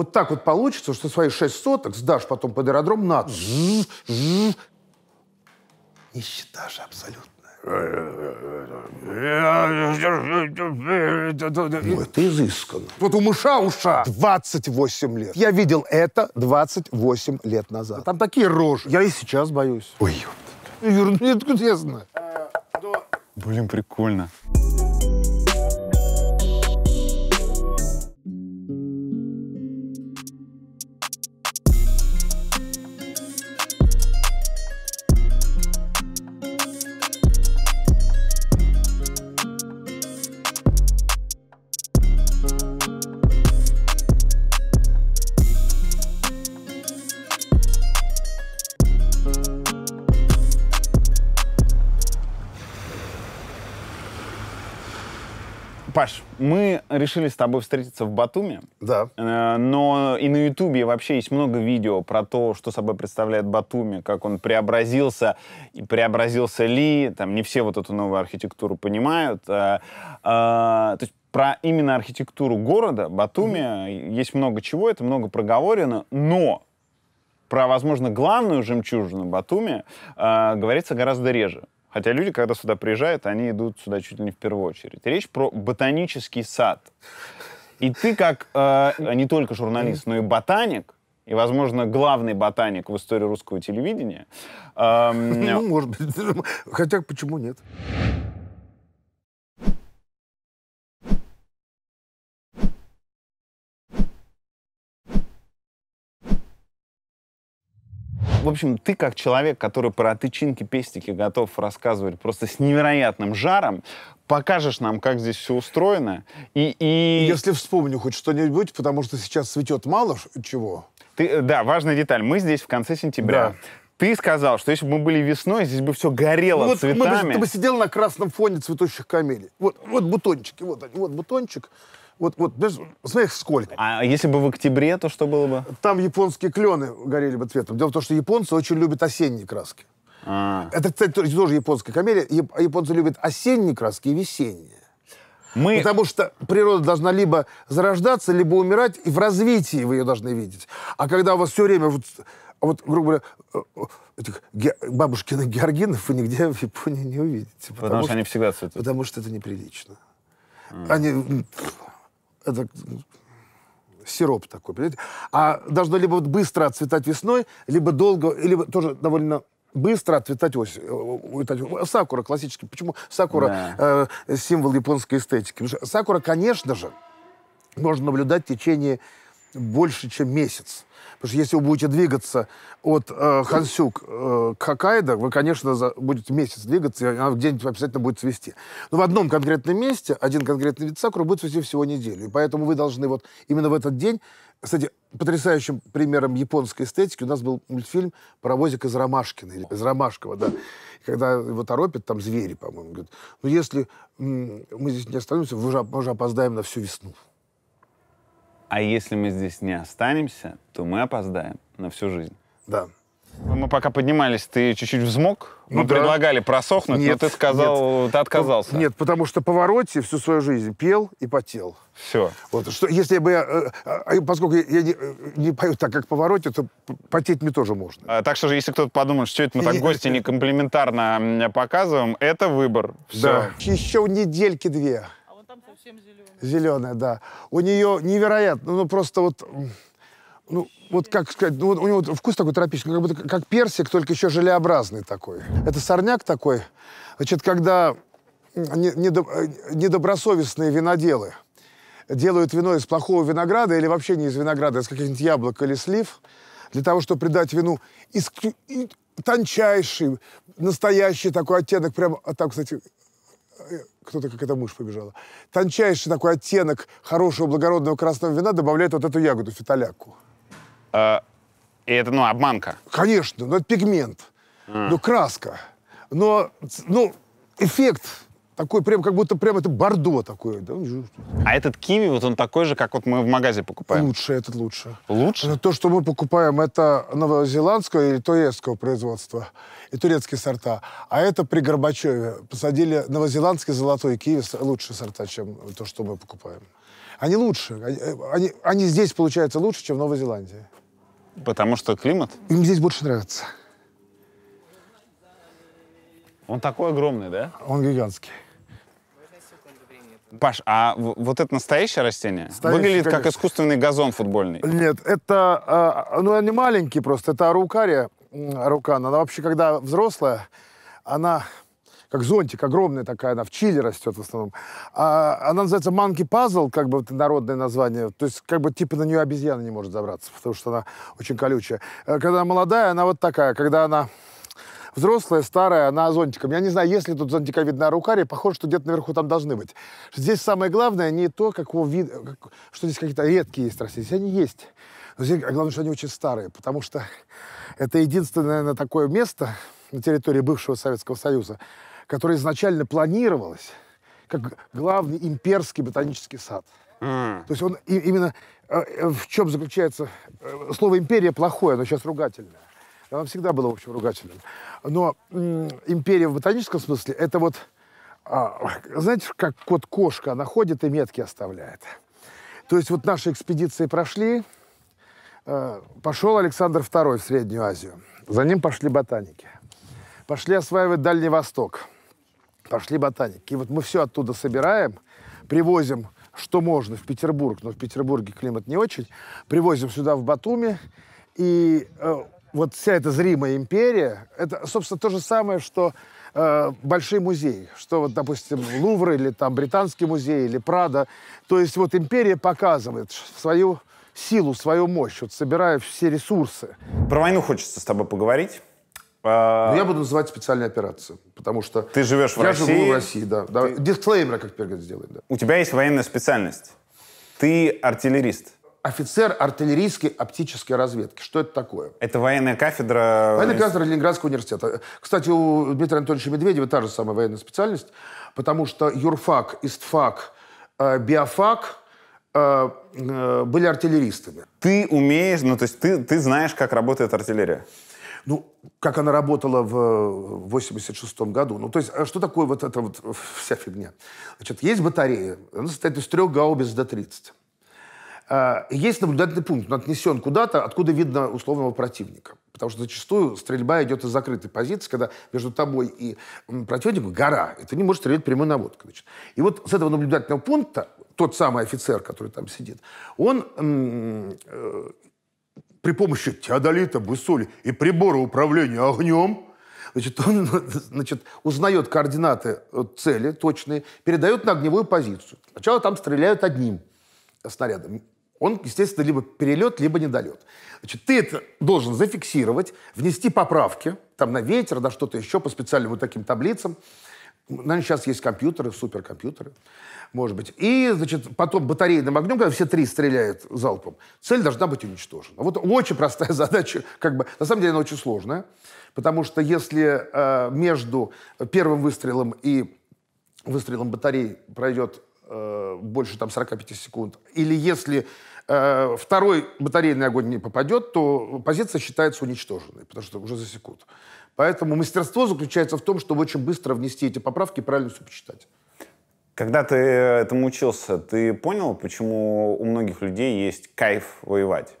вот так вот получится, что свои шесть соток сдашь потом под аэродром на... Нищета же абсолютно. Ну, это изысканно. Вот у мыша уша. 28 лет. Я видел это 28 лет назад. Там такие рожи. Я и сейчас боюсь. Ой, ёпта. Юр, ну это знаю. Блин, Прикольно. Мы решили с тобой встретиться в Батуме. Да. Э, но и на Ютубе вообще есть много видео про то, что собой представляет Батуми, как он преобразился, и преобразился ли, там не все вот эту новую архитектуру понимают. Э, э, то есть про именно архитектуру города Батуми mm есть много чего, это много проговорено, но про, возможно, главную жемчужину Батуми э, говорится гораздо реже. Хотя люди, когда сюда приезжают, они идут сюда чуть ли не в первую очередь. Речь про ботанический сад. И ты как э, не только журналист, но и ботаник, и, возможно, главный ботаник в истории русского телевидения. Э, ну, может быть. Хотя почему нет? общем, ты как человек, который про тычинки-пестики готов рассказывать просто с невероятным жаром, покажешь нам, как здесь все устроено. И, и... Если вспомню хоть что-нибудь, потому что сейчас цветет мало чего. Ты, э, да, важная деталь. Мы здесь в конце сентября. Да. Ты сказал, что если бы мы были весной, здесь бы все горело ну, вот цветами. Мы бы, ты бы сидел на красном фоне цветущих камелий. Вот, вот бутончики, вот они, вот бутончик. Вот, вот, знаешь, сколько. А если бы в октябре, то что было бы? Там японские клены горели бы цветом. Дело в том, что японцы очень любят осенние краски. А. Это, кстати, тоже японская комедия. А японцы любят осенние краски и весенние. Мы... Потому что природа должна либо зарождаться, либо умирать, и в развитии вы ее должны видеть. А когда у вас все время вот, вот грубо говоря, э, этих ге- бабушкиных георгинов вы нигде в Японии не увидите. Потому, потому что, что они всегда цветут. Потому что это неприлично. Mm. Они это сироп такой, понимаете? А должно либо вот быстро отцветать весной, либо долго, или тоже довольно быстро отцветать осень. Э, э, сакура классический. Почему сакура да. э, символ японской эстетики? Потому что сакура, конечно же, можно наблюдать в течение больше, чем месяц. Потому что если вы будете двигаться от э, Хансюк э, к Хоккайдо, вы, конечно, за, будете месяц двигаться, и она где-нибудь обязательно будет свести. Но в одном конкретном месте один конкретный вид сакуры будет свести всего неделю. И поэтому вы должны вот именно в этот день... Кстати, потрясающим примером японской эстетики у нас был мультфильм «Паровозик из Ромашкина», или из Ромашкова, да. когда его торопят, там звери, по-моему, говорят, ну если мы здесь не остановимся, мы уже, мы уже опоздаем на всю весну. А если мы здесь не останемся, то мы опоздаем на всю жизнь. Да. Мы пока поднимались, ты чуть-чуть взмок. Ну, да. предлагали просохнуть, нет, но ты сказал, нет. ты отказался. Нет, потому что повороте всю свою жизнь пел и потел. Все. Вот, что, если бы я, э, а, а, поскольку я не, э, не пою так, как повороте, то потеть мне тоже можно. А, так что же, если кто-то подумает, что это мы так гости не комплиментарно показываем, это выбор. Все. Да. Еще недельки две. А вот там совсем зеленый. Зеленая, да. У нее невероятно, ну просто вот, ну вот как сказать, ну, у него вкус такой тропический, как будто как персик, только еще желеобразный такой. Это сорняк такой, значит, когда недобросовестные виноделы делают вино из плохого винограда или вообще не из винограда, а из каких-нибудь яблок или слив, для того, чтобы придать вину иск... тончайший, настоящий такой оттенок, прям, а так, кстати, кто-то как эта мышь побежала. Тончайший такой оттенок хорошего благородного красного вина добавляет вот эту ягоду, фитоляку. А, и это, ну, обманка? Конечно, но это пигмент, а. ну, краска. Но, ну, эффект такой прям, как будто прям это бордо такое. Да? А этот киви, вот он такой же, как вот мы в магазе покупаем? Лучше, этот лучше. Лучше? То, что мы покупаем, это новозеландского или турецкого производства, и турецкие сорта. А это при Горбачеве посадили новозеландский золотой киви, лучшие сорта, чем то, что мы покупаем. Они лучше, они, э, они здесь, получается, лучше, чем в Новой Зеландии. Потому что климат? Им здесь больше нравится. Он такой огромный, да? Он гигантский. Паш, а вот это настоящее растение? Настоящее, Выглядит конечно. как искусственный газон футбольный. Нет, это, а, ну они маленькие просто, это арукария, арукана. Она вообще, когда взрослая, она как зонтик, огромная такая, она в Чили растет в основном. А, она называется monkey puzzle, как бы это народное название. То есть как бы типа на нее обезьяна не может забраться, потому что она очень колючая. Э, когда она молодая, она вот такая. Когда она Взрослая, старая, она зонтиком. Я не знаю, есть ли тут зонтиковидная рукария, похоже, что где-то наверху там должны быть. Здесь самое главное не то, какого вида, что здесь какие-то редкие есть растения, здесь они есть. Но здесь а главное, что они очень старые, потому что это единственное, наверное, такое место на территории бывшего Советского Союза, которое изначально планировалось как главный имперский ботанический сад. Mm. То есть он и, именно э, э, в чем заключается э, слово империя плохое, оно сейчас ругательное. Она всегда была, в общем, ругательным. Но империя в ботаническом смысле – это вот, а, знаете, как кот-кошка, она ходит и метки оставляет. То есть вот наши экспедиции прошли, э, пошел Александр II в Среднюю Азию. За ним пошли ботаники. Пошли осваивать Дальний Восток. Пошли ботаники. И вот мы все оттуда собираем, привозим, что можно, в Петербург, но в Петербурге климат не очень, привозим сюда, в Батуми, и э, вот вся эта зримая империя, это, собственно, то же самое, что э, большие музеи, что вот, допустим, Лувр или там Британский музей или Прада. То есть вот империя показывает свою силу, свою мощь, вот собирая все ресурсы. Про войну хочется с тобой поговорить. Ну, а... я буду называть специальную операцию, потому что... Ты живешь в я России. Я живу в России, да. Ты... Дисклеймер, как Пергет сделает, да. У тебя есть военная специальность. Ты артиллерист офицер артиллерийской оптической разведки. Что это такое? Это военная кафедра... Военная кафедра Ленинградского университета. Кстати, у Дмитрия Анатольевича Медведева та же самая военная специальность, потому что юрфак, истфак, э, биофак э, э, были артиллеристами. Ты умеешь, ну то есть ты, ты знаешь, как работает артиллерия? ну, как она работала в 86 году. Ну, то есть, а что такое вот эта вот вся фигня? Значит, есть батарея, она состоит из трех гаубиц до 30. А, есть наблюдательный пункт, он отнесен куда-то, откуда видно условного противника. Потому что зачастую стрельба идет из закрытой позиции, когда между тобой и противником гора, и ты не можешь стрелять прямой наводкой. Значит. И вот с этого наблюдательного пункта тот самый офицер, который там сидит, он э, при помощи теодолита, бусоли и прибора управления огнем Значит, он значит, узнает координаты э, цели точные, передает на огневую позицию. Сначала там стреляют одним снарядом. Он, естественно, либо перелет, либо недолет. Значит, ты это должен зафиксировать, внести поправки, там на ветер, да что-то еще по специальным вот таким таблицам. Наверное, ну, сейчас есть компьютеры, суперкомпьютеры, может быть. И, значит, потом батарейным огнем, когда все три стреляют залпом, цель должна быть уничтожена. Вот очень простая задача, как бы, на самом деле она очень сложная, потому что если э, между первым выстрелом и выстрелом батареи пройдет э, больше там 45 секунд, или если Э, второй батарейный огонь не попадет, то позиция считается уничтоженной, потому что уже засекут. Поэтому мастерство заключается в том, чтобы очень быстро внести эти поправки и правильно все почитать. Когда ты э, этому учился, ты понял, почему у многих людей есть кайф воевать?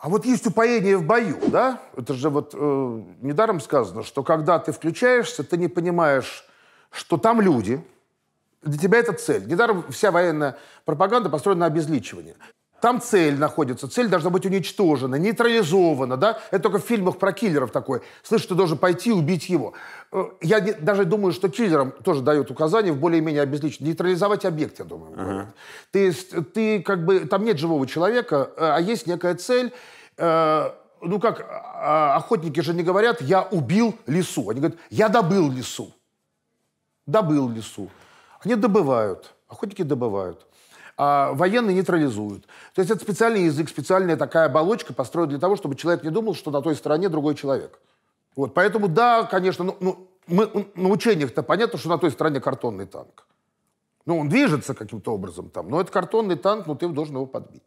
А вот есть упоение в бою, да? Это же вот э, недаром сказано, что когда ты включаешься, ты не понимаешь, что там люди, для тебя это цель. Недаром вся военная пропаганда построена на обезличивании. Там цель находится, цель должна быть уничтожена, нейтрализована, да? Это только в фильмах про киллеров такое. Слышь, ты должен пойти и убить его. Э, я не, даже думаю, что киллерам тоже дают указания в более-менее обезличенно. Нейтрализовать объект, я думаю. Uh-huh. Ты, ты как бы... Там нет живого человека, э, а есть некая цель. Э, ну как, а, а, охотники же не говорят, я убил лису. Они говорят, я добыл лису. Добыл лису. Они добывают, охотники добывают а военные нейтрализуют. То есть это специальный язык, специальная такая оболочка построена для того, чтобы человек не думал, что на той стороне другой человек. Вот, поэтому да, конечно, ну, ну, мы, ну, на учениях-то понятно, что на той стороне картонный танк. Ну, он движется каким-то образом там, но это картонный танк, но ну, ты должен его подбить.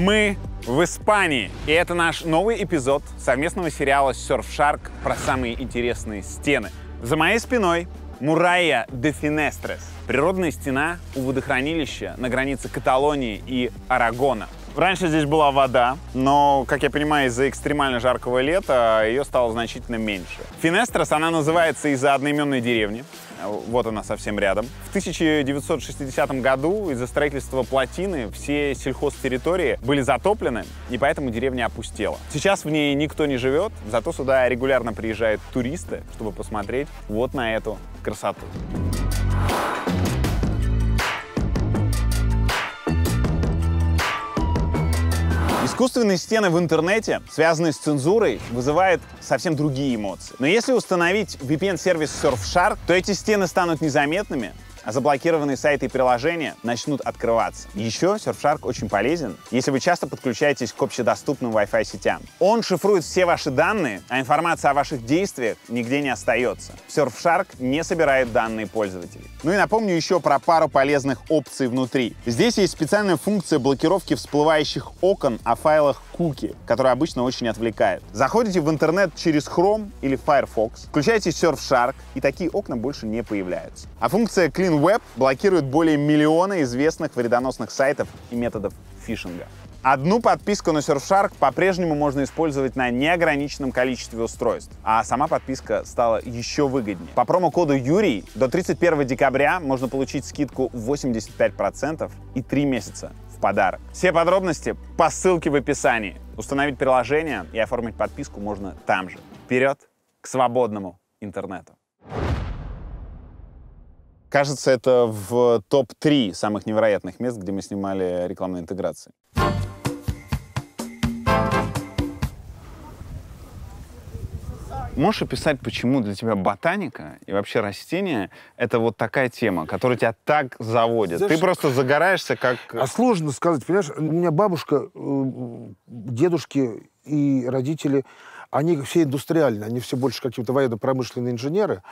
Мы в Испании. И это наш новый эпизод совместного сериала «Серфшарк» про самые интересные стены. За моей спиной Мурая де Финестрес. Природная стена у водохранилища на границе Каталонии и Арагона. Раньше здесь была вода, но, как я понимаю, из-за экстремально жаркого лета а ее стало значительно меньше. Финестрес, она называется из-за одноименной деревни. Вот она совсем рядом. В 1960 году из-за строительства плотины все сельхозтерритории были затоплены, и поэтому деревня опустела. Сейчас в ней никто не живет, зато сюда регулярно приезжают туристы, чтобы посмотреть вот на эту красоту. Thank Искусственные стены в интернете, связанные с цензурой, вызывают совсем другие эмоции. Но если установить VPN-сервис Surfshark, то эти стены станут незаметными, а заблокированные сайты и приложения начнут открываться. Еще Surfshark очень полезен, если вы часто подключаетесь к общедоступным Wi-Fi сетям. Он шифрует все ваши данные, а информация о ваших действиях нигде не остается. Surfshark не собирает данные пользователей. Ну и напомню еще про пару полезных опций внутри. Здесь есть специальная функция блокировки всплывающих окон о файлах скуки, которая обычно очень отвлекает. Заходите в интернет через Chrome или Firefox, включаете Surfshark, и такие окна больше не появляются. А функция Clean Web блокирует более миллиона известных вредоносных сайтов и методов фишинга. Одну подписку на Surfshark по-прежнему можно использовать на неограниченном количестве устройств, а сама подписка стала еще выгоднее. По промокоду Юрий до 31 декабря можно получить скидку 85% и 3 месяца подарок. Все подробности по ссылке в описании. Установить приложение и оформить подписку можно там же. Вперед к свободному интернету. Кажется, это в топ-3 самых невероятных мест, где мы снимали рекламные интеграции. Можешь описать, почему для тебя ботаника и вообще растения — это вот такая тема, которая тебя так заводит? Знаешь, Ты просто загораешься как... Э, а сложно сказать, понимаешь? У меня бабушка, э, дедушки и родители они все индустриальные, они все больше какие-то военно-промышленные инженеры.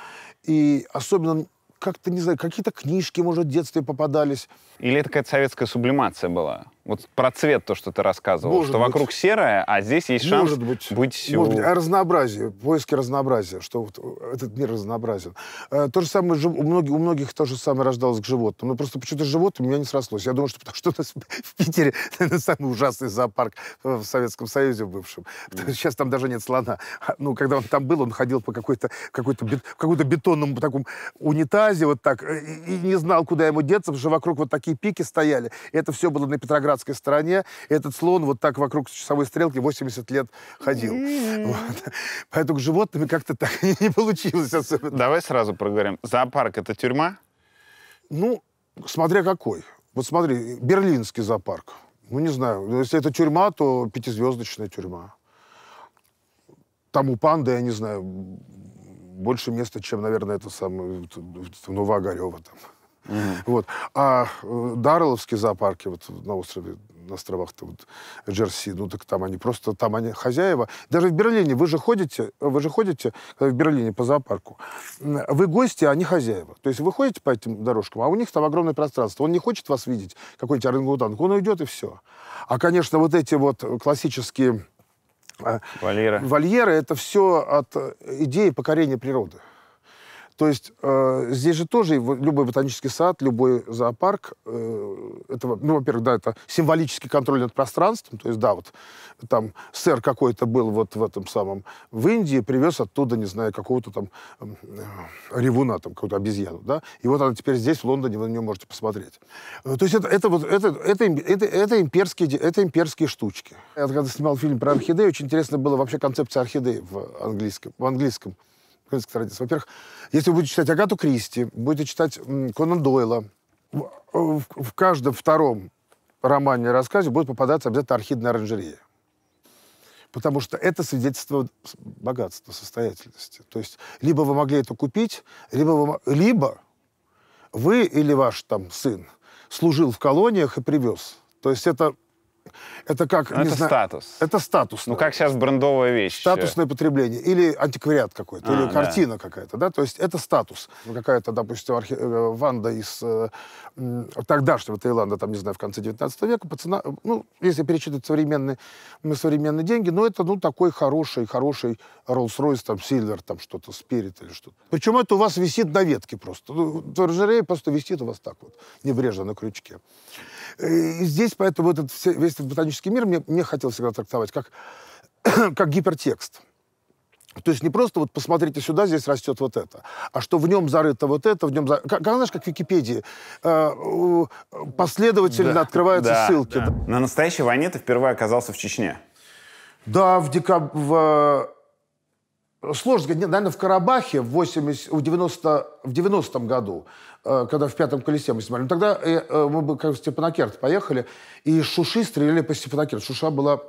И особенно как-то, не знаю, какие-то книжки, может, в детстве попадались. Или это какая-то советская сублимация была? Вот про цвет то, что ты рассказывал, может что быть. вокруг серое, а здесь есть шанс может быть, быть... Может быть, а разнообразие, поиски разнообразия, что вот э, этот мир разнообразен. Э, то же самое, у многих, у многих то же самое рождалось к животным, но ну, просто почему-то живот у меня не срослось. Я думаю, что потому что у нас в Питере, наверное, самый ужасный зоопарк в Советском Союзе бывшем. Сейчас там даже нет слона. А, ну, когда он там был, он ходил по какой-то какой какому-то бетонному такому унитазе вот так, э, и, и не знал, куда ему деться, потому что вокруг вот такие пики стояли. И это все было на Петроград азиатской стороне этот слон вот так вокруг часовой стрелки 80 лет ходил. М-м. Вот. Поэтому животным как-то так не получилось особенно. Давай сразу проговорим. Зоопарк — это тюрьма? Ну, смотря какой. Вот смотри, берлинский зоопарк. Ну, не знаю. Если это тюрьма, то пятизвездочная тюрьма. Там у панды, я не знаю, больше места, чем, наверное, это самое, ну, Вагарева там. Угу. Вот. А э, Даррелловские зоопарки вот на острове на островах-то вот Джерси, ну так там они просто, там они хозяева. Даже в Берлине вы же ходите, вы же ходите э, в Берлине по зоопарку. Вы гости, а они хозяева. То есть вы ходите по этим дорожкам, а у них там огромное пространство. Он не хочет вас видеть, какой-нибудь орангутанг, он уйдет и все. А, конечно, вот эти вот классические э, Вольеры. Вольеры – это все от идеи покорения природы. То есть э, здесь же тоже любой ботанический сад, любой зоопарк, э, это, ну, во-первых, да, это символический контроль над пространством, то есть, да, вот там сэр какой-то был вот в этом самом, в Индии, привез оттуда, не знаю, какого-то там э, ревуна, там, какую-то обезьяну, да, и вот она теперь здесь, в Лондоне, вы на нее можете посмотреть. Э, то есть это, это вот, это, это, это, это, имперские, это имперские штучки. Я когда снимал фильм про орхидеи, очень интересно было вообще концепция орхидеи в английском, в английском крымских традиций. Во-первых, если вы будете читать Агату Кристи, будете читать Конан Дойла, э, в, в каждом втором романе рассказе будет попадаться обязательно архидная оранжерея. Потому что это свидетельство богатства, состоятельности. То есть либо вы могли это купить, либо вы, либо вы или ваш там сын служил в колониях и привез. То есть это это как... Ну, это знаю, статус. Это статус. Ну, как сейчас брендовая вещь. Статусное потребление. Или антиквариат какой-то, а, или картина да. какая-то, да? То есть это статус. Ну, какая-то, допустим, архи... Э, Ванда из э, тогдашнего Таиланда, там, не знаю, в конце 19 века, по цена... Э, ну, если перечитывать современные, современные деньги, Но ну, это, ну, такой хороший, хороший Rolls-Royce, там, Silver, там, что-то, Spirit или что-то. Причем это у вас висит на ветке просто. Ну, оранжерея просто висит у вас так вот, небрежно на крючке. И здесь поэтому этот, весь этот ботанический мир мне, мне хотелось всегда трактовать как, как гипертекст. То есть не просто вот посмотрите сюда, здесь растет вот это, а что в нем зарыто вот это, в нем зарыто... Как, знаешь, как в Википедии, э, последовательно да, открываются да, ссылки. Да. На настоящей войне ты впервые оказался в Чечне. Да, в декабре... В... Сложно сказать, наверное, в Карабахе в, 80, в, 90, в 90 году. Э, когда в пятом колесе мы снимали. Но ну, тогда э, э, мы бы как в Степанакерт поехали, и Шуши стреляли по Степанакерту. Шуша была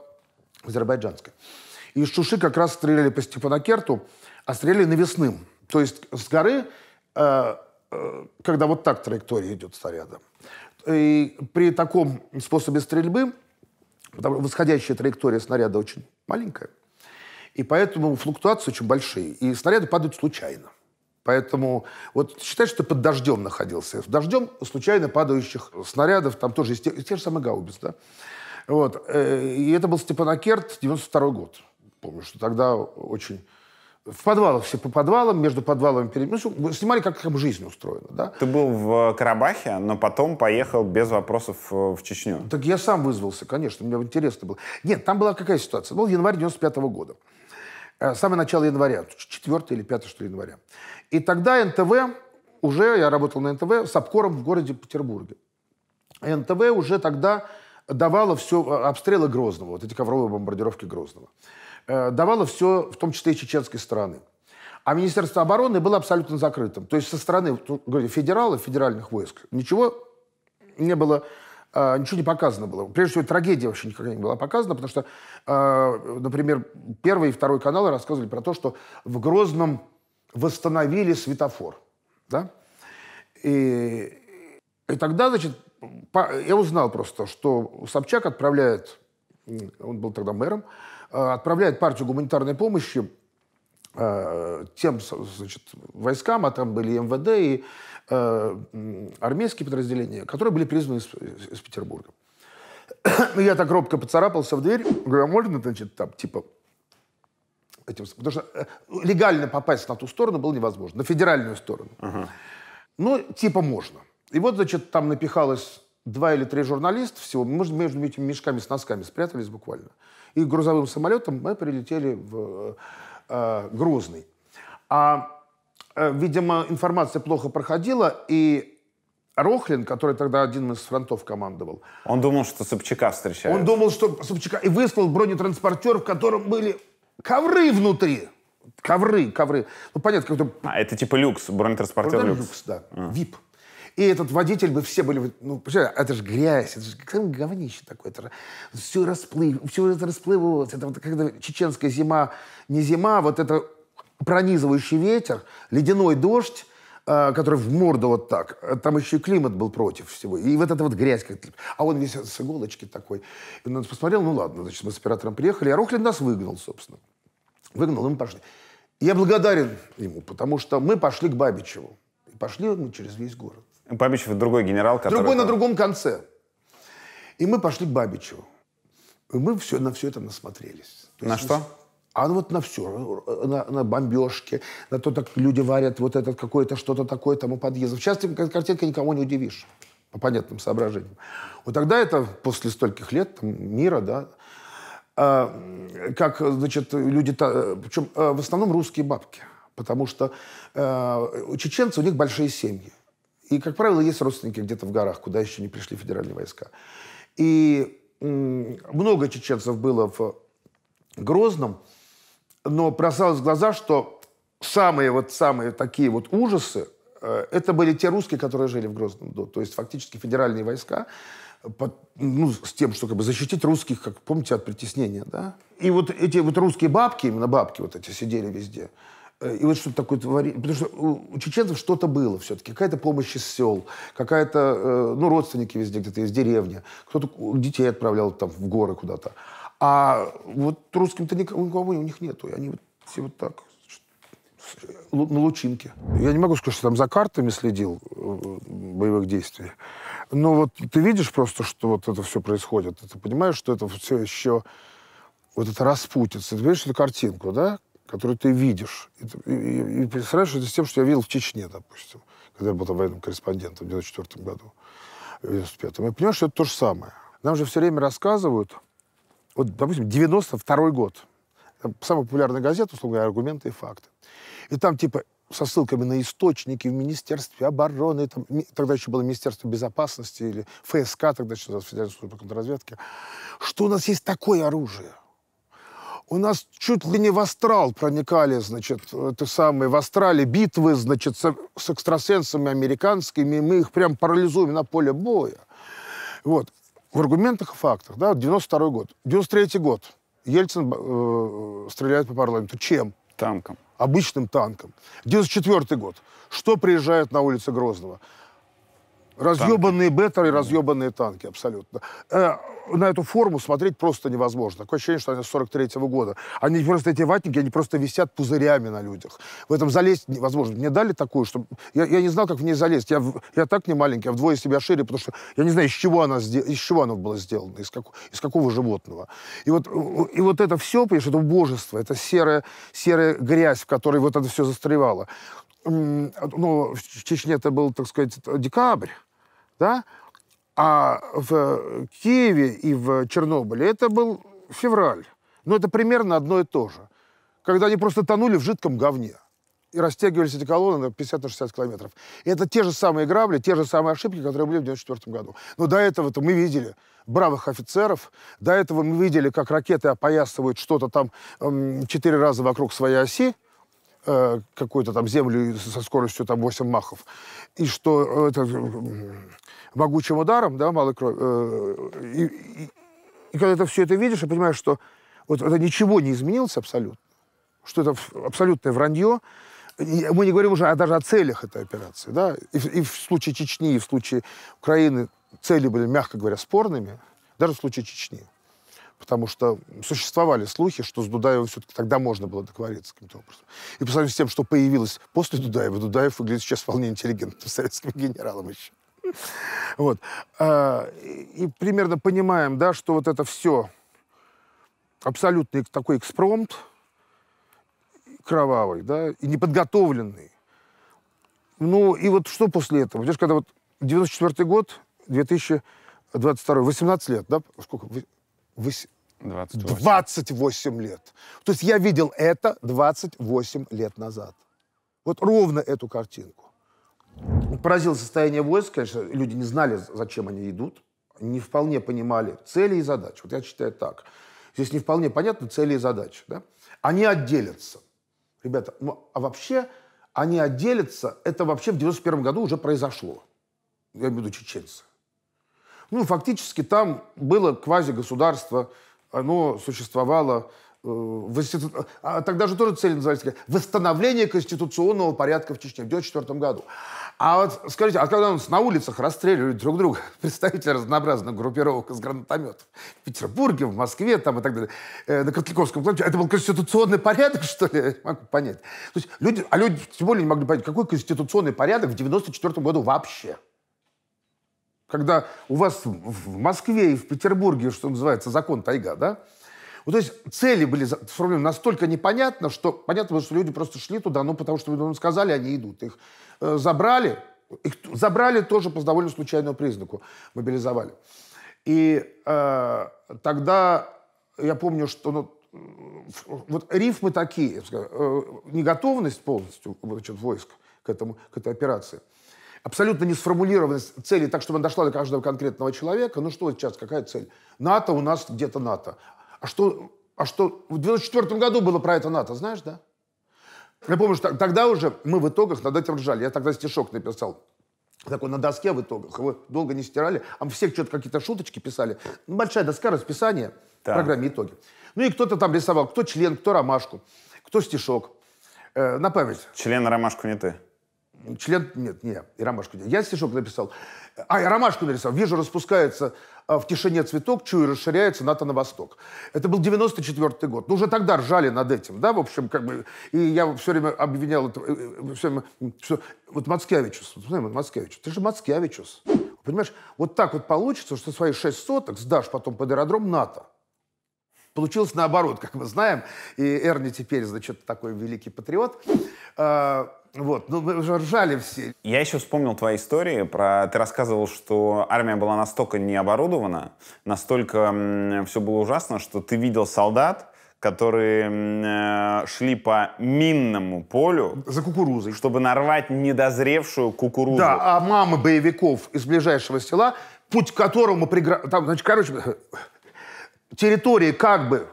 азербайджанская. И Шуши как раз стреляли по Степанакерту, а стреляли навесным. То есть с горы, когда вот так траектория идет снаряда. И при таком способе стрельбы, потому что восходящая траектория снаряда очень маленькая, и поэтому флуктуации очень большие, и снаряды падают случайно. Поэтому вот считай, что ты под дождем находился. Дождем случайно падающих снарядов, там тоже из тех, из тех же самых гаубиц, да? Вот. Э, и это был Степанакерт, 92 год. Помню, что тогда очень в подвалах все по подвалам, между подвалами перед... ну, снимали, как, как жизнь устроена. Да? Ты был в э, Карабахе, но потом поехал без вопросов э, в Чечню. Так я сам вызвался, конечно, мне интересно было. Нет, там была какая ситуация? Был январь 95 -го года. Э, самое начало января, 4 или 5 что ли, января. И тогда НТВ, уже я работал на НТВ с обкором в городе Петербурге. НТВ уже тогда давало все, э, обстрелы Грозного, вот эти ковровые бомбардировки Грозного, э, давало все, в том числе и чеченской стороны. А Министерство обороны было абсолютно закрытым. То есть со стороны федералов, федеральных войск, ничего не было э, ничего не показано было. Прежде всего, трагедия вообще никогда не была показана, потому что, э, например, первый и второй каналы рассказывали про то, что в Грозном восстановили светофор. Да? И, и тогда, значит, по, я узнал просто, что Собчак отправляет, он был тогда мэром, э, отправляет партию гуманитарной помощи Э, тем значит, войскам, а там были МВД, и э, армейские подразделения, которые были призваны из, из Петербурга. Я так робко поцарапался в дверь, говорю, а можно, значит, там, типа, этим... Потому что э, легально попасть на ту сторону было невозможно, на федеральную сторону. Ага. Ну, типа, можно. И вот, значит, там напихалось два или три журналиста всего, может, между этими мешками с носками спрятались буквально. И грузовым самолетом мы прилетели в э, Грузный. А, э, видимо, информация плохо проходила, и Рохлин, который тогда один из фронтов командовал. Он думал, что Собчака встречает. Он думал, что Собчака... И выслал бронетранспортер, в котором были ковры внутри. Ковры, ковры. Ну, понятно, как-то... А, это типа люкс, бронетранспортер люкс. Люкс, да. А. ВИП. И этот водитель бы все были, ну, это же грязь, это же как говнище такое. Это, все, расплыв, все это расплывалось. Это вот когда чеченская зима, не зима, а вот это пронизывающий ветер, ледяной дождь, э, который в морду вот так. Э, там еще и климат был против всего. И вот эта вот грязь. Как а он весь с иголочки такой. И он посмотрел, ну ладно, значит, мы с оператором приехали. А Рухлин нас выгнал, собственно. Выгнал, и мы пошли. Я благодарен ему, потому что мы пошли к Бабичеву. И пошли мы через весь город. Бабичев — другой генерал, который... Другой на другом конце. И мы пошли к бабичу, И мы все, на все это насмотрелись. То на есть, что? А ну вот на все, на, на бомбежки, на то, как люди варят вот это какое-то что-то такое там у подъезда. В частности, картинка никого не удивишь, по понятным соображениям. Вот тогда это, после стольких лет там, мира, да, э, как, значит, люди, причем э, а, в основном русские бабки, потому что э, а, чеченцы, у них большие семьи. И, как правило, есть родственники где-то в горах, куда еще не пришли федеральные войска. И много чеченцев было в Грозном, но бросалось в глаза, что самые вот самые такие вот ужасы, э, это были те русские, которые жили в Грозном до. То есть фактически федеральные войска под, ну, с тем, чтобы как бы защитить русских, как помните, от притеснения, да? И вот эти вот русские бабки, именно бабки вот эти сидели везде. Э, и вот что то такое творение. Потому что у чеченцев что-то было все-таки. Какая-то помощь из сел, какая-то, э, ну, родственники везде где-то из деревни. Кто-то детей отправлял там в горы куда-то. А вот русским-то никого у них нету. И они вот все вот так э, на лучинке. Я не могу сказать, что там за картами следил боевых действий, но вот ты видишь просто, что вот это все происходит, ты понимаешь, что это все еще вот это распутится. Ты видишь эту картинку, да? которые ты видишь. И, и, и представляешь это с тем, что я видел в Чечне, допустим, когда я был там военным корреспондентом в 1994 году, в 1995. Я понимаю, что это то же самое. Нам же все время рассказывают, вот, допустим, 92 год. Самая популярная газета, условно говоря, «Аргументы и факты». И там типа со ссылками на источники в Министерстве обороны, там, тогда еще было Министерство безопасности или ФСК, тогда еще Федеральная служба контрразведки, что у нас есть такое оружие, у нас чуть ли не в астрал проникали, значит, это самые, в астрале битвы, значит, с, с экстрасенсами американскими, мы их прям парализуем на поле боя. Вот. В аргументах и фактах, да, 92 год. 93 год. Ельцин э, стреляет по парламенту. Чем? Танком. Обычным танком. 94 год. Что приезжает на улицы Грозного? Разъебанные беттеры, разъебанные танки, абсолютно. Э, на эту форму смотреть просто невозможно. Такое ощущение, что они с 43 -го года. Они просто, эти ватники, они просто висят пузырями на людях. В этом залезть невозможно. Мне дали такую, что... Я, я не знал, как в ней залезть. Я, я так не маленький, я вдвое себя шире, потому что я не знаю, из чего она, из чего она была сделана, из, как... из какого животного. И вот, и вот это все, понимаешь, это убожество, это серая, серая грязь, в которой вот это все застревало Но ну, в Чечне это был, так сказать, декабрь да? А в Киеве и в Чернобыле это был февраль. Но это примерно одно и то же. Когда они просто тонули в жидком говне и растягивались эти колонны на 50-60 километров. И это те же самые грабли, те же самые ошибки, которые были в 1994 году. Но до этого-то мы видели бравых офицеров, до этого мы видели, как ракеты опоясывают что-то там эм, четыре раза вокруг своей оси, Э, какую-то там землю со скоростью там 8 махов, и что э, это э, могучим ударом, да, малой кровью Э, и, и, и когда ты все это видишь, и понимаешь, что вот это ничего не изменилось абсолютно, что это абсолютное вранье, мы не говорим уже а даже о целях этой операции. Да? И, и в случае Чечни, и в случае Украины цели были, мягко говоря, спорными, даже в случае Чечни потому что существовали слухи, что с Дудаевым все-таки тогда можно было договориться каким-то образом. И по сравнению с тем, что появилось после Дудаева, Дудаев выглядит сейчас вполне интеллигентным советским генералом еще. Вот. А, и примерно понимаем, да, что вот это все абсолютный такой экспромт, кровавый, да, и неподготовленный. Ну, и вот что после этого? Понимаешь, когда вот 94 год, 2022, 18 лет, да, сколько, 8... 28. 28 лет. То есть я видел это 28 лет назад. Вот ровно эту картинку. Поразило состояние войск, конечно, люди не знали, зачем они идут, не вполне понимали цели и задачи. Вот я считаю так. Здесь не вполне понятны цели и задачи. Да? Они отделятся. Ребята, ну а вообще они отделятся, это вообще в 91 году уже произошло. Я имею в виду чеченцы. Ну, фактически там было квазигосударство, оно существовало э, в а тогда же тоже цель назывались восстановление конституционного порядка в Чечне в 1994 году. А вот скажите, а когда у нас на улицах расстреливают друг друга представители разнообразных группировок из гранатометов в Петербурге, в Москве там и так далее, э, на Котляковском плане, это был конституционный порядок, что ли? Я могу понять. То есть люди, а люди тем более не могли понять, какой конституционный порядок в 1994 году вообще? Когда у вас в Москве и в Петербурге, что называется, закон тайга, да? Вот, то есть цели были сформулированы настолько непонятно, что понятно, что люди просто шли туда, ну, потому что им ну, сказали, они идут. Их э, забрали, их забрали тоже по довольно случайному признаку, мобилизовали. И э, тогда я помню, что ну, вот рифмы такие, сказать, э, неготовность полностью значит, войск к, этому, к этой операции – абсолютно не сформулированность цели так, чтобы она дошла до каждого конкретного человека. Ну что сейчас, какая цель? НАТО у нас где-то НАТО. А что, а что в 2004 году было про это НАТО, знаешь, да? Я помню, что тогда уже мы в итогах над этим ржали. Я тогда стишок написал такой на доске в итогах, его долго не стирали, а мы все что-то какие-то шуточки писали. Ну, большая доска, расписание да. в программе «Итоги». Ну и кто-то там рисовал, кто член, кто ромашку, кто стишок. Э, на память. Член ромашку не ты. Член... Нет, не я. И ромашку. Я стишок написал. А, я ромашку нарисовал. Вижу, распускается а, в тишине цветок, чую, расширяется НАТО на восток. Это был 94 год. Ну, уже тогда ржали над этим, да, в общем, как бы. И я все время обвинял это, э, э, все время, все, вот Мацкевичус, Мацкевичус, ты же Мацкевичус. Понимаешь, вот так вот получится, что свои шесть соток сдашь потом под аэродром НАТО. Получилось наоборот, как мы знаем, и Эрни теперь, значит, такой великий патриот. А, вот, ну мы уже ржали все. Я еще вспомнил твои истории про... Ты рассказывал, что армия была настолько не оборудована, настолько все было ужасно, что ты видел солдат, которые э, шли по минному полю. За кукурузой. Чтобы нарвать недозревшую кукурузу. Да, а мамы боевиков из ближайшего села, путь к которому... Прегра... Там, значит, короче, территория как бы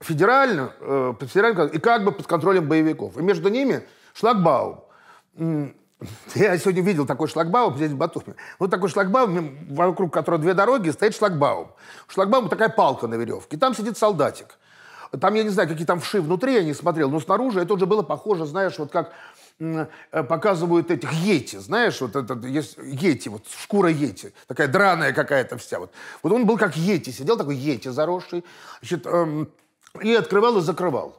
федерально, э, федерально, и как бы под контролем боевиков. И между ними шлагбаум. Я сегодня видел такой шлагбаум здесь, в Батуми. Вот такой шлагбаум, вокруг которого две дороги, стоит шлагбаум. Шлагбаум такая палка на веревке. Там сидит солдатик. Там, я не знаю, какие там вши внутри, я не смотрел, но снаружи это уже было похоже, знаешь, вот как э, показывают этих йети, знаешь, вот это есть йети, вот шкура йети, такая драная какая-то вся. Вот, вот он был как йети, сидел такой йети заросший, значит, эм, и открывал и закрывал.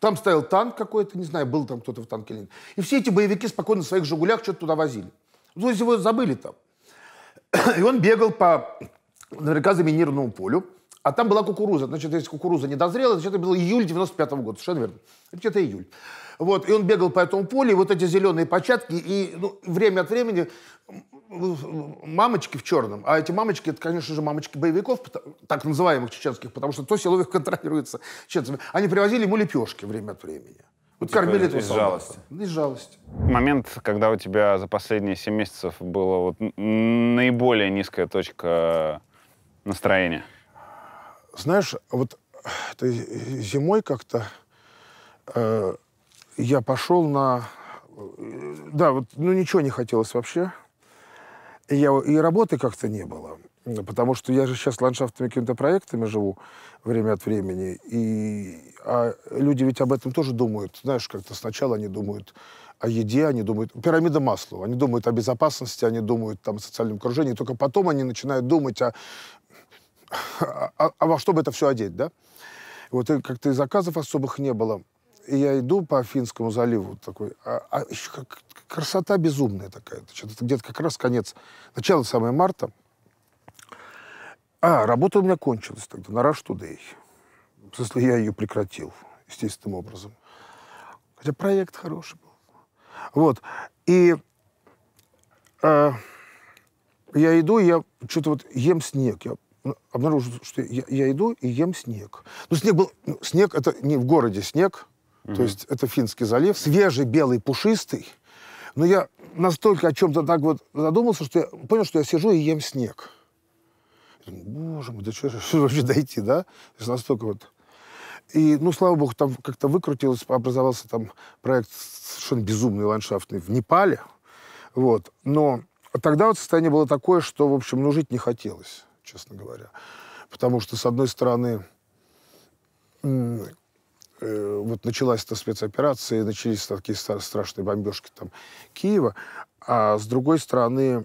Там стоял танк какой-то, не знаю, был там кто-то в танке или нет. И все эти боевики спокойно в своих «Жигулях» что-то туда возили. То есть его забыли там. И он бегал по наверняка заминированному полю, а там была кукуруза. Значит, если кукуруза не дозрела, значит, это был июль 95 -го года, совершенно верно. это июль. Вот, и он бегал по этому полю, и вот эти зеленые початки, и ну, время от времени мамочки в черном, а эти мамочки, это, конечно же, мамочки боевиков, так называемых чеченских, потому что то силовых контролируется чеченцами. Они привозили ему лепешки время от времени. Вот типа кормили этого из солдата. жалости. Из жалости. Момент, когда у тебя за последние 7 месяцев была вот наиболее низкая точка настроения. Знаешь, вот ты зимой как-то э, я пошел на... Э, да, вот, ну, ничего не хотелось вообще. И, я, и работы как-то не было. Потому что я же сейчас ландшафтными какими-то проектами живу время от времени. И а люди ведь об этом тоже думают. Знаешь, как-то сначала они думают о еде, они думают... Пирамида масла. Они думают о безопасности, они думают там, о социальном окружении. Только потом они начинают думать о... А во что бы это все одеть, да? Вот как-то и заказов особых не было и я иду по Финскому заливу такой, а, а еще как, красота безумная такая. Это где-то как раз конец, начало самое марта. А, работа у меня кончилась тогда на Rush Today. В смысле, я ее прекратил естественным образом. Хотя проект хороший был. Вот. И э, я иду, я что-то вот ем снег. Я обнаружил, что я, я иду и ем снег. Ну, снег был... Ну, снег — это не в городе снег, то есть это Финский залив, свежий, белый, пушистый. Но я настолько о чем-то так вот задумался, что я понял, что я сижу и ем снег. Я думаю, Боже мой, да что же вообще дойти, да? Это настолько вот... И, ну, слава богу, там как-то выкрутилось, образовался там проект совершенно безумный, ландшафтный, в Непале. Вот. Но тогда вот состояние было такое, что, в общем, ну, жить не хотелось, честно говоря. Потому что, с одной стороны, Э, вот началась эта спецоперация, начались такие страшные бомбежки там Киева, а с другой стороны,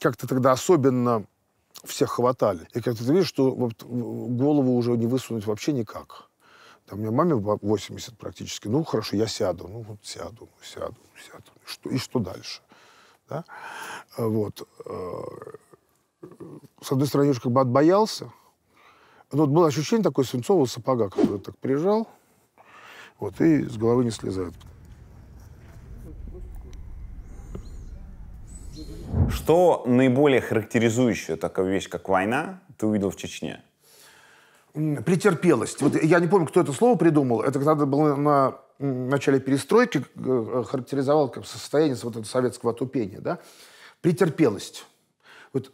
как-то тогда особенно всех хватали. И как-то ты видишь, что вот э, голову уже не высунуть вообще никак. Там, у меня маме 80 практически. Ну, хорошо, я сяду. Ну, вот сяду, сяду, сяду. И что, и что дальше? Да? Э, вот. С одной стороны, я уже как бы отбоялся, ну, вот было ощущение такой свинцового сапога, который так прижал, вот, и с головы не слезает. Что наиболее характеризующее такая вещь, как война, ты увидел в Чечне? Претерпелость. Вот я не помню, кто это слово придумал. Это когда было на начале перестройки э, э, характеризовал как состояние вот этого советского отупения, да? Претерпелость. Вот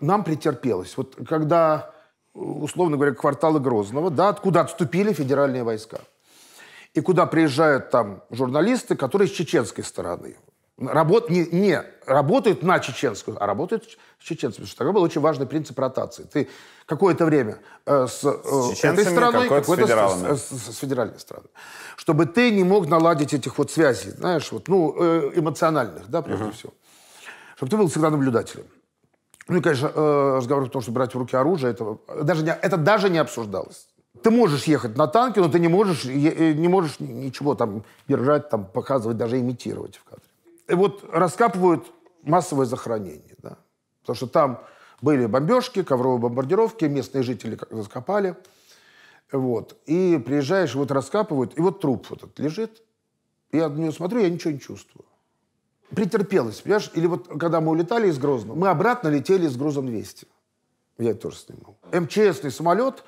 нам претерпелось. Вот когда условно говоря, кварталы Грозного, да, откуда отступили федеральные войска. И куда приезжают там журналисты, которые с чеченской стороны. Работ, не, не работают на чеченскую, а работают с чеченцами. что тогда был очень важный принцип ротации. Ты какое-то время э, с, э, с этой страной, какое-то с, с, с, с федеральной страной. Чтобы ты не мог наладить этих вот связей, знаешь, вот, ну, э, эмоциональных, да, прежде угу. всего. Чтобы ты был всегда наблюдателем. Ну и, конечно, э, разговор о том, что брать в руки оружие, это э, даже не, это даже не обсуждалось. Ты можешь ехать на танке, но ты не можешь, э, не можешь ничего там держать, там, показывать, даже имитировать в кадре. И вот раскапывают массовое захоронение, да. Потому что там были бомбежки, ковровые бомбардировки, местные жители как закопали. Вот. И приезжаешь, вот раскапывают, и вот труп вот этот лежит. Я на него смотрю, я ничего не чувствую претерпелось, понимаешь? Или вот когда мы улетали из Грозного, мы обратно летели с грузом 200. Я это тоже снимал. МЧСный самолет,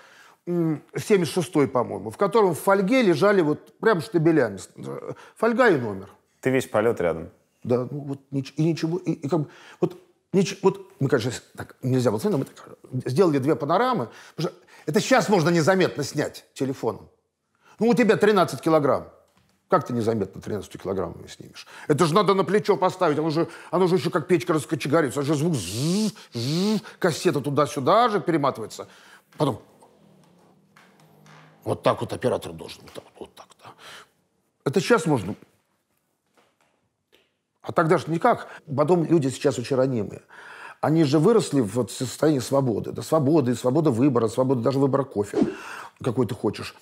76-й, по-моему, в котором в фольге лежали вот прям штабелями. Фольга и номер. Ты весь полет рядом. Да, ну вот и ничего, и, и как бы, вот, нич, вот мы, конечно, так нельзя было снять, но мы так, сделали две панорамы, что это сейчас можно незаметно снять телефоном. Ну, у тебя 13 килограмм. Как ты незаметно 13 килограммами снимешь? Это же надо на плечо поставить, оно же, оно же еще как печка раскочегарится, а же звук кассета туда-сюда же перематывается. Потом вот так вот оператор должен, вот так, вот так, да. Это сейчас можно а тогда же никак. Потом люди сейчас очень ранимые. Они же выросли в состоянии свободы. Да, свободы, свобода выбора, свобода даже выбора кофе, какой ты хочешь.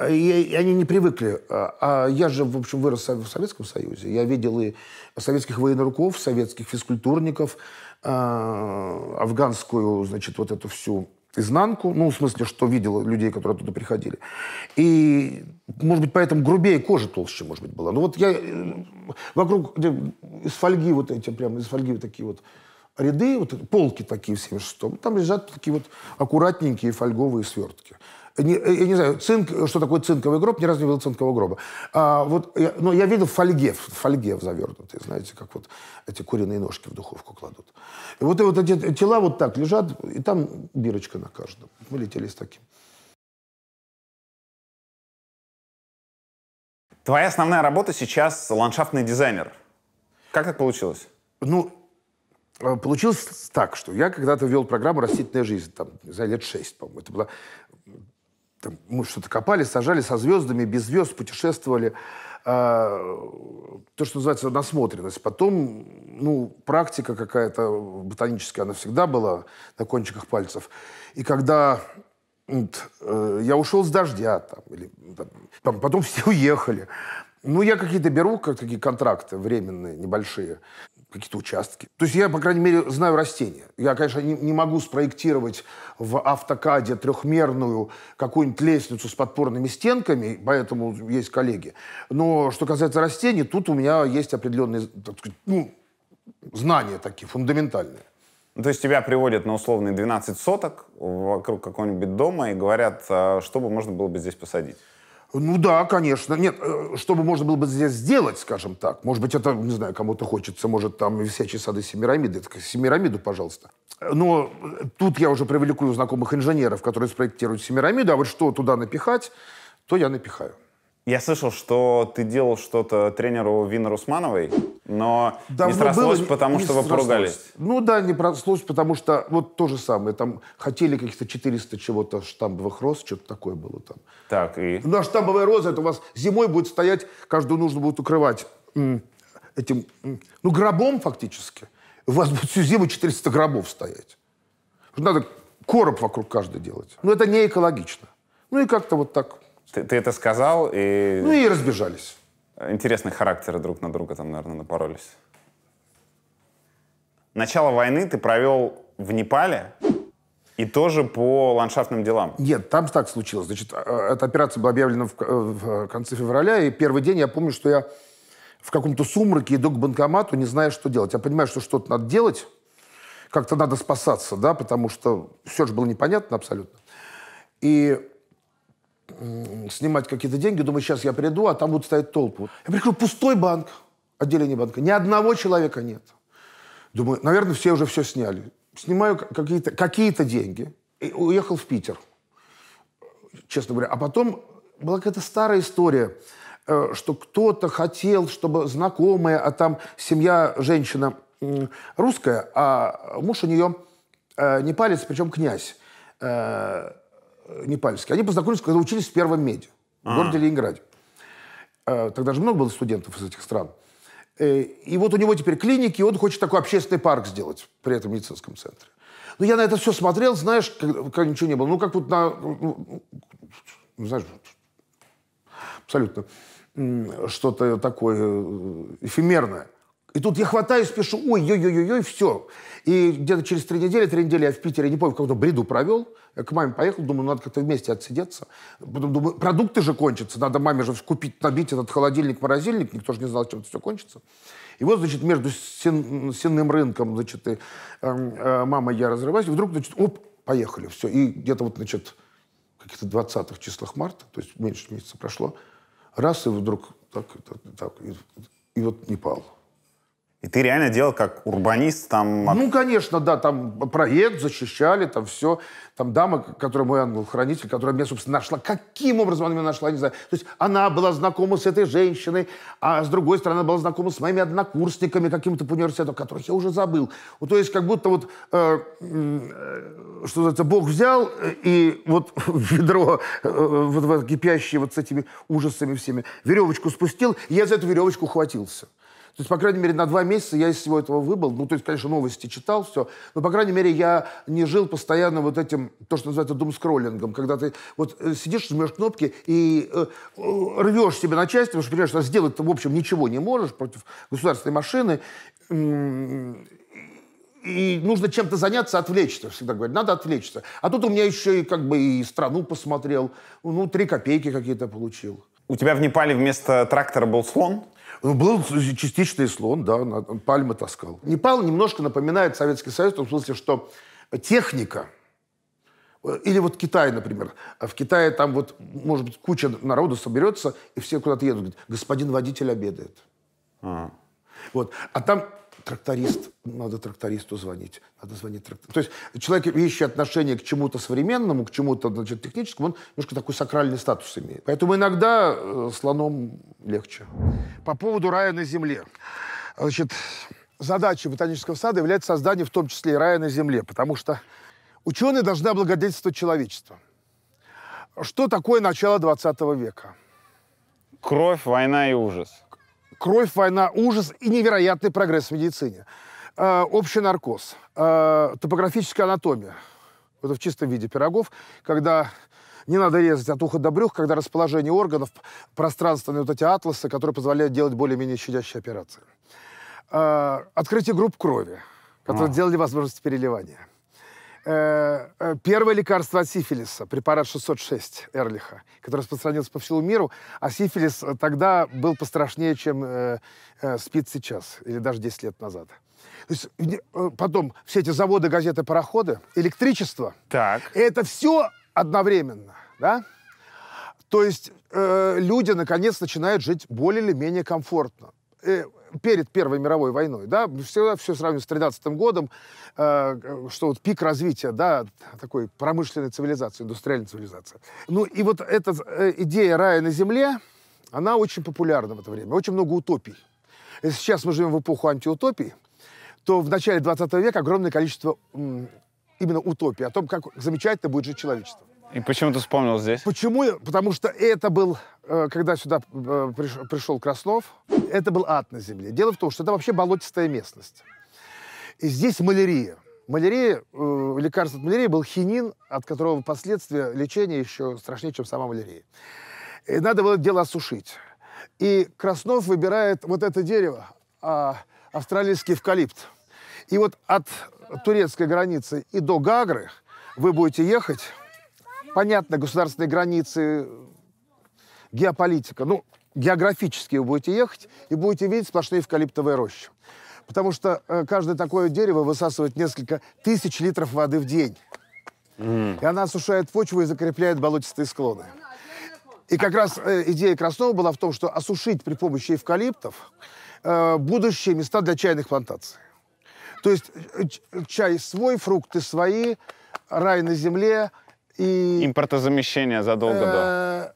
И они не привыкли. А, а я же, в общем, вырос в Советском Союзе. Я видел и советских военруков, советских физкультурников, а, афганскую, значит, вот эту всю изнанку, ну, в смысле, что видел людей, которые оттуда приходили. И, может быть, поэтому грубее кожа толще, может быть, была. Ну, вот я э, вокруг где, из фольги вот эти, прямо из фольги вот такие вот ряды, вот полки такие в 76-м, там лежат такие вот аккуратненькие фольговые свертки не, э, я не знаю, цинк, что такое цинковый гроб, ни разу не видел цинкового гроба. А, вот, я, но я видел фольге, фольге завернутые, знаете, как вот эти куриные ножки в духовку кладут. И вот, и вот эти тела вот так лежат, и там бирочка на каждом. Мы летели с таким. Твоя основная работа сейчас ландшафтный дизайнер. Как так получилось? Ну, э, Получилось так, что я когда-то вел программу «Растительная жизнь», там, за лет шесть, по-моему. Это была там, мы что-то копали, сажали со звездами, без звезд путешествовали. А, то, что называется насмотренность. Потом, ну, практика какая-то ботаническая, она всегда была на кончиках пальцев. И когда э, я ушел с дождя, там, или, там, потом все уехали. Ну, я какие-то беру как такие контракты временные, небольшие какие-то участки. То есть я, по крайней мере, знаю растения. Я, конечно, не, не могу спроектировать в автокаде трехмерную какую-нибудь лестницу с подпорными стенками, поэтому есть коллеги. Но что касается растений, тут у меня есть определенные так сказать, ну, знания такие, фундаментальные. Ну, то есть тебя приводят на условные 12 соток вокруг какого-нибудь дома и говорят, а что бы можно было бы здесь посадить? Ну да, конечно. Нет, э, чтобы можно было бы здесь сделать, скажем так. Может быть, это, не знаю, кому-то хочется, может, там висячие сады Семирамиды. Так Семирамиду, пожалуйста. Э, но э, тут я уже привлеку знакомых инженеров, которые спроектируют Семирамиду, а вот что туда напихать, то я напихаю. Я слышал, что ты делал что-то тренеру Вины Русмановой, но Давно не срослось, было, потому не что не вы срослось. поругались. Ну да, не срослось, потому что вот то же самое. Там хотели каких-то 400 чего-то штамбовых роз, что-то такое было там. Так, и? Ну, а штамбовая роза, это у вас зимой будет стоять, каждую нужно будет укрывать этим, ну, гробом фактически. У вас будет всю зиму 400 гробов стоять. Надо короб вокруг каждой делать. Ну, это не экологично. Ну, и как-то вот так ты, ты это сказал и... Ну и разбежались. Интересные характеры друг на друга там, наверное, напоролись. Начало войны ты провел в Непале и тоже по ландшафтным делам. Нет, там так случилось. Значит, э, эта операция была объявлена в, э, в э, конце февраля, и первый день я помню, что я в каком-то сумраке иду к банкомату, не зная, что делать. Я понимаю, что что-то надо делать, как-то надо спасаться, да, потому что все же было непонятно абсолютно. И снимать какие-то деньги, думаю, сейчас я приду, а там будут стоять толпы. Я прихожу, пустой банк, отделение банка, ни одного человека нет. Думаю, наверное, все уже все сняли. Снимаю какие-то какие деньги и уехал в Питер, честно говоря. А потом была какая-то старая история, э, что кто-то хотел, чтобы знакомая, а там семья женщина русская, а муж у нее э, палец, причем князь э, Непальский. Они познакомились, когда учились в первом меди. в а. городе Ленинграде. А, тогда же много было студентов из этих стран. Э, и вот у него теперь клиники, и он хочет такой общественный парк сделать при этом медицинском центре. Но ну, я на это все смотрел, знаешь, когда ничего не было. Ну, как вот на... Ну, ну знаешь, абсолютно что-то такое э, эфемерное. И тут я хватаюсь, пишу, ой, ой, ой, ой, ой, все. И где-то через три недели, три недели я в Питере, не помню, в каком-то бреду провел. Я к маме поехал, думаю, «Ну, надо как-то вместе отсидеться. Потом думаю, продукты же кончатся, надо маме же купить, набить этот холодильник, морозильник. Никто же не знал, чем это все кончится. И вот, значит, между сен, сенным рынком, значит, и, эм, э, э, мама и я разрываюсь. И вдруг, значит, оп, поехали, все. И где-то вот, значит, каких-то 20-х числах марта, то есть меньше месяца прошло, раз, и вдруг так, так, так и, и вот Непал. И ты реально делал как урбанист там... От... Ну, конечно, да, там проект защищали, там все. Там дама, которая мой ангел-хранитель, которая меня, собственно, нашла. Каким образом она меня нашла, не знаю. То есть она была знакома с этой женщиной, а с другой стороны, она была знакома с моими однокурсниками каким-то по университету, которых я уже забыл. Вот, ну, то есть как будто вот, э, э, что называется, Бог взял э, и вот в ведро, э, вот, вот кипящее вот с этими ужасами всеми, веревочку спустил, и я за эту веревочку хватился. То есть, по крайней мере, на два месяца я из всего этого выбыл. Ну, то есть, конечно, новости читал, все. Но, по крайней мере, я не жил постоянно вот этим, то, что называется думскроллингом, когда ты вот э, сидишь, жмешь кнопки и э, э рвешь себя на части, потому что понимаешь, что сделать в общем, ничего не можешь против государственной машины. И нужно чем-то заняться, отвлечься. Всегда говорят, надо отвлечься. А тут у меня еще и как бы и страну посмотрел. Ну, три копейки какие-то получил. У тебя в Непале вместо трактора был слон? Ну Был частичный слон, да, он пальмы таскал. Непал немножко напоминает Советский Союз в том смысле, что техника, э, или вот Китай, например. А в Китае там вот, может быть, куча народу соберется, и все куда-то едут. Говорят, господин водитель обедает. А. Вот. А там тракторист, надо трактористу звонить, надо звонить трактористу. То есть человек, имеющий отношение к чему-то современному, к чему-то значит, техническому, он немножко такой сакральный статус имеет. Поэтому иногда э, слоном легче. По поводу рая на земле. Значит, задачей ботанического сада является создание в том числе и рая на земле, потому что ученые должны облагодетельствовать человечество. Что такое начало 20 века? Кровь, война и ужас кровь, война, ужас и невероятный прогресс в медицине. Э, общий наркоз, э, топографическая анатомия. Это в чистом виде пирогов, когда не надо резать от уха до брюх, когда расположение органов, пространственные ну, вот эти атласы, которые позволяют делать более-менее щадящие операции. Э, открытие групп крови, которые а. делали возможность переливания. Э, э, первое лекарство от сифилиса, препарат 606 Эрлиха, который распространился по всему миру, а сифилис э, тогда был пострашнее, чем э, спит сейчас, или даже 10 лет назад. То есть, потом все эти заводы, газеты, пароходы, электричество. Так. Это все одновременно, да? То есть э, люди, наконец, начинают жить более или менее комфортно э, перед Первой мировой войной, да, всегда все сравнивают с 13 годом, э, что вот пик развития, да, такой промышленной цивилизации, индустриальной цивилизации. Ну и вот эта э, идея рая на земле, она очень популярна в это время, очень много утопий. Если сейчас мы живем в эпоху антиутопий, то в начале 20 века огромное количество именно утопий о том, как замечательно будет жить человечество. И почему ты вспомнил здесь? Почему? Потому что это был, э, когда сюда э, пришел Краснов, это был ад на земле. Дело в том, что это вообще болотистая местность. И здесь малярия. Малярия, э, лекарство от малярии был хинин, от которого последствия лечения еще страшнее, чем сама малярия. И надо было дело осушить. И Краснов выбирает вот это дерево, а, австралийский эвкалипт. И вот от турецкой границы и до Гагры вы будете ехать понятно, государственные границы, геополитика. Ну, географически вы будете ехать и будете видеть сплошные эвкалиптовые рощи. Потому что э, каждое такое дерево высасывает несколько тысяч литров воды в день. Mm. И она осушает почву и закрепляет болотистые склоны. И как раз э, идея Краснова была в том, что осушить при помощи эвкалиптов э, будущие места для чайных плантаций. То есть э, чай свой, фрукты свои, рай на земле – и, Импортозамещение задолго до. Э,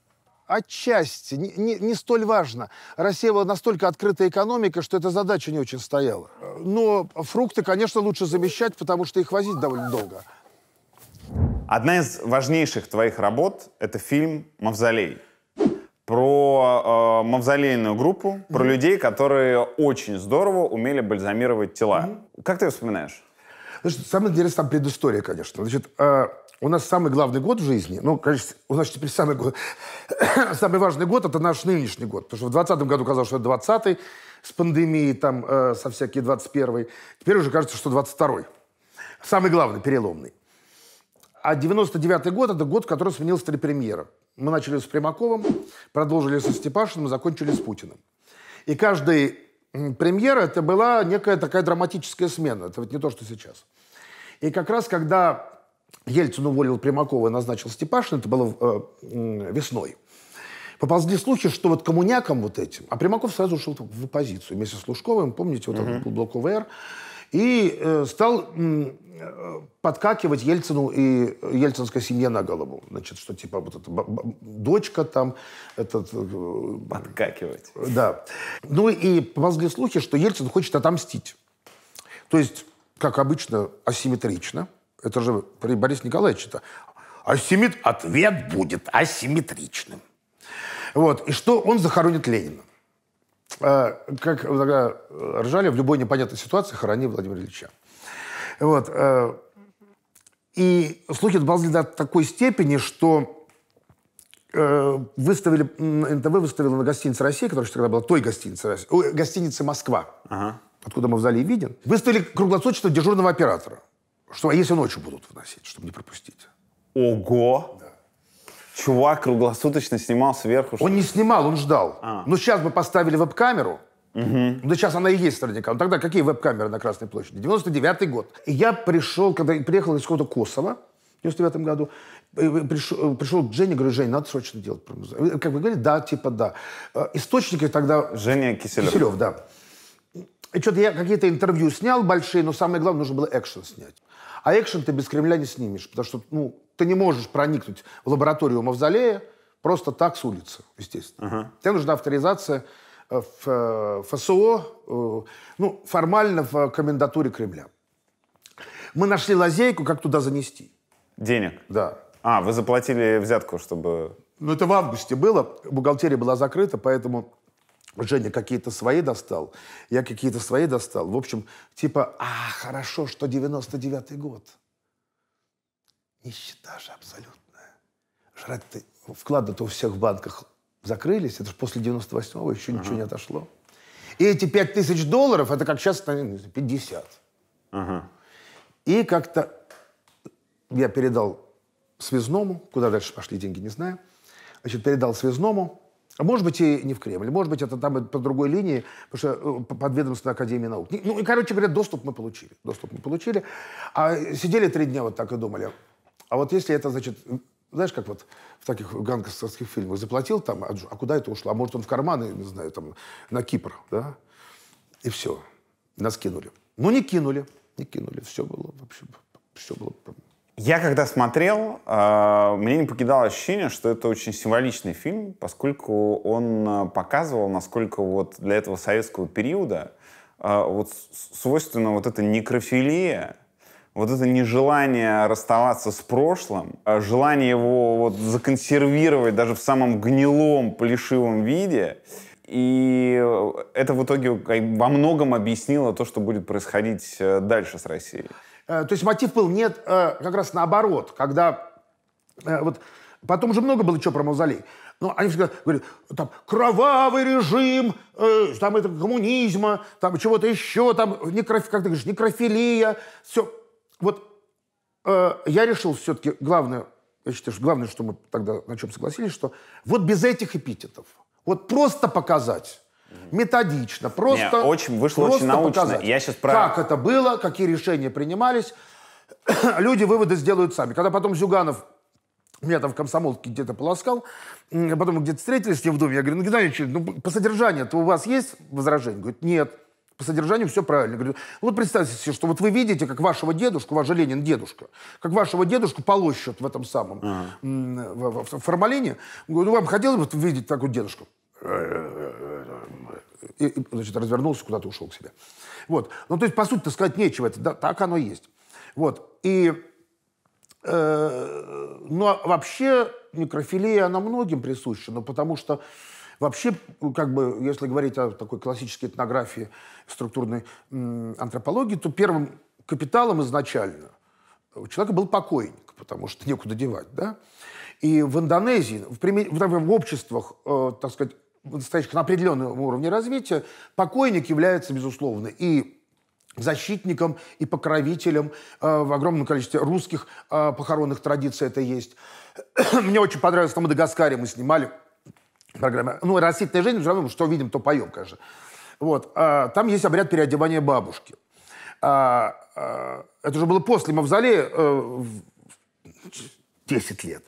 отчасти, не, не, не столь важно. Россия была настолько открытая экономика, что эта задача не очень стояла. Но фрукты, конечно, лучше замещать, потому что их возить довольно долго. Одна из важнейших твоих работ — это фильм «Мавзолей» про э, мавзолейную группу, mm-hmm. про людей, которые очень здорово умели бальзамировать тела. Mm-hmm. Как ты ее вспоминаешь? Значит, самое интересное, там предыстория, конечно. Значит, э, у нас самый главный год в жизни, ну, конечно, у нас теперь самый, год, самый важный год – это наш нынешний год. Потому что в 2020 году казалось, что это 20 с пандемией, там, э, со всякие 21-й. Теперь уже кажется, что 22-й. Самый главный, переломный. А 99-й год – это год, в который сменилась три премьера. Мы начали с Примаковым, продолжили со Степашиным, закончили с Путиным. И каждый премьер это была некая такая драматическая смена. Это вот не то, что сейчас. И как раз, когда Ельцин уволил Примакова и назначил Степашина, это было э, весной. Поползли слухи, что вот коммунякам вот этим, а Примаков сразу ушел в оппозицию вместе с Лужковым, помните, вот uh-huh. был блок ОВР, и э, стал э, подкакивать Ельцину и ельцинской семье на голову. Значит, что типа вот эта дочка там... Этот, э, подкакивать. Да. Ну и поползли слухи, что Ельцин хочет отомстить. То есть, как обычно, асимметрично – это же при Борисе Николаевиче-то. Асиммет... Ответ будет асимметричным. Вот. И что он захоронит Ленина. А, как ржали, в любой непонятной ситуации хорони Владимира Ильича. Вот. А, и слухи доползли до такой степени, что э, выставили, НТВ выставила на гостинице России, которая тогда была той гостиницей России, гостиницы «Москва», ага. откуда мы в зале и виден, выставили круглосуточного дежурного оператора. Что, а если ночью будут вносить, чтобы не пропустить? Ого! Да. Чувак круглосуточно снимал сверху. Он не снимал, он ждал. А. Ну, сейчас бы поставили веб-камеру, Угу. Да сейчас она и есть наверняка. Ну, тогда какие веб-камеры на Красной площади? 99-й год. И я пришел, когда приехал из какого-то Косово в 99 году, пришел, э, пришел к Жене, говорю, Женя, надо срочно делать промзону. Э, как вы говорите, да, типа да. Э, источники тогда... Женя Киселев. Киселев, да. И что-то я какие-то интервью снял большие, но самое главное, нужно было экшен снять. А экшен ты без Кремля не снимешь, потому что ну, ты не можешь проникнуть в лабораторию Мавзолея просто так с улицы, естественно. Ага. Тебе нужна авторизация в э, э, ФСО, э, ну, формально в комендатуре Кремля. Мы нашли лазейку, как туда занести. Денег? Да. А, вы заплатили взятку, чтобы... Ну, это в августе было, бухгалтерия была закрыта, поэтому Женя какие-то свои достал, я какие-то свои достал. В общем, типа, а, хорошо, что 99-й год. Нищета же абсолютная. Жрать-то, вклады-то у всех в банках закрылись, это же после 98-го еще uh ничего не отошло. И эти 5 тысяч долларов, это как сейчас, наверное, 50. uh И как-то я передал связному, куда дальше пошли деньги, не знаю. Значит, передал связному, а может быть, и не в Кремль, может быть, это там по другой линии, потому что э, под ведомство Академии наук. Ну, и, короче говоря, доступ мы получили. Доступ мы получили. А сидели три дня вот так и думали. А вот если это, значит, знаешь, как вот в таких гангстерских фильмах заплатил там, а, а куда это ушло? А может, он в карманы, не знаю, там, на Кипр, да? И все. Нас кинули. Ну, не кинули. Не кинули. Все было вообще... Все было я когда смотрел, э, мне не покидало ощущение, что это очень символичный фильм, поскольку он э, показывал, насколько вот для этого советского периода э, вот свойственно вот эта некрофилия, вот это нежелание расставаться с прошлым, желание его вот законсервировать даже в самом гнилом, плешивом виде. И это в итоге во многом объяснило то, что будет происходить дальше с Россией. Э, то есть мотив был нет, э, как раз наоборот, когда э, вот потом уже много было чего про мавзолей. Но ну, они всегда говорят, там, кровавый режим, э, там, это, коммунизма, там, чего-то еще, там, некроф, как ты говоришь, некрофилия, все. Вот э, я решил все-таки главное, я считаю, что главное, что мы тогда на чем согласились, что вот без этих эпитетов, вот просто показать, методично, просто Не, очень вышло просто очень научно. Показать, Я сейчас про... Как это было, какие решения принимались. Люди выводы сделают сами. Когда потом Зюганов меня там в комсомолке где-то полоскал, а потом мы где-то встретились с ним в доме, я говорю, ну, Геннадий Ильич, ну, по содержанию-то у вас есть возражение? Говорит, нет. По содержанию все правильно. говорю, «Ну, вот представьте себе, что вот вы видите, как вашего дедушку, ваш же Ленин дедушка, как вашего дедушку полощут в этом самом, uh-huh. в, в, в формалине. Говорю, ну, вам хотелось бы видеть такую дедушку? и, и, значит, развернулся, куда-то ушел к себе. Вот. Ну, то есть, по сути-то сказать нечего, это, да, так оно и есть. Вот. И, э, но ну, а вообще некрофилия, она многим присуща, но потому что Вообще, как бы, если говорить о такой классической этнографии, структурной антропологии, то первым капиталом изначально у человека был покойник, потому что некуда девать, да? И в Индонезии, в, прими... в, в обществах, э, так сказать, стоящих на определенном уровне развития, покойник является, безусловно, и защитником и покровителем э, в огромном количестве русских э, похоронных традиций это есть. Мне очень понравилось, на Мадагаскаре мы снимали программу. Ну, растительная жизнь, все равно, что видим, то поем, конечно. Вот. Э, там есть обряд переодевания бабушки. Э, э, это уже было после Мавзолея э, 10 лет.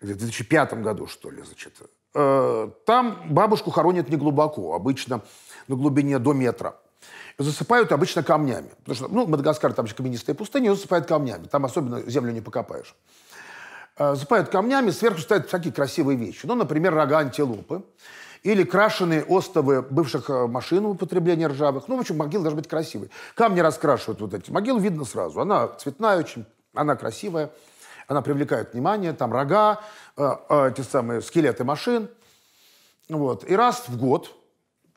В 2005 году, что ли, значит. Э, там бабушку хоронят не глубоко, обычно на глубине до метра. Засыпают обычно камнями. Потому что, ну, Мадагаскар, там же каменистая пустыня, засыпают камнями. Там особенно землю не покопаешь. Э, засыпают камнями, сверху ставят всякие красивые вещи. Ну, например, рога антилопы. Или крашеные остовы бывших э, машин употребления ржавых. Ну, в общем, могила должна быть красивой. Камни раскрашивают вот эти. Могилу видно сразу. Она цветная очень, она красивая. Она привлекает внимание, там рога, э, э, эти самые скелеты машин. Вот. И раз в год,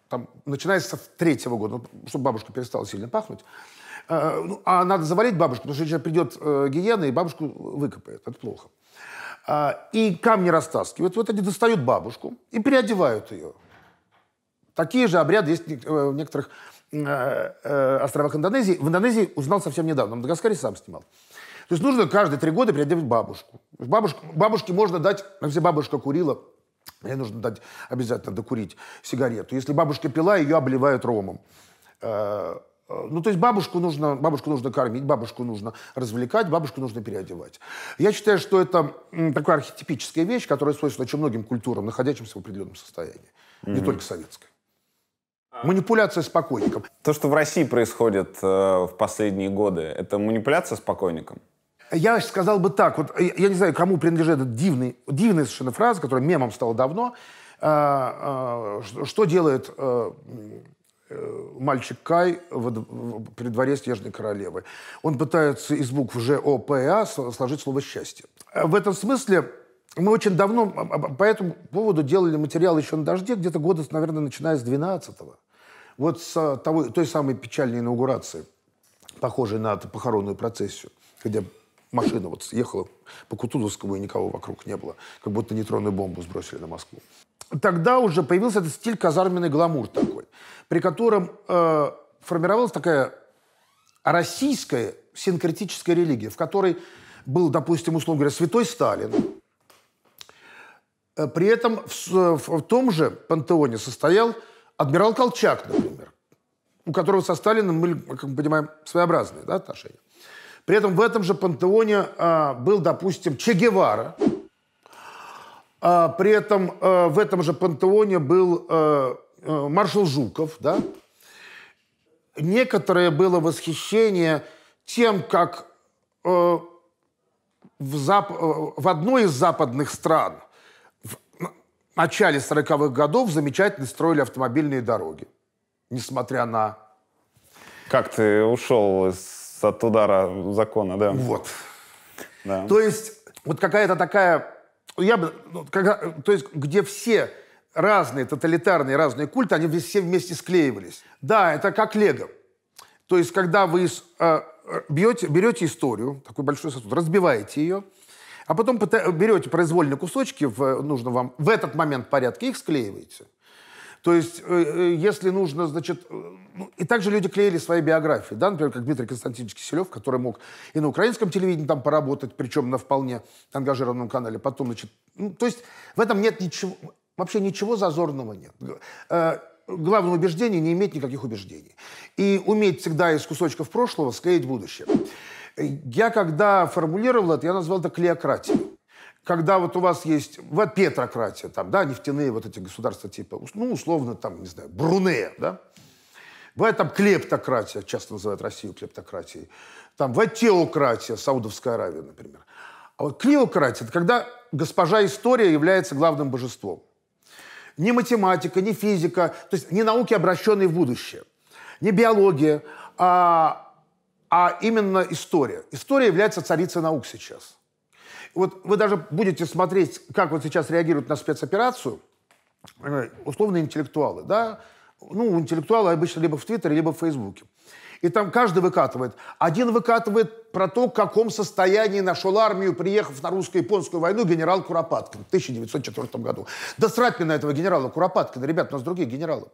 там, начинается с третьего года, чтобы бабушка перестала сильно пахнуть, э, ну, а надо завалить бабушку, потому что сейчас придет э, гиена и бабушку выкопает. Это плохо. Э, и камни растаскивают. Вот они достают бабушку и переодевают ее. Такие же обряды есть в э, некоторых э, э, островах Индонезии. В Индонезии узнал совсем недавно, на Мадагаскаре сам снимал. То есть нужно каждые три года переодевать бабушку. Бабушке, бабушке можно дать, если бабушка курила, ей нужно дать обязательно докурить сигарету. Если бабушка пила, ее обливают ромом. Э, э, ну, то есть бабушку нужно, бабушку нужно кормить, бабушку нужно развлекать, бабушку нужно переодевать. Я считаю, что это такая архетипическая вещь, которая свойственна очень многим культурам, находящимся в определенном состоянии, mm-hmm. не только советской. А. Манипуляция с покойником. То, что в России происходит э, в последние годы, это манипуляция с покойником? Я сказал бы так, вот я не знаю, кому принадлежит этот дивный, дивная совершенно фраза, которая мемом стала давно, а, а, что делает а, мальчик Кай во, в, при дворе Снежной Королевы. Он пытается из букв Ж, О, П, А сложить слово «счастье». В этом смысле мы очень давно по этому поводу делали материал еще на дожде, где-то года, наверное, начиная с 12-го. Вот с того, той самой печальной инаугурации, похожей на похоронную процессию, где машина вот съехала по Кутузовскому, и никого вокруг не было. Как будто нейтронную бомбу сбросили на Москву. Тогда уже появился этот стиль казарменный гламур такой, при котором э, формировалась такая российская синкретическая религия, в которой был, допустим, условно говоря, святой Сталин. Э, при этом в, в, в том же пантеоне состоял адмирал Колчак, например, у которого со Сталином мы, как мы понимаем, своеобразные да, отношения. При этом в этом же пантеоне э, был, допустим, Че Гевара. Э, при этом э, в этом же пантеоне был э, э, маршал Жуков. Да? Некоторое было восхищение тем, как э, в, зап в одной из западных стран в начале 40-х годов замечательно строили автомобильные дороги, несмотря на... Как ты ушел из с от удара закона, да. Вот. Да. То есть вот какая-то такая, я бы, ну, когда, то есть где все разные тоталитарные, разные культы, они все вместе склеивались. Да, это как лего. То есть когда вы э, бьете, берете историю, такой большой сосуд, разбиваете ее, а потом берете произвольные кусочки в нужном вам в этот момент порядке, их склеиваете. То есть, э, э, если нужно, значит... Э, ну, и также люди клеили свои биографии, да, например, как Дмитрий Константинович Киселев, который мог и на украинском телевидении там поработать, причем на вполне ангажированном канале, потом, значит... Ну, то есть, в этом нет ничего... Вообще ничего зазорного нет. Главное убеждение — не иметь никаких убеждений. И уметь всегда из кусочков прошлого склеить будущее. Я когда формулировал это, я назвал это клеократией когда вот у вас есть вот петрократия, там, да, нефтяные вот эти государства типа, ну, условно, там, не знаю, Брунея, да, бывает там клептократия, часто называют Россию клептократией, там, бывает теократия, Саудовская Аравия, например. А вот клеократия – это когда госпожа история является главным божеством. Не математика, не физика, то есть не науки, обращенные в будущее, не биология, а, а именно история. История является царицей наук сейчас – вот вы даже будете смотреть, как вот сейчас реагируют на спецоперацию э, условные интеллектуалы, да? Ну, интеллектуалы обычно либо в Твиттере, либо в Фейсбуке. И там каждый выкатывает. Один выкатывает про то, в каком состоянии нашел армию, приехав на русско-японскую войну, генерал Куропаткин в 1904 году. Да срать мне на этого генерала Куропаткина, ребят, у нас другие генералы.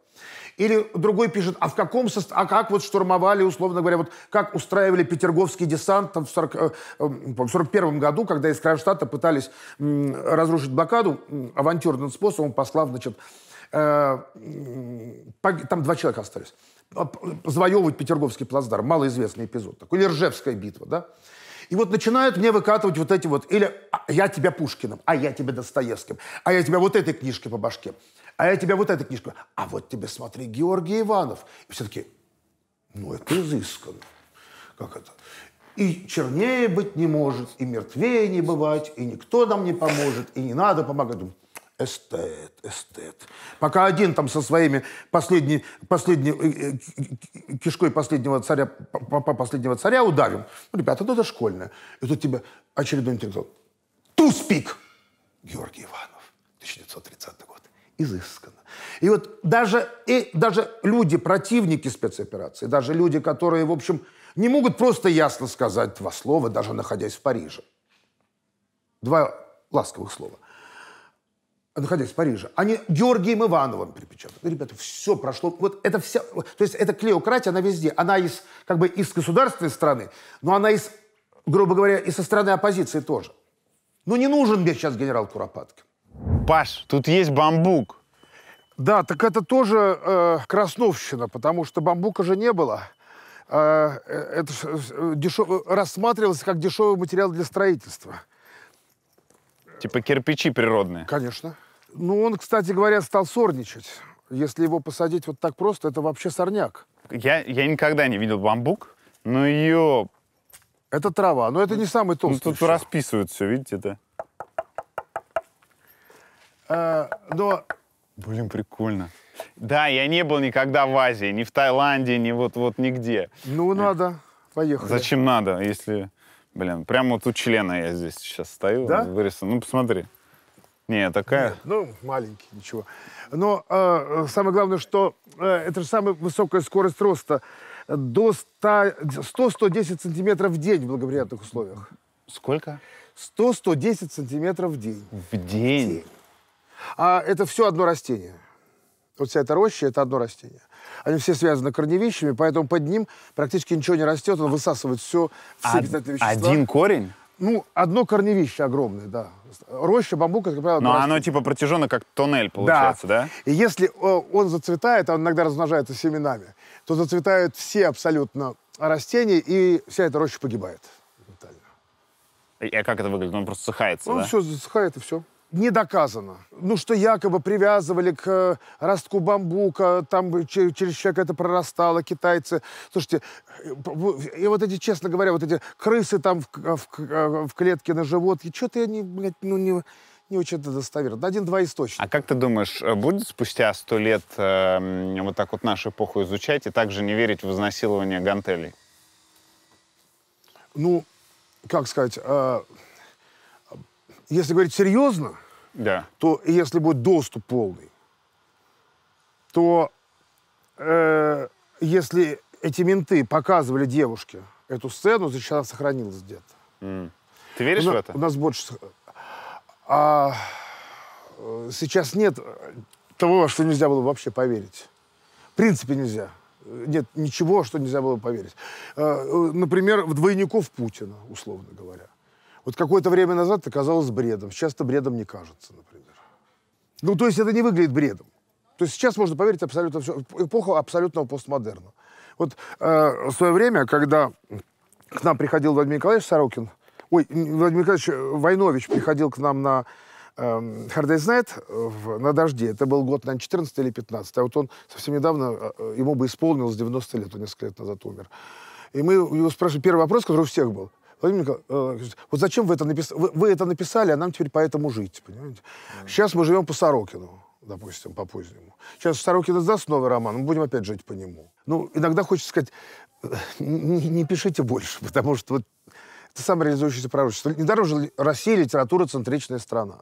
Или другой пишет, а в каком сост... а как вот штурмовали, условно говоря, вот как устраивали петерговский десант там, в 40... 41 э, э, году, когда из Кронштадта пытались разрушить блокаду авантюрным способом, послав, значит, э, там два человека остались, завоевывать Петерговский плацдарм, малоизвестный эпизод такой, или Ржевская битва, да? И вот начинают мне выкатывать вот эти вот, или «А «я тебя Пушкиным», «а я тебя Достоевским», «а я тебя вот этой книжкой по башке» а я тебе вот эту книжку, а вот тебе смотри, Георгий Иванов. И все-таки, ну это изысканно. Как это? И чернее быть не может, и мертвее не бывать, и никто нам не поможет, и не надо помогать. Эстет, эстет. Пока один там со своими последней, последней, э, э, кишкой последнего царя, по последнего царя удавим. Ну, ребята, ну, это дошкольное. И тут тебе очередной интеллектуал. Туспик! Георгий Иванов, 1930 изысканно. И вот даже, и даже люди, противники спецоперации, даже люди, которые, в общем, не могут просто ясно сказать два слова, даже находясь в Париже. Два ласковых слова. Находясь в Париже. Они Георгием Ивановым припечатаны. Ребята, все прошло. Вот это вся... То есть эта клеократия, она везде. Она из, как бы, из государственной страны, но она из, грубо говоря, и со стороны оппозиции тоже. Но не нужен мне сейчас генерал Куропаткин. Паш, тут есть бамбук. Да, так это тоже э, красновщина, потому что бамбука же не было. Э, э это э, э, дешев... рассматривалось как дешевый материал для строительства. Типа кирпичи природные? Конечно. Ну, он, кстати говоря, стал сорничать. Если его посадить вот так просто, это вообще сорняк. Я, я никогда не видел бамбук, Ну ее... Это трава, но это не самый толстый. Ну, тут расписывают все, видите, да? э, Блин, прикольно. Да, я не был никогда в Азии, ни в Таиланде, ни вот, вот нигде. Ну, э, надо. Поехали. Зачем надо, если... Блин, прямо вот у члена я здесь сейчас стою, да? вырисован. Ну, посмотри. Не, такая... Нет, ну, маленький, ничего. Но э, самое главное, что э, это же самая высокая скорость роста. До 100-110 сантиметров в день в благоприятных условиях. Сколько? 100-110 сантиметров в день. В день? В день. А это все одно растение. Вот вся эта роща – это одно растение. Они все связаны корневищами, поэтому под ним практически ничего не растет, он высасывает все, все Од- питательные вещества. Один корень? Ну, одно корневище огромное, да. Роща бамбука, как правило, Но оно типа протяженно, как тоннель получается, да? да? И если э, он зацветает, а он иногда размножается семенами, то зацветают все абсолютно растения, и вся эта роща погибает. А как это выглядит? Он просто сыхается, Он да? все засыхает, и все не доказано. Ну, что якобы привязывали к э, ростку бамбука, там через человека это прорастало, китайцы. Слушайте, э, и вот эти, честно говоря, вот эти крысы там в, э, в, в клетке на живот, и что-то я не, блядь, ну, не, не очень это достоверно. Один-два источника. А как ты думаешь, будет спустя сто лет э, вот так вот нашу эпоху изучать и также не верить в изнасилование гантелей? Ну, как сказать... Э, если говорить серьезно, да. то если будет доступ полный, то э, если эти менты показывали девушке эту сцену, значит, она сохранилась где-то. Mm. Ты веришь у в это? У нас больше... А, э, сейчас нет того, что нельзя было вообще поверить. В принципе, нельзя. Нет ничего, что нельзя было поверить. Э, э, например, в двойников Путина, условно говоря. Вот какое-то время назад это казалось бредом. Сейчас то бредом не кажется, например. Ну, то есть это не выглядит бредом. То есть сейчас можно поверить абсолютно все. Эпоха абсолютного постмодерна. Вот э, в свое время, когда к нам приходил Владимир Николаевич Сорокин, ой, Владимир Николаевич э, Войнович приходил к нам на э, Hard Day's Night э, в, на дожде. Это был год, наверное, 14 или 15. А вот он совсем недавно, э, ему бы исполнилось 90 лет, он несколько лет назад умер. И мы его спрашивали, первый вопрос, который у всех был, Владимир Николаевич, э, вот зачем вы это написали? Вы, вы это написали, а нам теперь поэтому жить, понимаете? Mm. Сейчас мы живем по Сорокину, допустим, по-позднему. Сейчас Сорокин издаст новый роман, мы будем опять жить по нему. Ну, иногда хочется сказать, э, не, не пишите больше, потому что вот это самореализующееся пророчество. Не дороже России литература центричная страна.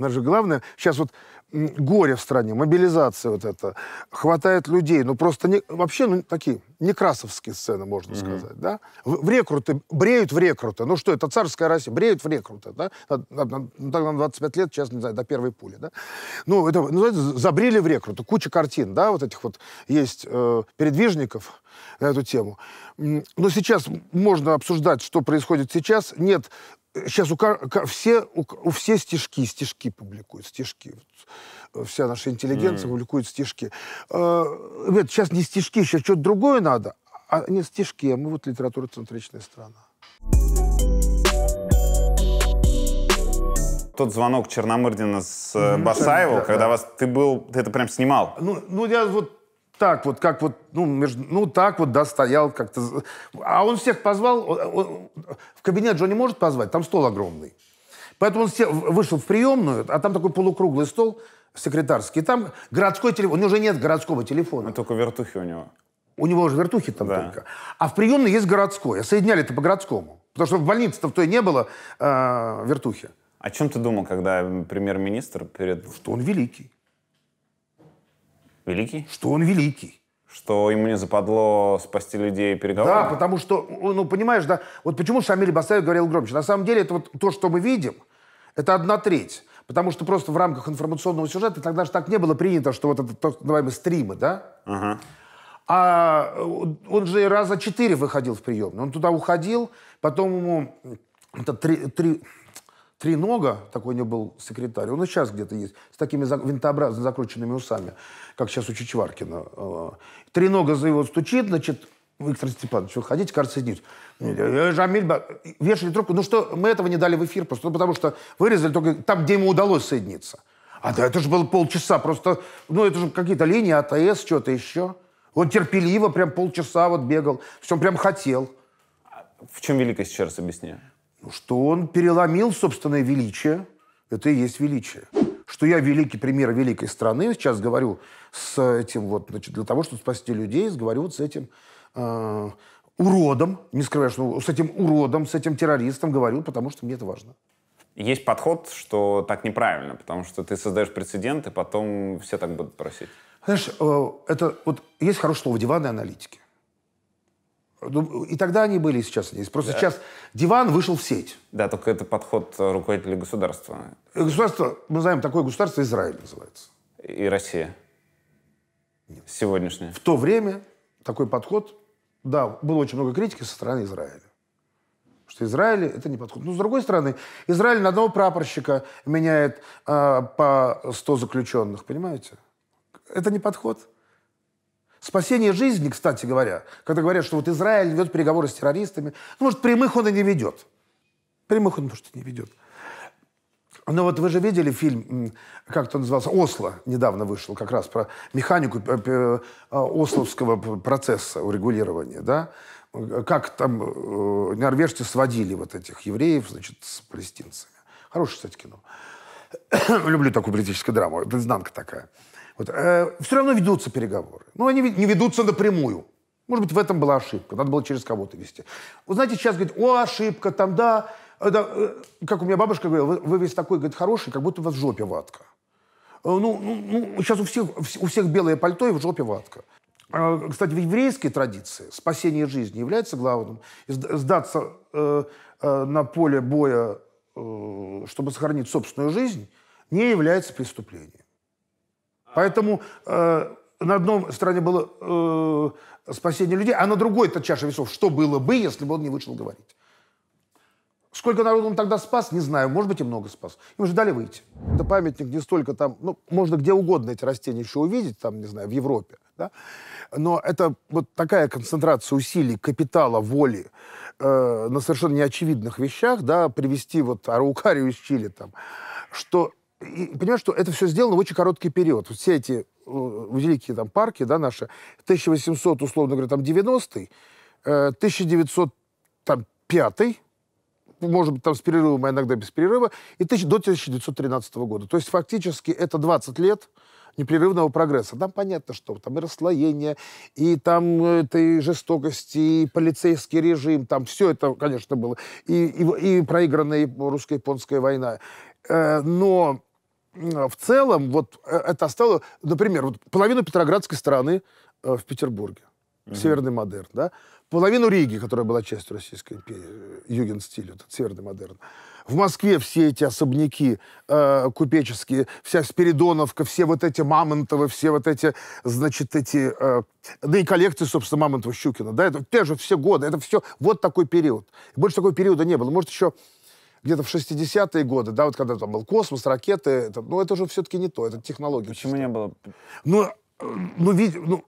Нас же главное, сейчас вот горе в стране, мобилизация вот это, хватает людей, ну просто не, вообще ну, такие некрасовские сцены, можно mm-hmm. сказать, да? В, в рекруты, бреют в рекруты, ну что, это царская Россия, бреют в рекруты, да? тогда на 25 лет, сейчас, не знаю, до первой пули, да? Ну, это, ну, это забрили в рекруты, куча картин, да, вот этих вот есть э, передвижников на эту тему. Но сейчас можно обсуждать, что происходит сейчас, нет сейчас у, все, у, у все стишки, стишки публикуют, стишки. Вот, э, вся наша интеллигенция mm. публикует стишки. Э, нет, сейчас не стишки, сейчас что-то другое надо. А не стишки, а мы вот литература литературоцентричная страна. Тот звонок Черномырдина с mm-hmm. Э, Басаевым, да, когда да. вас ты был, ты это прям снимал. Ну, ну я вот так вот, как вот, ну, между, ну так вот, да, стоял как-то. А он всех позвал, он, он, в кабинет Джонни может позвать, там стол огромный. Поэтому он все, вышел в приемную, а там такой полукруглый стол секретарский, и там городской телефон, у него уже нет городского телефона. А только вертухи у него. У него уже вертухи там да. только. А в приемной есть городской, а соединяли это по городскому. Потому что в больнице-то в той не было э, вертухи. О чем ты думал, когда премьер-министр перед... Что он великий. Великий? Что он великий. Что ему не западло спасти людей переговорами? Да, потому что, ну, понимаешь, да, вот почему Шамиль Басаев говорил громче. На самом деле, это вот то, что мы видим, это одна треть. Потому что просто в рамках информационного сюжета тогда же так не было принято, что вот это так называемые стримы, да? Ага. А э, он же раза четыре выходил в приемную. Он туда уходил, потом ему это три, три, Тринога, такой у него был секретарь, он и сейчас где-то есть, с такими винтообразно закрученными усами, как сейчас у Чичваркина. Э. Тринога за его стучит, значит, Виктор Степанович, выходите, кажется, сидит. Э, э, Жамиль, вешали трубку. Ну что, мы этого не дали в эфир просто, ну, потому что вырезали только там, где ему удалось соединиться. А да, это же было полчаса просто, ну это же какие-то линии, АТС, что-то еще. Он терпеливо прям полчаса вот бегал, все прям хотел. А в чем великость, еще раз объясняю. Ну что он переломил собственное величие, это и есть величие. Что я великий пример великой страны, сейчас говорю с этим вот, значит, для того, чтобы спасти людей, говорю вот с этим э, уродом, не скрываю, что с этим уродом, с этим террористом говорю, потому что мне это важно. Есть подход, что так неправильно, потому что ты создаешь прецедент, и потом все так будут просить. Знаешь, э, это вот есть хорошее слово диванной аналитики. Ну, и тогда они были, и сейчас они есть. Просто да. сейчас диван вышел в сеть. Да, только это подход э, руководителей государства. Э, государство, мы знаем, такое государство Израиль называется. И Россия. Нет. Сегодняшняя. В то время такой подход, да, было очень много критики со стороны Израиля. Что Израиль это не подход. Но с другой стороны, Израиль на одного прапорщика меняет э, по 100 заключенных, понимаете? Это не подход. Спасение жизни, кстати говоря, когда говорят, что вот Израиль ведет переговоры с террористами, ну, может, прямых он и не ведет. Прямых он, может, и не ведет. Но вот вы же видели фильм, как он назывался, «Осло» недавно вышел, как раз про механику э, э, ословского процесса урегулирования, да? Как там э, норвежцы сводили вот этих евреев, значит, с палестинцами. Хорошее, кстати, кино. Люблю такую политическую драму. Это изнанка такая. Вот, э, все равно ведутся переговоры. Но ну, они не ведутся напрямую. Может быть, в этом была ошибка. Надо было через кого-то вести. Вы знаете, сейчас говорят, о, ошибка, там, да. Э, да э, как у меня бабушка говорила, вы, вы весь такой, говорит, хороший, как будто у вас в жопе ватка. Э, ну, ну, ну сейчас у всех, у всех белое пальто и в жопе ватка. А, кстати, в еврейской традиции спасение жизни является главным. Сдаться э, э, на поле боя, э, чтобы сохранить собственную жизнь, не является преступлением. Поэтому э, на одном стороне было э, спасение людей, а на другой это чаша весов, что было бы, если бы он не вышел говорить. Сколько народу он тогда спас, не знаю, может быть, и много спас. Им же дали выйти. Это памятник не столько там, ну, можно где угодно эти растения еще увидеть, там, не знаю, в Европе, да? Но это вот такая концентрация усилий, капитала, воли э, на совершенно неочевидных вещах, да, привести вот араукарию из Чили там, что и, понимаешь, что это все сделано в очень короткий период. Все эти э, великие там парки, да, наши, 1800, условно говоря, там 90-й, 1905 э, может быть, там с перерывом, а иногда без перерыва, и тысяч, до 1913 года. То есть фактически это 20 лет непрерывного прогресса. Там понятно, что там и расслоение, и там этой жестокости, и полицейский режим, там все это, конечно, было, и, и, и проигранная русско-японская война. Э, но Э, в целом вот э, это стало, например, вот половину Петроградской страны э, в Петербурге, mm-hmm. северный модерн, да, половину Риги, которая была частью Российской империи, югенстиль, вот, северный модерн. В Москве все эти особняки э, купеческие, вся Спиридоновка, все вот эти Мамонтовы, все вот эти, значит, эти... Э, да и коллекции, собственно, Мамонтова-Щукина, да, это те же все годы, это все вот такой период. Больше такого периода не было. Может, еще где-то в 60-е годы, да, вот когда там был космос, ракеты, это, ну это же все-таки не то, это технология. Почему чисто. не было? Ну, э, ну, види, ну,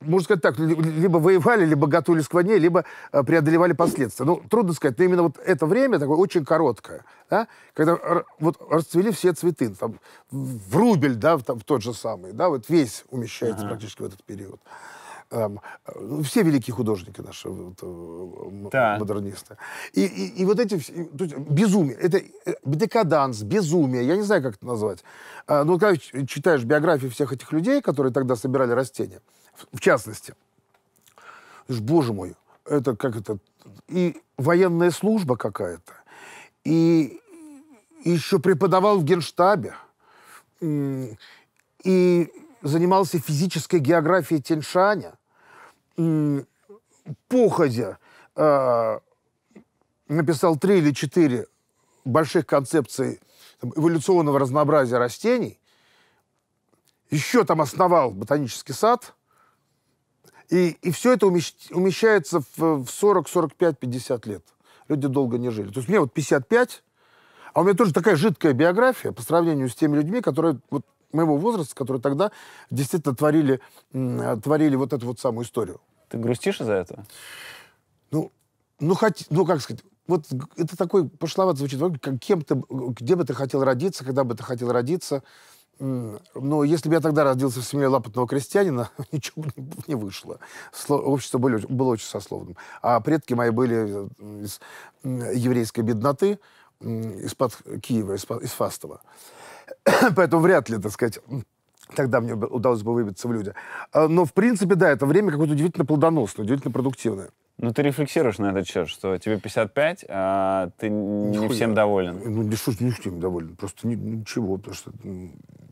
можно сказать так, либо воевали, либо готовились к войне, либо э, преодолевали последствия. Ну, трудно сказать, но именно вот это время такое очень короткое, да, когда вот расцвели все цветы, там, в рубль, да, в, там, в тот же самый, да, вот весь умещается ага. практически в этот период. Эм, э, все великие художники наши, э, да. модернисты. И, и, и вот эти, то есть, безумие, это э, декаданс, безумие, я не знаю, как это назвать. А, Но ну, когда читаешь биографии всех этих людей, которые тогда собирали растения, в частности, боже мой, это как это, и военная служба какая-то, и еще преподавал в генштабе, и занимался физической географией Тяньшаня, походя э, написал три или четыре больших концепции там, эволюционного разнообразия растений, еще там основал ботанический сад, и, и все это умещается в, в 40, 45, 50 лет. Люди долго не жили. То есть мне вот 55, а у меня тоже такая жидкая биография по сравнению с теми людьми, которые вот моего возраста, которые тогда действительно творили, э, творили вот эту вот самую историю. Ты грустишь из-за этого? Ну, ну, хоть, ну, как сказать, вот это такой пошловато звучит, как, кем ты, где бы ты хотел родиться, когда бы ты хотел родиться. Но если бы я тогда родился в семье лапотного крестьянина, ничего бы не вышло. Сло, общество было, было очень сословным. А предки мои были э, из еврейской бедноты, из-под Киева, из, из Фастова. Поэтому вряд ли, так сказать, тогда мне удалось бы выбиться в люди. А, но, в принципе, да, это время какое-то удивительно плодоносное, удивительно продуктивное. Ну, ты рефлексируешь на этот счет, что тебе 55, а ты не Нихуя. всем доволен. Ну, не что не всем доволен, просто ни, ничего, потому что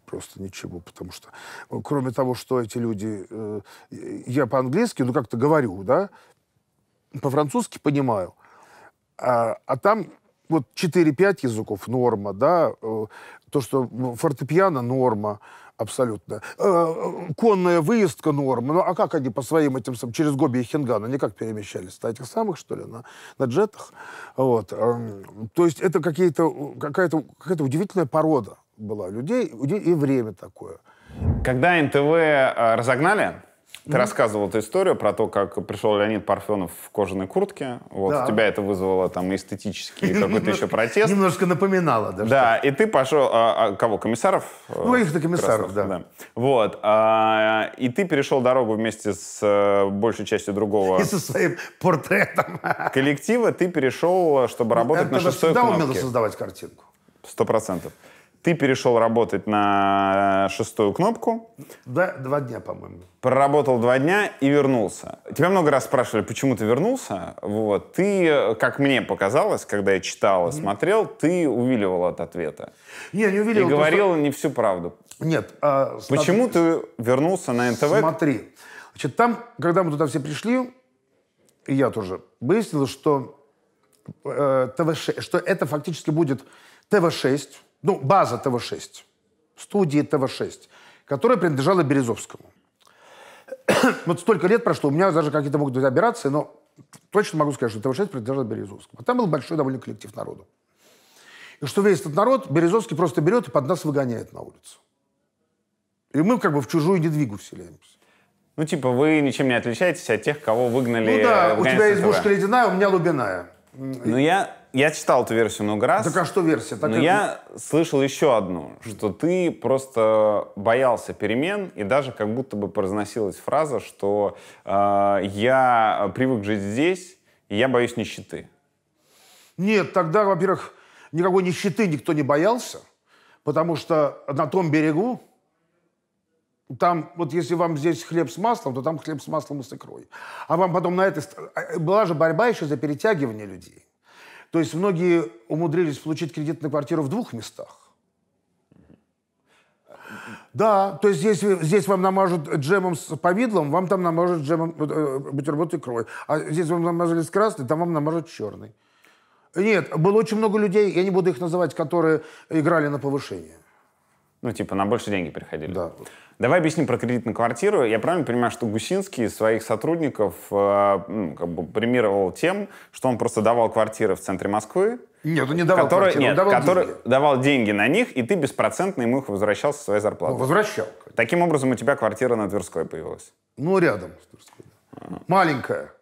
просто ничего, потому что э, кроме того, что эти люди, э, я по-английски, ну, как-то говорю, да, по-французски понимаю, а, а там вот 4-5 языков норма, да, э, то, что ну, фортепиано – норма абсолютно. Э, э, конная выездка – норма. Ну, а как они по своим этим через Гоби и Хинган, они как перемещались? На этих самых, что ли, на, на джетах? Вот. Эм, то есть это какие-то, какая-то, какая-то удивительная порода была людей, и время такое. Когда НТВ э, разогнали, ты рассказывал эту историю про то, как пришел Леонид Парфенов в кожаной куртке. Вот да. у тебя это вызвало там эстетический какой-то еще протест. Немножко напоминало, да. Да, и ты пошел а, а, кого? Комиссаров? Ну э, их то комиссаров, да. Вот а, и ты перешел дорогу вместе с э, большей частью другого. И со своим портретом. Коллектива ты перешел, э, чтобы ну, работать на шестой Я всегда умел создавать картинку. Сто процентов. Ты перешел работать на э, шестую кнопку. Да, два дня, по-моему. Проработал два дня и вернулся. Тебя много раз спрашивали, почему ты вернулся. Вот. Ты, э, как мне показалось, когда я читал и смотрел, ты увиливал от ответа. Не, не увиливал. И говорил просто... не всю правду. Нет. А, почему ты вернулся на НТВ? Смотри. Значит, там, когда мы туда все пришли, и я тоже, выяснилось, что, э, ТВ-6, что это фактически будет ТВ-6, ну, база ТВ-6, студии ТВ-6, которая принадлежала Березовскому. вот столько лет прошло, у меня даже какие-то могут быть операции, но точно могу сказать, что ТВ-6 принадлежала Березовскому. А там был большой довольно коллектив народу. И что весь этот народ Березовский просто берет и под нас выгоняет на улицу. И мы как бы в чужую недвигу вселяемся. Ну, типа, вы ничем не отличаетесь от тех, кого выгнали. Ну да, у тебя избушка ледяная, у меня лубиная. Ну, я я читал эту версию много раз. Так а что версия? Так но это... я слышал еще одну, что ты просто боялся перемен, и даже как будто бы произносилась фраза, что э, я привык жить здесь, и я боюсь нищеты. Нет, тогда, во-первых, никакой нищеты никто не боялся, потому что на том берегу, там, вот если вам здесь хлеб с маслом, то там хлеб с маслом и с икрой. А вам потом на этой... Э, была же борьба еще за перетягивание людей. То есть многие умудрились получить кредит на квартиру в двух местах. Да, то есть здесь, здесь вам намажут джемом с повидлом, вам там намажут джемом э, бутерброд и крой. А здесь вам намазали с красной, там вам намажут черный. Нет, было очень много людей, я не буду их называть, которые играли на повышение. Ну, типа, на больше деньги приходили. Да. Давай объясним про кредит на квартиру. Я правильно понимаю, что Гусинский своих сотрудников э, ну, как бы премировал тем, что он просто давал квартиры в центре Москвы? Нет, он не давал которые, квартиры, нет, он давал который деньги. давал деньги на них, и ты беспроцентно ему их возвращал со своей зарплаты. Ну, возвращал. Таким образом, у тебя квартира на Тверской появилась? Ну, рядом с Тверской. Да. Ага. Маленькая.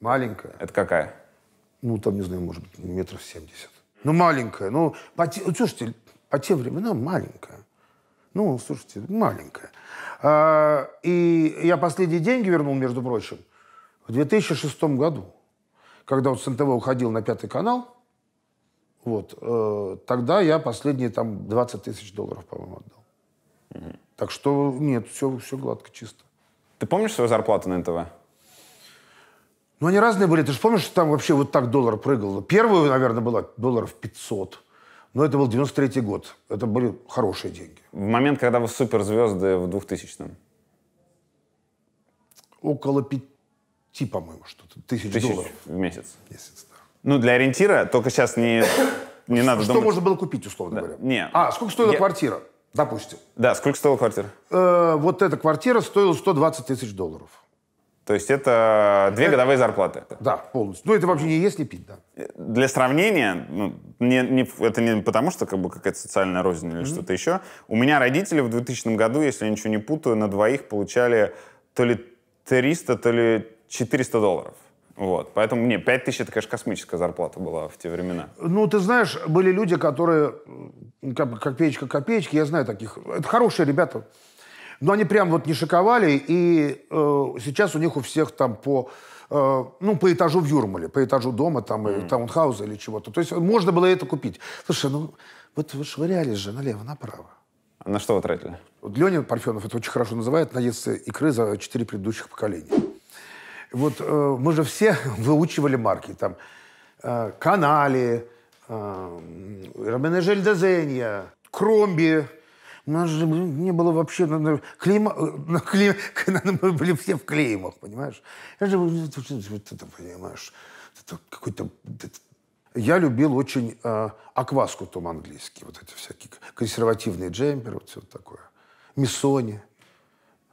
Маленькая. Это какая? Ну, там, не знаю, может быть, метров семьдесят. Ну, маленькая. Ну, по те, слушайте, по тем временам маленькая. Ну, слушайте, маленькая. А, и я последние деньги вернул, между прочим, в 2006 году, когда вот с НТВ уходил на пятый канал, вот, э, тогда я последние там 20 тысяч долларов, по-моему, отдал. Угу. Так что нет, все, все гладко, чисто. Ты помнишь свою зарплату на НТВ? Ну, они разные были. Ты же помнишь, что там вообще вот так доллар прыгал? Первую, наверное, была долларов 500. Но это был 93 год. Это были хорошие деньги. В момент, когда вы суперзвезды в 2000-м? Около пяти, по-моему, что-то. Тысяч, тысяч долларов. в месяц? в Месяц, да. Ну, для ориентира, только сейчас не, не надо Что думать. можно было купить, условно да. говоря? Не. А, сколько стоила Я... квартира? Допустим. Да, сколько стоила квартира? Э, вот эта квартира стоила 120 тысяч долларов. То есть это две это, годовые зарплаты. Да, полностью. Ну, это вообще не если пить, да. Э, для сравнения, ну, не, не, это не потому, что как бы какая-то социальная рознь или mm-hmm. что-то еще. У меня родители в 2000 году, если я ничего не путаю, на двоих получали то ли 300, то ли 400 долларов. Вот. Поэтому, мне 5 тысяч — это, конечно, космическая зарплата была в те времена. Ну, ты знаешь, были люди, которые... Как, копеечка копеечки, я знаю таких. Это хорошие ребята. Но они прям вот не шиковали, и э, сейчас у них у всех там по э, ну, по этажу в Юрмале, по этажу дома, там, mm. -hmm. таунхауза или чего-то. То есть э, можно было это купить. Слушай, ну, вот вы швырялись же налево, направо. А на что вы тратили? Вот Леня Парфенов это очень хорошо называет, наесться икры за четыре предыдущих поколения. Вот э, мы же все выучивали марки, там, э, Канали, э, Ромене Жильдезенья, Кромби, у нас же не было вообще... Э, на Ну, клейма, ну, клей, мы были все в клеймах, понимаешь? Я же... Это, понимаешь, это какой-то... Я любил очень э, акваску том английский, вот эти всякие консервативные джемперы, вот все такое. Миссони,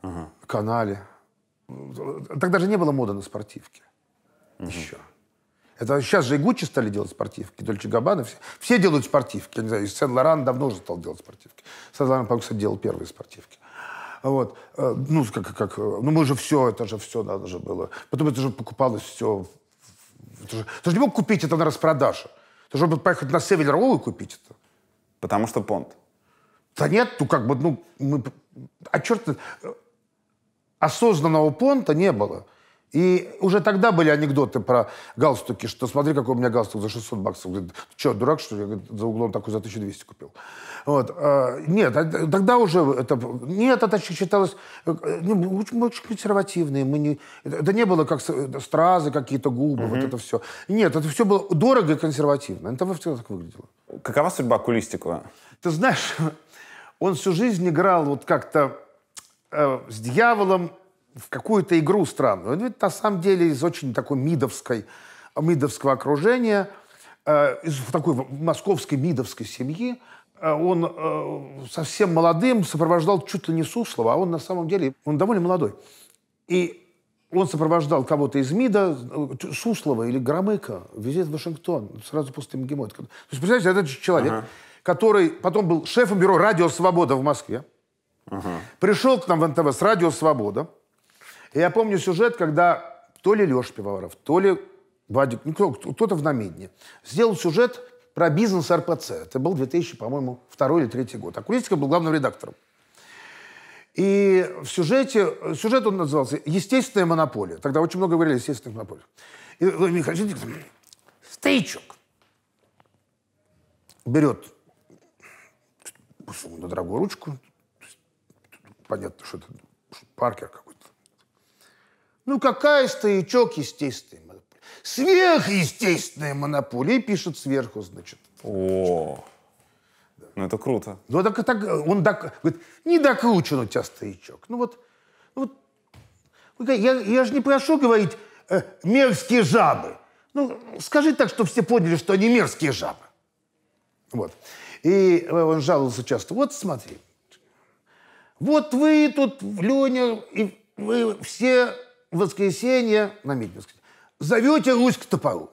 ага. канале. Тогда же не было моды на спортивке Угу. Еще. Это сейчас же и Гуччи стали делать спортивки, Дольче Габбана. Все, все делают спортивки. Я не знаю, Сен-Лоран давно уже стал делать спортивки. Сен-Лоран, по кстати, делал первые спортивки. Вот. Э, ну, как, как, э, ну, мы же все, это же все надо же было. Потом это же покупалось все. Это же, ты же не мог купить это на распродаже. Ты же мог поехать на Север Ролл и купить это. Потому что понт. Да нет, ну как бы, ну, мы... А черт, э, осознанного понта не было. И уже тогда были анекдоты про галстуки, что смотри, какой у меня галстук за 600 баксов. Говорит, что, дурак, что ли? Я за углом такой за 1200 купил. Вот. А, нет, а тогда уже это... Нет, это считалось... Э, мы очень консервативные, мы не... Это не было как стразы какие-то, губы, mm-hmm. вот это все. Нет, это все было дорого и консервативно. Это все так выглядело. Какова судьба Кулистикова? Ты знаешь, он всю жизнь играл вот как-то э, с дьяволом, в какую-то игру странную. Ну, он ведь на самом деле из очень такой мидовской, мидовского окружения, э, из такой московской мидовской семьи. Э, он э, совсем молодым сопровождал чуть ли не Суслова, а он на самом деле, он довольно молодой. И он сопровождал кого-то из МИДа, Суслова или Громыка, визит в Вашингтон, сразу после МГИМО. То есть, представляете, этот человек, ага. который потом был шефом бюро «Радио Свобода» в Москве, ага. пришел к нам в НТВ с «Радио Свобода», и я помню сюжет, когда то ли Леша Пивоваров, то ли Вадик, ну, кто-то в намедне, сделал сюжет про бизнес РПЦ. Это был 2000, по-моему, второй или третий год. А Курицкий был главным редактором. И в сюжете, сюжет он назывался «Естественная монополия». Тогда очень много говорили о естественных монополиях. И Владимир Михайлович говорит, «Стычок!» Берет дорогую ручку, понятно, что это паркер, ну, какая стоячок естественная монополия? Сверхъестественная монополия. И пишет сверху, значит. О, да. ну это круто. Ну, так, так он так, говорит, не докручен у тебя стоячок. Ну вот, ну, вот я, я же не прошу говорить э, мерзкие жабы. Ну, скажи так, чтобы все поняли, что они мерзкие жабы. Вот. И э, он жаловался часто. Вот смотри, вот вы тут, Леня, и вы все в воскресенье, на медне воскресенье, зовете Русь к топору,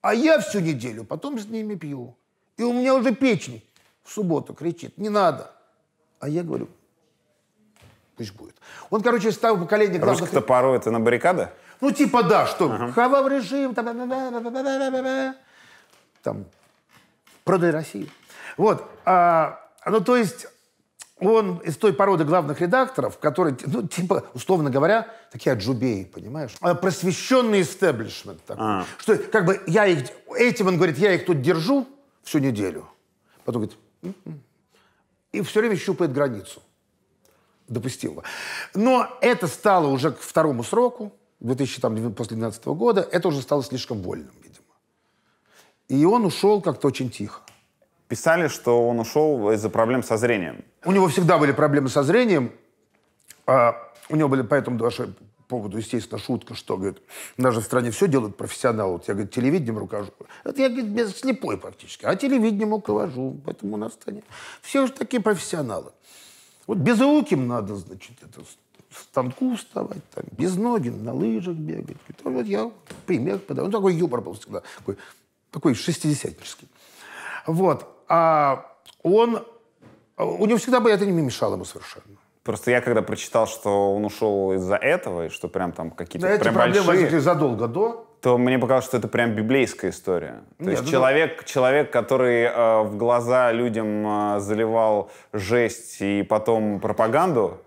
а я всю неделю потом с ними пью. И у меня уже печень в субботу кричит, не надо. А я говорю, пусть будет. Он, короче, из того поколения... Русь к топору это на баррикады? Ну, типа, да, что, ага. кровавый режим, там, продай Россию. Вот, а, ну, то есть, он из той породы главных редакторов, которые, ну, типа, условно говоря, такие джубеи, понимаешь? Э, просвещенный истеблишмент такой. А. Что, как бы, я их... Этим он говорит, я их тут держу всю неделю. Потом говорит... «М-м». И все время щупает границу. Допустила. Но это стало уже к второму сроку, 2000, там, после 12 года, это уже стало слишком вольным, видимо. И он ушел как-то очень тихо писали, что он ушел из-за проблем со зрением. У него всегда были проблемы со зрением. А, у него были поэтому даже поводу, естественно, шутка, что, говорит, в стране все делают профессионалы. Вот я, говорит, телевидением руковожу. Это я, говорит, слепой практически, а телевидением руковожу. Поэтому у нас в стране все же такие профессионалы. Вот без безруким надо, значит, это станку вставать, там, без ноги, на лыжах бегать. Говорит, вот я пример подаю. Он такой юмор был всегда, такой, такой шестидесятнический. Вот а он... У него всегда бы это не мешало ему совершенно. Просто я когда прочитал, что он ушел из-за этого, и что прям там какие-то да, прям эти проблемы большие... возникли задолго до. То мне показалось, что это прям библейская история. То Нет, есть ну человек, да. человек, который э, в глаза людям э, заливал жесть и потом пропаганду,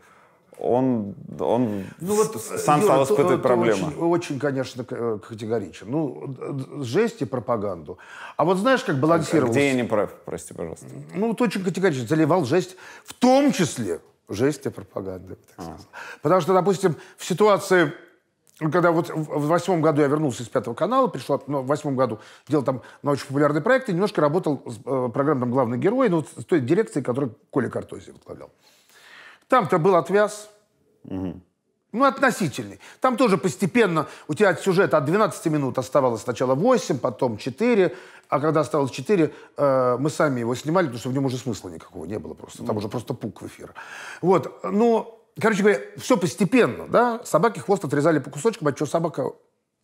он, он ну, вот, э, сам стал испытывать проблемы. Очень, очень, конечно, э, категоричен. Ну, э, жесть и пропаганду. А вот знаешь, как балансировал... Где я не прав, прости, пожалуйста. Ну, вот очень категорично заливал жесть, в том числе жесть и пропаганды. А. Потому что, допустим, в ситуации ну, когда вот в восьмом году я вернулся из пятого канала, пришел ну, в восьмом году, делал там научно проект и немножко работал с э, программой там, «Главный герой», ну, с той дирекцией, которую Коля Картозий возглавлял. Вот там-то был отвяз. Угу. Ну, относительный. Там тоже постепенно у тебя от сюжета от 12 минут оставалось сначала 8, потом 4. А когда оставалось 4, э, мы сами его снимали, потому что в нем уже смысла никакого не было просто. Там уже просто пук в эфир. Вот. Ну, короче говоря, все постепенно, да? Собаки хвост отрезали по кусочкам, а что собака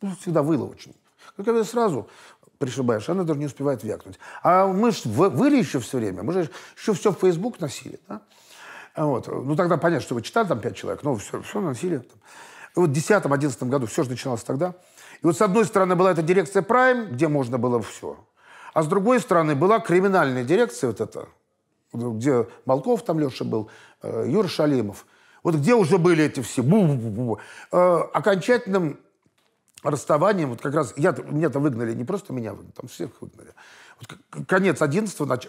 ну, всегда выла очень. Ну, когда сразу пришибаешь, она даже не успевает вякнуть. А мы же выли еще все время, мы же еще все в Facebook носили, да? А вот. Ну, тогда понятно, что вы читали там пять человек, но все, все носили. Там. И вот в 2010-2011 году все же начиналось тогда. И вот с одной стороны была эта дирекция Prime, где можно было все. А с другой стороны была криминальная дирекция вот эта, где Малков там Леша был, э, Юр Шалимов. Вот где уже были эти все. Бу -бу -бу -бу. окончательным расставанием, вот как раз, я, меня-то выгнали, не просто меня выгнали, там всех выгнали. Вот конец 11 нач...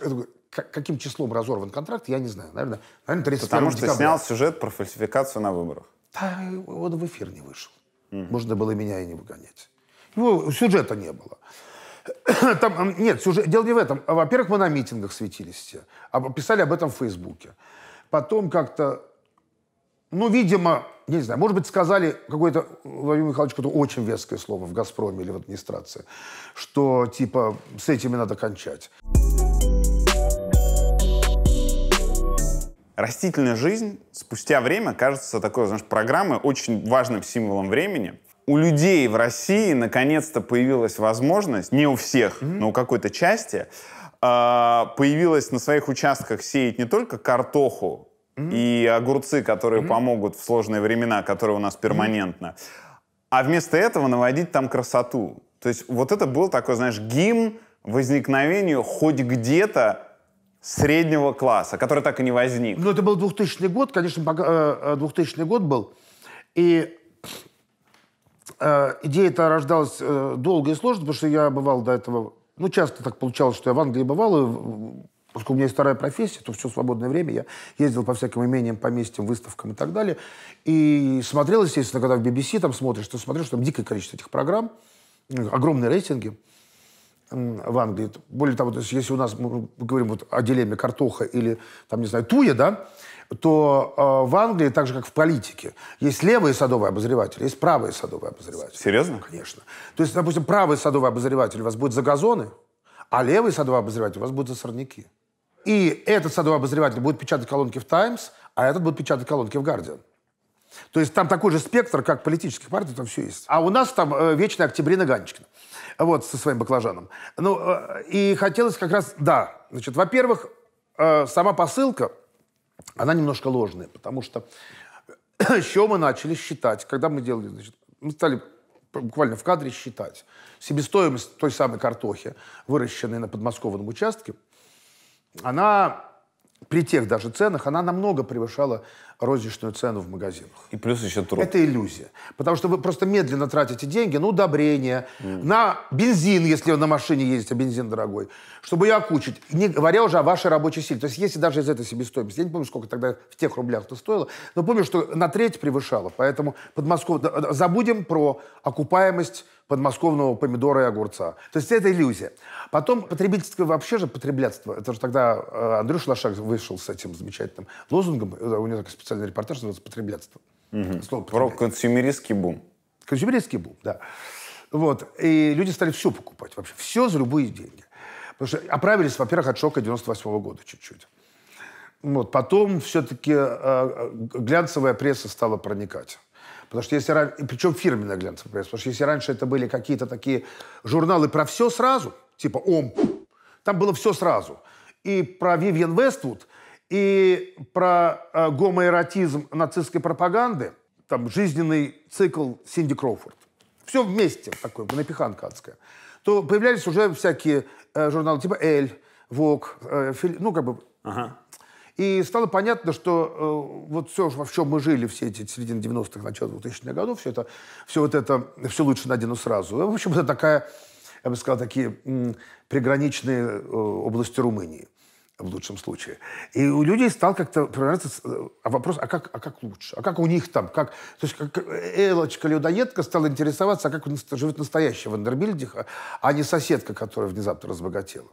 каким числом разорван контракт, я не знаю. Наверное, наверное 31 Потому что декабря. снял сюжет про фальсификацию на выборах. Да, он в эфир не вышел. Mm. Можно было меня и не выгонять. Его сюжета не было. Там, нет, сюжет, дело не в этом. Во-первых, мы на митингах светились все. Писали об этом в Фейсбуке. Потом как-то, ну, видимо, не знаю, может быть, сказали какое-то, Владимир Михайлович, какое-то очень веское слово в «Газпроме» или в администрации, что, типа, с этими надо кончать. Растительная жизнь спустя время кажется такой, знаешь, программы очень важным символом времени. У людей в России наконец-то появилась возможность, не у всех, mm-hmm. но у какой-то части, а, появилась на своих участках сеять не только картоху, и огурцы, которые mm-hmm. помогут в сложные времена, которые у нас перманентно. Mm-hmm. А вместо этого наводить там красоту. То есть вот это был такой, знаешь, гимн возникновению хоть где-то среднего класса, который так и не возник. Ну, это был 2000 год, конечно, 2000 э, э, год был. И э, идея-то рождалась э, долго и сложно, потому что я бывал до этого... Ну, часто так получалось, что я в Англии бывал, и Поскольку у меня есть вторая профессия, то все свободное время я ездил по всяким имениям, поместьям, выставкам и так далее. И смотрел, естественно, когда в BBC там смотришь, то смотришь, там дикое количество этих программ, огромные рейтинги в Англии. Более того, то есть, если у нас мы говорим вот о дилемме картоха или, там, не знаю, туя, да, то э, в Англии, так же, как в политике, есть левые садовые обозреватели, есть правые садовые обозреватели. Серьезно? Конечно. То есть, допустим, правый садовый обозреватель у вас будет за газоны, а левый садовый обозреватель у вас будет за сорняки. И этот садовый обозреватель будет печатать колонки в «Таймс», а этот будет печатать колонки в «Гардиан». То есть там такой же спектр, как политических партий, там все есть. А у нас там э, вечная Октябрина Ганечкина. Вот, со своим баклажаном. Ну, э, и хотелось как раз, да, значит, во-первых, э, сама посылка, она немножко ложная, потому что еще мы начали считать, когда мы делали, значит, мы стали буквально в кадре считать себестоимость той самой картохи, выращенной на подмосковном участке – она при тех даже ценах, она намного превышала розничную цену в магазинах. И плюс еще труд. Это иллюзия. Потому что вы просто медленно тратите деньги на удобрения, mm. на бензин, если вы на машине ездите, а бензин дорогой, чтобы ее окучить. Не говоря уже о вашей рабочей силе. То есть если даже из этой себестоимости, я не помню, сколько тогда в тех рублях это стоило, но помню, что на треть превышало. Поэтому Подмосковье... Э, забудем про окупаемость подмосковного помидора и огурца. То есть это иллюзия. Потом потребительское вообще же потреблятство. Это же тогда э, Андрюш Лошак вышел с этим замечательным лозунгом. Э, у него такой специальный репортаж называется «Потреблятство». Угу. Слово Про консюмеристский бум. Консюмеристский бум, да. Вот. И люди стали все покупать вообще. Все за любые деньги. Потому что оправились, во-первых, от шока 98 -го года чуть-чуть. Вот. Потом все-таки э, э глянцевая пресса стала проникать. Потому что если раньше, причем фирменная глянцевая пресса, потому что если раньше это были какие-то такие журналы про все сразу, типа ОМ, там было все сразу. И про Вивьен Вествуд, и про э, гомоэротизм нацистской пропаганды, там жизненный цикл Синди Кроуфорд. Все вместе такое, напиханка адская. То появлялись уже всякие э, журналы типа «Эль», «Вог», э, «Фили...» ну, как бы... Ага. И стало понятно, что э, вот все, во чем мы жили все эти середины 90-х, начало 2000-х годов, все это, все вот это, все лучше на Дину сразу. В общем, это такая, я бы сказал, такие м, приграничные э, области Румынии в лучшем случае. И у людей стал как-то проявляться э, вопрос, а как, а как лучше? А как у них там? Как, то есть как Элочка людоедка стала интересоваться, а как живет настоящая Вандербильдих, а не соседка, которая внезапно разбогатела.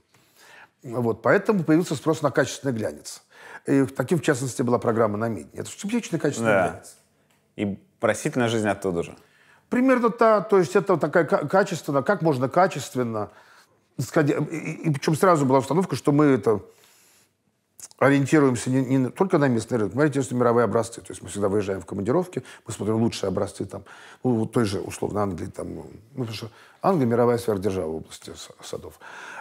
Вот, поэтому появился спрос на качественный глянец. И таким, в частности, была программа на медне. Это субъективное качество да. является. И просительная жизнь оттуда же. Примерно та, то есть это такая качественно, как можно качественно. и, и причем сразу была установка, что мы это ориентируемся не, не только на местный рынок, мы ориентируемся на мировые образцы. То есть мы всегда выезжаем в командировки, мы смотрим лучшие образцы там, ну, той же, условно, Англии. Там, ну, потому что Англия – мировая сверхдержава в области садов.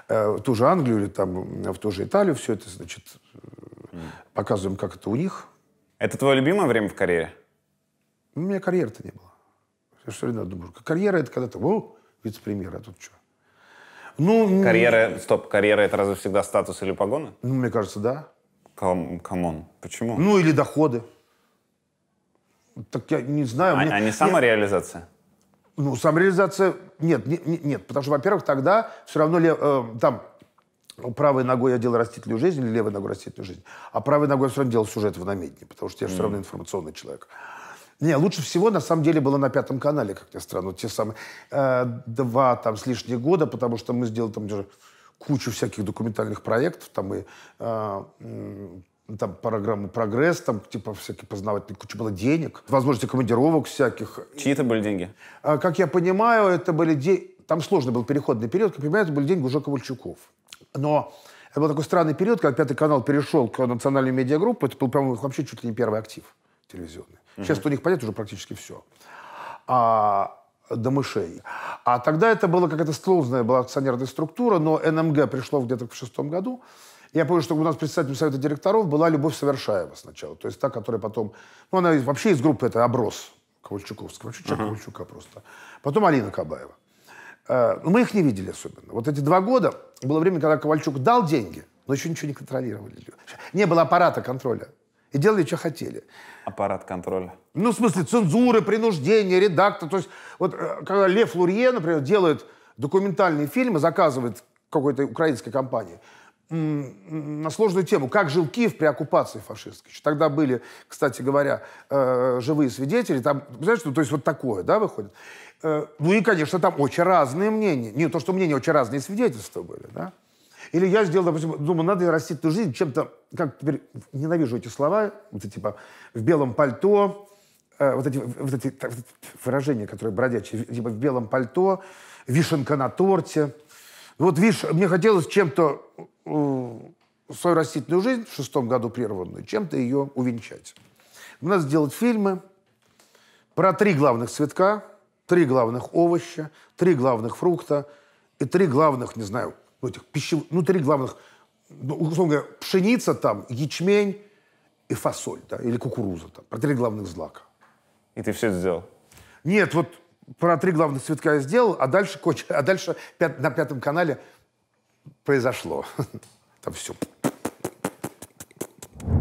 Э, в ту же Англию или там, в ту же Италию все это, значит, показываем, как это у них. Это твое любимое время в карьере? У меня карьеры-то не было. Я все время думаю, карьера это когда-то, о, вице-премьер, а тут что? Ну, карьера, стоп, карьера это разве всегда статус или погоны? Ну, мне кажется, да. камон, почему? Ну, или доходы. Так я не знаю. А, мне... а не самореализация? Я... Ну, самореализация... Нет, не, не, нет, потому что, во-первых, тогда все равно э, там правой ногой я делал растительную жизнь или левой ногой растительную жизнь, а правой ногой я все равно делал сюжет в намедне, потому что я mm-hmm. все равно информационный человек. Не, лучше всего, на самом деле, было на Пятом канале, как ни странно, те самые э, два там с лишних года, потому что мы сделали там даже кучу всяких документальных проектов, там и э, там программу «Прогресс», там типа всякие познавательные, куча было денег, возможности командировок всяких. Чьи это были деньги? Э, как я понимаю, это были деньги... Там сложный был переходный период, как я понимаю, это были деньги уже Ковальчуков. Но это был такой странный период, когда Пятый канал перешел к национальной медиагруппе. Это был, по-моему, вообще чуть ли не первый актив телевизионный. Угу. Сейчас у них, понятно, уже практически все. А, до мышей. А тогда это была какая-то сложная была акционерная структура, но НМГ пришло где-то в шестом году. Я понял, что у нас председателем совета директоров была Любовь Совершаева сначала. То есть та, которая потом... Ну, она вообще из группы это «Оброс» Ковальчуковского. Вообще человек uh-huh. Ковальчука просто. Потом Алина Кабаева. Э, но ну, мы их не видели особенно. Вот эти два года было время, когда Ковальчук дал деньги, но еще ничего не контролировали. Не было аппарата контроля. И делали, что хотели. Аппарат контроля. Ну, в смысле, цензуры, принуждения, редактор. То есть, вот э, когда Лев Лурье, например, делает документальные фильмы, заказывает какой-то украинской компании, на сложную тему, как жил Киев при оккупации фашистской. Тогда были, кстати говоря, э, живые свидетели, там, знаешь, ну, то есть вот такое, да, выходит. Э, ну и, конечно, там очень разные мнения. Не то, что мнения очень разные свидетельства были, да? Или я сделал, допустим, думаю, надо растить эту жизнь чем-то, как теперь ненавижу эти слова, вот эти типа в белом пальто, э, вот эти, вот эти так, выражения, которые бродячие, типа в белом пальто, вишенка на торте. Вот, видишь, мне хотелось чем-то э, свою растительную жизнь в шестом году прерванную, чем-то ее увенчать. Надо сделать фильмы про три главных цветка – три главных овоща, три главных фрукта и три главных, не знаю, ну, этих пищевых, ну, три главных, ну, условно говоря, пшеница там, ячмень и фасоль, да, или кукуруза там, про три главных злака. И ты все это сделал? Нет, вот про три главных цветка я сделал, а дальше, коч... а дальше пят... на пятом канале произошло. Там все.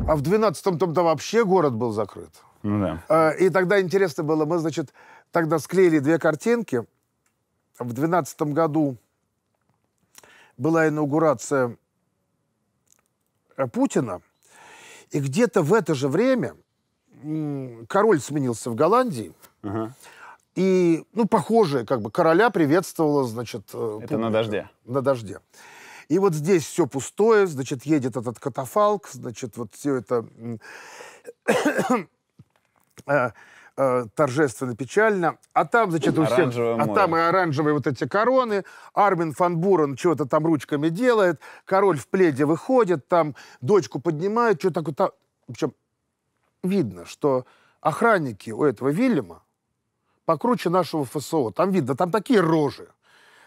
А в 12-м там, там вообще город был закрыт. Ну да. А, и тогда интересно было, мы, значит, тогда склеили две картинки. В 2012 году была инаугурация э, Путина, и где-то в это же время король сменился в Голландии, ага. и, ну, похоже, как бы короля приветствовала, значит... Э, это публика, на дожде. На дожде. И вот здесь все пустое, значит, едет этот катафалк, значит, вот все это э, Э, торжественно, печально. А там, значит, у всех... А там и оранжевые вот эти короны. Армин фан Бурен чего-то там ручками делает. Король в пледе выходит, там дочку поднимает, что то такое там... Причем видно, что охранники у этого Вильяма покруче нашего ФСО. Там видно, там такие рожи.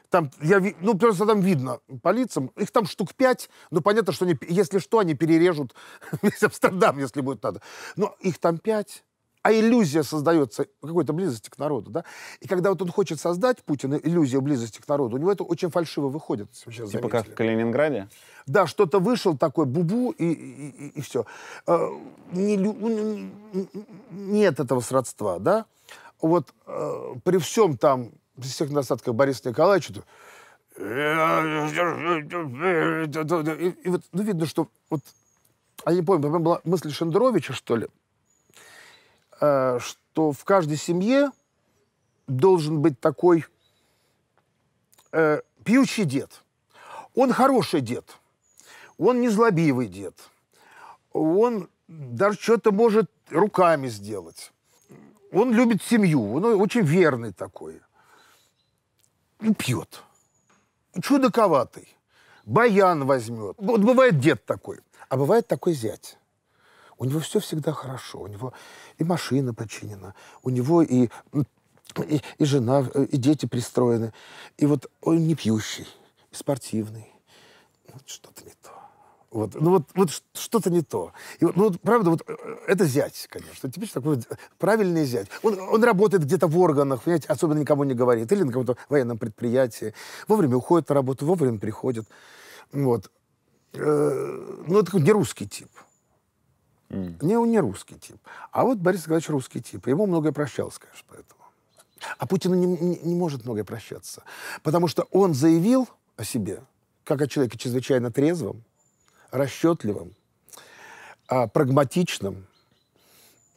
Там, я, ну, просто там видно по лицам. Их там штук пять. Ну, понятно, что они, если что, они перережут весь Амстердам, если будет надо. Но их там пять а иллюзия создается какой-то близости к народу, да? И когда вот он хочет создать, Путин, иллюзию близости к народу, у него это очень фальшиво выходит. Сейчас типа заметили. как в Калининграде? Да, что-то вышел такой бубу и, и, и, и все. Э, не, ну, нет этого сродства, да? Вот э, при всем там, при всех недостатках Бориса Николаевича, и, и вот, ну, видно, что вот, а я не помню, была мысль Шендеровича, что ли, Э, что в каждой семье должен быть такой э, пьющий дед. Он хороший дед, он не злобивый дед, он даже что-то может руками сделать. Он любит семью, он очень верный такой. И ну, пьет. Чудаковатый. Баян возьмет. Вот бывает дед такой, а бывает такой зять. У него все всегда хорошо, у него и машина починена, у него и, и, и жена, и дети пристроены. И вот он не пьющий, спортивный. Ну, вот что-то не то. Вот, ну вот, вот что-то не то. И, ну, вот, правда, вот э, э, это зять, конечно. Типично такой правильный зять. Он, он работает где-то в органах, понимаете, особенно никому не говорит. Или на каком-то военном предприятии. Вовремя уходит на работу, вовремя приходит. Вот. Э, ну, это такой не русский тип. Mm. Не, он не русский тип. А вот Борис Николаевич русский тип. Ему многое прощалось, конечно, поэтому. А Путину не, не, не может многое прощаться. Потому что он заявил о себе, как о человеке чрезвычайно трезвом, расчетливом, а, прагматичном,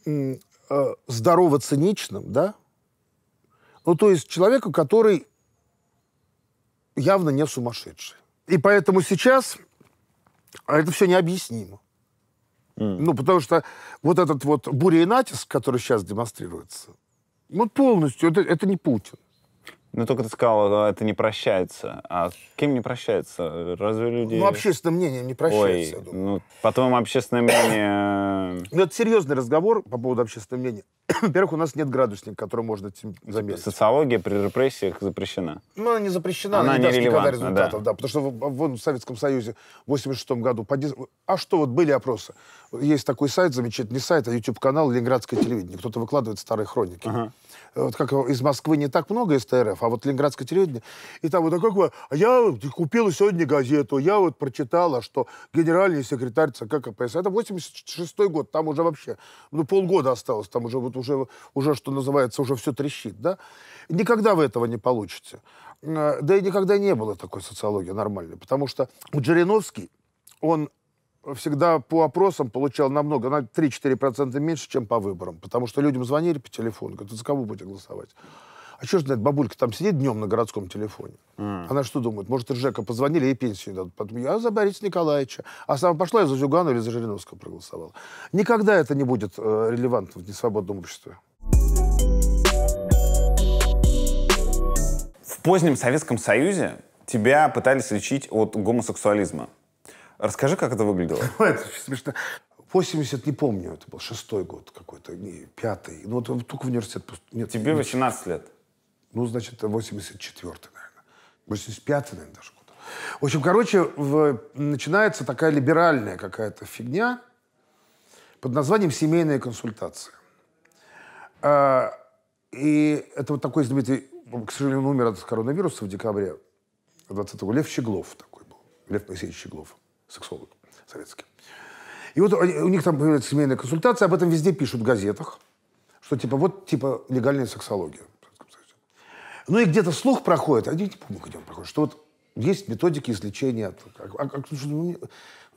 а, здорово циничном, да? Ну, то есть человеку, который явно не сумасшедший. И поэтому сейчас это все необъяснимо. Ну, потому что вот этот вот буря и натиск, который сейчас демонстрируется, ну, полностью, это, это не Путин. Ну только ты сказал, это не прощается. А кем не прощается? Разве люди... Ну, общественным мнением не прощается, Ой, я думаю. Ну, потом общественное мнение... Э, ну, это серьезный разговор по поводу общественного мнения. Во-первых, у нас нет градусника, который можно типа замерить. Социология при репрессиях запрещена. Ну, она не запрещена, она, она не, не даст никогда результатов, да. да. Потому что в, в Советском Союзе в 86 году... А что вот были опросы? Есть такой сайт, замечательный сайт, а YouTube-канал «Ленинградское телевидение». Кто-то выкладывает старые хроники. Ага вот как из Москвы не так много СТРФ, а вот Ленинградская телевидение, и там вот, такой как а я купил сегодня газету, я вот прочитала, что генеральный секретарь ЦК КПСС, это 86-й год, там уже вообще, ну, полгода осталось, там уже, вот уже, уже, что называется, уже все трещит, да? Никогда вы этого не получите. Э, да и никогда не было такой социологии нормальной, потому что у Джириновский, он всегда по опросам получал намного, на 3-4% меньше, чем по выборам. Потому что людям звонили по телефону, говорят, за кого будете голосовать? А что же, бабулька там сидит днем на городском телефоне? Mm. Она что думает? Может, Ржека позвонили, ей пенсию дадут. Потом я за Бориса Николаевича. А сама пошла я за Зюгана или за Жириновского проголосовала. Никогда это не будет э, релевантно в несвободном обществе. В позднем Советском Союзе тебя пытались лечить от гомосексуализма. Расскажи, как это выглядело. это очень смешно. 80, не помню, это был шестой год какой-то, не, пятый. Ну, вот только в университет. Нет, Тебе 18 лет. Ну, значит, 84-й, наверное. 85-й, наверное, даже год. В общем, короче, в, начинается такая либеральная какая-то фигня под названием «семейная консультация». А, и это вот такой знаменитый, к сожалению, он умер от коронавируса в декабре 20-го. Лев Щеглов такой был, Лев Моисеевич Щеглов сексолог советский. И вот у них там появляется семейная консультация, об этом везде пишут в газетах, что типа вот типа легальная сексология. Ну и где-то слух проходит, а я не помню, где он проходит, что вот есть методики излечения. А, ну,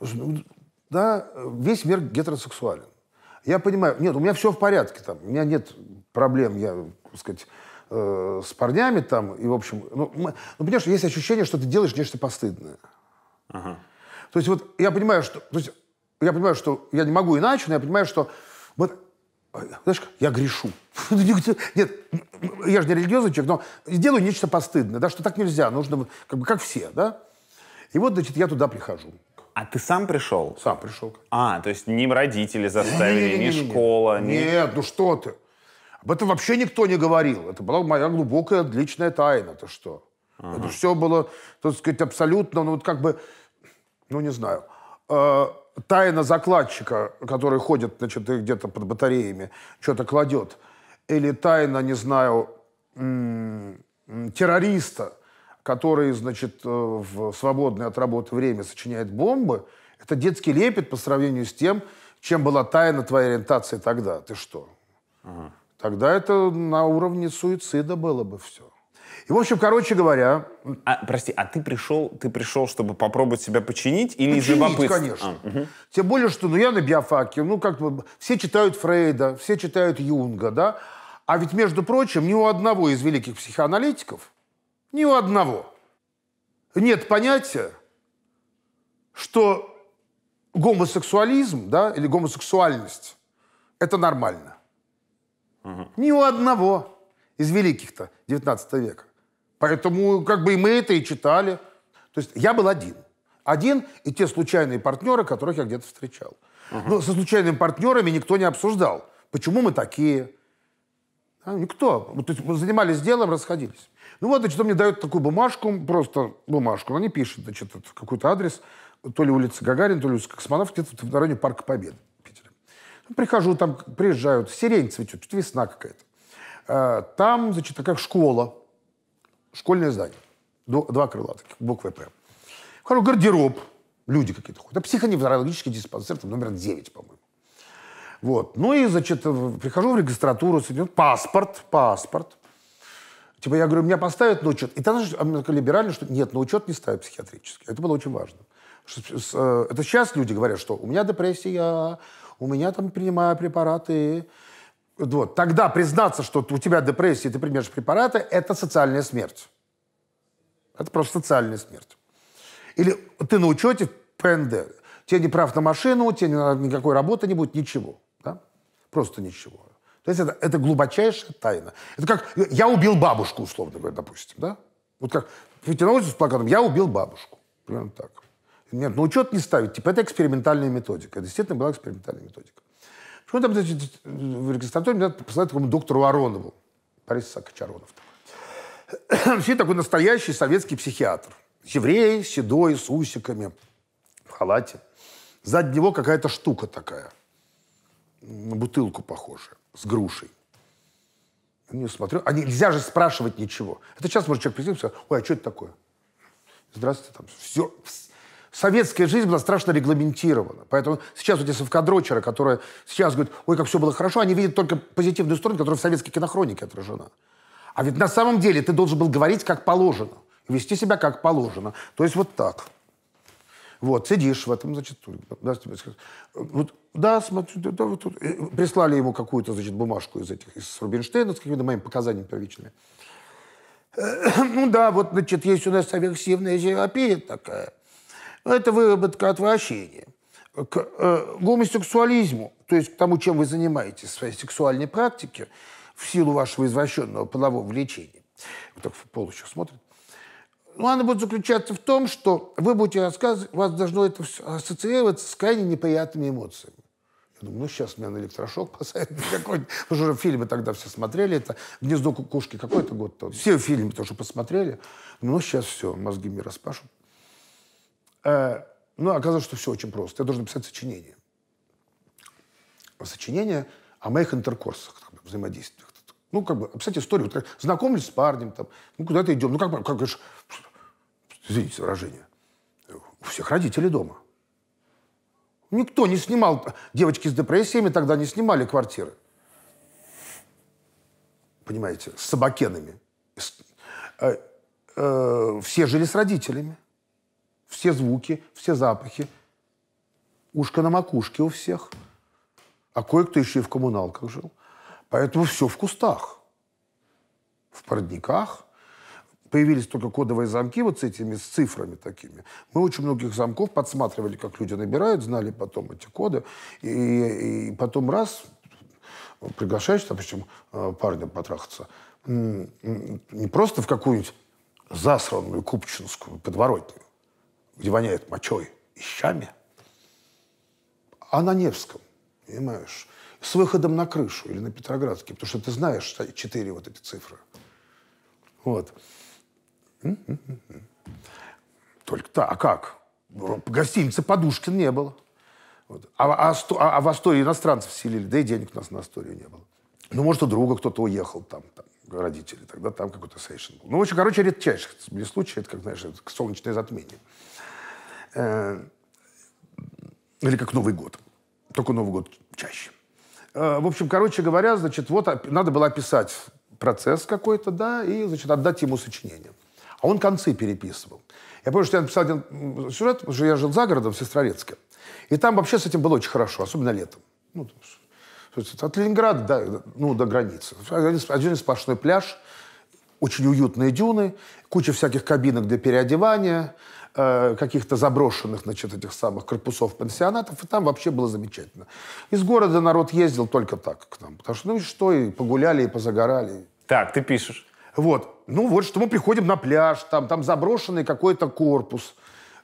ну, ну, да, весь мир гетеросексуален. Я понимаю, нет, у меня все в порядке там, у меня нет проблем, я, так сказать, э, с парнями там, и, в общем, ну, мы, ну, понимаешь, есть ощущение, что ты делаешь нечто постыдное. Ага. То есть вот я понимаю, что... То есть, я понимаю, что я не могу иначе, но я понимаю, что вот знаешь, я грешу. Ну, нет, я же не религиозный человек, но сделаю нечто постыдное, да, что так нельзя, нужно как бы как все, да. И вот, значит, я туда прихожу. А ты сам пришел? Сам пришел. А, то есть не родители заставили, не, школа? Не... Нет, ну что ты. Об этом вообще никто не говорил. Это была моя глубокая личная тайна. то что? Ага. Это все было, так сказать, абсолютно, ну вот как бы ну, не знаю, э, тайна закладчика, который ходит, значит, где-то под батареями, что-то кладет, или тайна, не знаю, террориста, который, значит, э, в свободное от работы время сочиняет бомбы, это детский лепет по сравнению с тем, чем была тайна твоей ориентации тогда. Ты что? Угу. Тогда это на уровне суицида было бы все. И, в общем, короче говоря... А, прости, а ты пришел, ты пришел, чтобы попробовать себя починить или починить, из любопытства? конечно. А, угу. Тем более, что ну, я на биофаке, ну, как бы, все читают Фрейда, все читают Юнга, да? А ведь, между прочим, ни у одного из великих психоаналитиков, ни у одного, нет понятия, что гомосексуализм, да, или гомосексуальность – это нормально. Угу. Ни у одного из великих-то 19 века. Поэтому как бы и мы это и читали. То есть я был один. Один и те случайные партнеры, которых я где-то встречал. Угу. Но со случайными партнерами никто не обсуждал. Почему мы такие? А, никто. То есть мы занимались делом, расходились. Ну вот, значит, он мне дает такую бумажку, просто бумажку. не пишут, значит, какой-то адрес, то ли улица Гагарин, то ли улица Космонавт, где-то в районе Парка Победы в Питере. Прихожу, там приезжают, сирень цветет, что-то весна какая-то. А, там, значит, такая школа школьное здание. Два крыла, таких, буквы П. Хорошо, гардероб. Люди какие-то ходят. Это психоневрологический диспансер, там номер 9, по-моему. Вот. Ну и, значит, прихожу в регистратуру, паспорт, паспорт. Типа я говорю, меня поставят на учет. И там же либерально, что нет, на учет не ставят психиатрически. Это было очень важно. Э, это сейчас люди говорят, что у меня депрессия, у меня там принимаю препараты, вот. Тогда признаться, что у тебя депрессия, ты примешь препараты, это социальная смерть. Это просто социальная смерть. Или ты на учете в ПНД, тебе не прав на машину, тебе не, а, никакой работы не будет, ничего. Да? Просто ничего. То есть это, это глубочайшая тайна. Это как «я убил бабушку», условно говоря, допустим. Да? Вот как Фитинович с плакатом «я убил бабушку». Примерно так. Нет, на учет не ставить. Типа это экспериментальная методика. Это действительно была экспериментальная методика. Почему ну, там в регистратуре меня посылают такому доктору Воронову, Борис Исаакович Аронов. Вообще такой настоящий советский психиатр. Еврей, седой, с усиками, в халате. Сзади него какая-то штука такая, на бутылку похожая, с грушей. Я не смотрю. А нельзя же спрашивать ничего. Это сейчас может человек прийти и сказать, ой, а что это такое? Здравствуйте, там все, советская жизнь была страшно регламентирована. Поэтому сейчас вот эти совкадрочеры, которые сейчас говорят, ой, как все было хорошо, они видят только позитивную сторону, которая в советской кинохронике отражена. А ведь на самом деле ты должен был говорить как положено, вести себя как положено. То есть вот так. Вот, сидишь в этом, значит, да, тебе вот, да, смотрю, да, вот тут. прислали ему какую-то, значит, бумажку из этих, из Рубинштейна с какими-то моими показаниями первичными. Ну да, вот, значит, есть у нас агрессивная терапия такая. Ну, это выработка отвращения к э, гомосексуализму, то есть к тому, чем вы занимаетесь в своей сексуальной практике, в силу вашего извращенного полового влечения. Вот так пол еще смотрит. Ну, она будет заключаться в том, что вы будете рассказывать, у вас должно это ассоциироваться с крайне неприятными эмоциями. Я думаю, ну, сейчас меня на электрошок посадят какой-нибудь. Потому что фильмы тогда все смотрели. Это «Гнездо кукушки» какой-то год. -то. Все фильмы тоже посмотрели. Ну, сейчас все, мозги мне распашут. Э, ну, оказалось, что все очень просто. Я должен писать сочинение. Сочинение о моих интеркурсах, взаимодействиях. Ну, как бы, писать историю. Вот как, знакомлюсь с парнем, там, ну, куда-то идем. Ну, как, как, как извините выражение, у всех родители дома. Никто не снимал, девочки с депрессиями тогда не снимали квартиры. Понимаете, с собакенами. Э, э, все жили с родителями все звуки, все запахи. Ушко на макушке у всех. А кое-кто еще и в коммуналках жил. Поэтому все в кустах, в парниках Появились только кодовые замки вот с этими, с цифрами такими. Мы очень многих замков подсматривали, как люди набирают, знали потом эти коды. И, и потом раз приглашаешь, допустим, э, парня потрахаться, не просто в какую-нибудь засранную купчинскую подворотню, где воняет мочой и щами, а на Невском, понимаешь, с выходом на крышу или на Петроградский, потому что ты знаешь что четыре вот эти цифры. Вот. Только так, а как? Гостиницы Подушкин не было. Вот. А, а, а, а в Астории иностранцев селили, да и денег у нас на Асторию не было. Ну, может, у друга кто-то уехал там, там родители, тогда там какой-то сейшн был. Ну, очень, короче, редчайших были случаи, это, как, знаешь, это солнечное затмение. Э, или как Новый год. Только Новый год чаще. Э, в общем, короче говоря, значит, вот надо было описать процесс какой-то, да, и, значит, отдать ему сочинение. А он концы переписывал. Я помню, что я написал один сюжет, потому что я жил за городом, в Сестрорецке. И там вообще с этим было очень хорошо, особенно летом. Ну, от Ленинграда до, ну, до границы. Один, один сплошной пляж, очень уютные дюны, куча всяких кабинок для переодевания, Э, каких-то заброшенных, значит, этих самых корпусов пансионатов, и там вообще было замечательно. Из города народ ездил только так к нам, потому что, ну и что, и погуляли, и позагорали. Так, ты пишешь. Вот. Ну вот, что мы приходим на пляж, там, там заброшенный какой-то корпус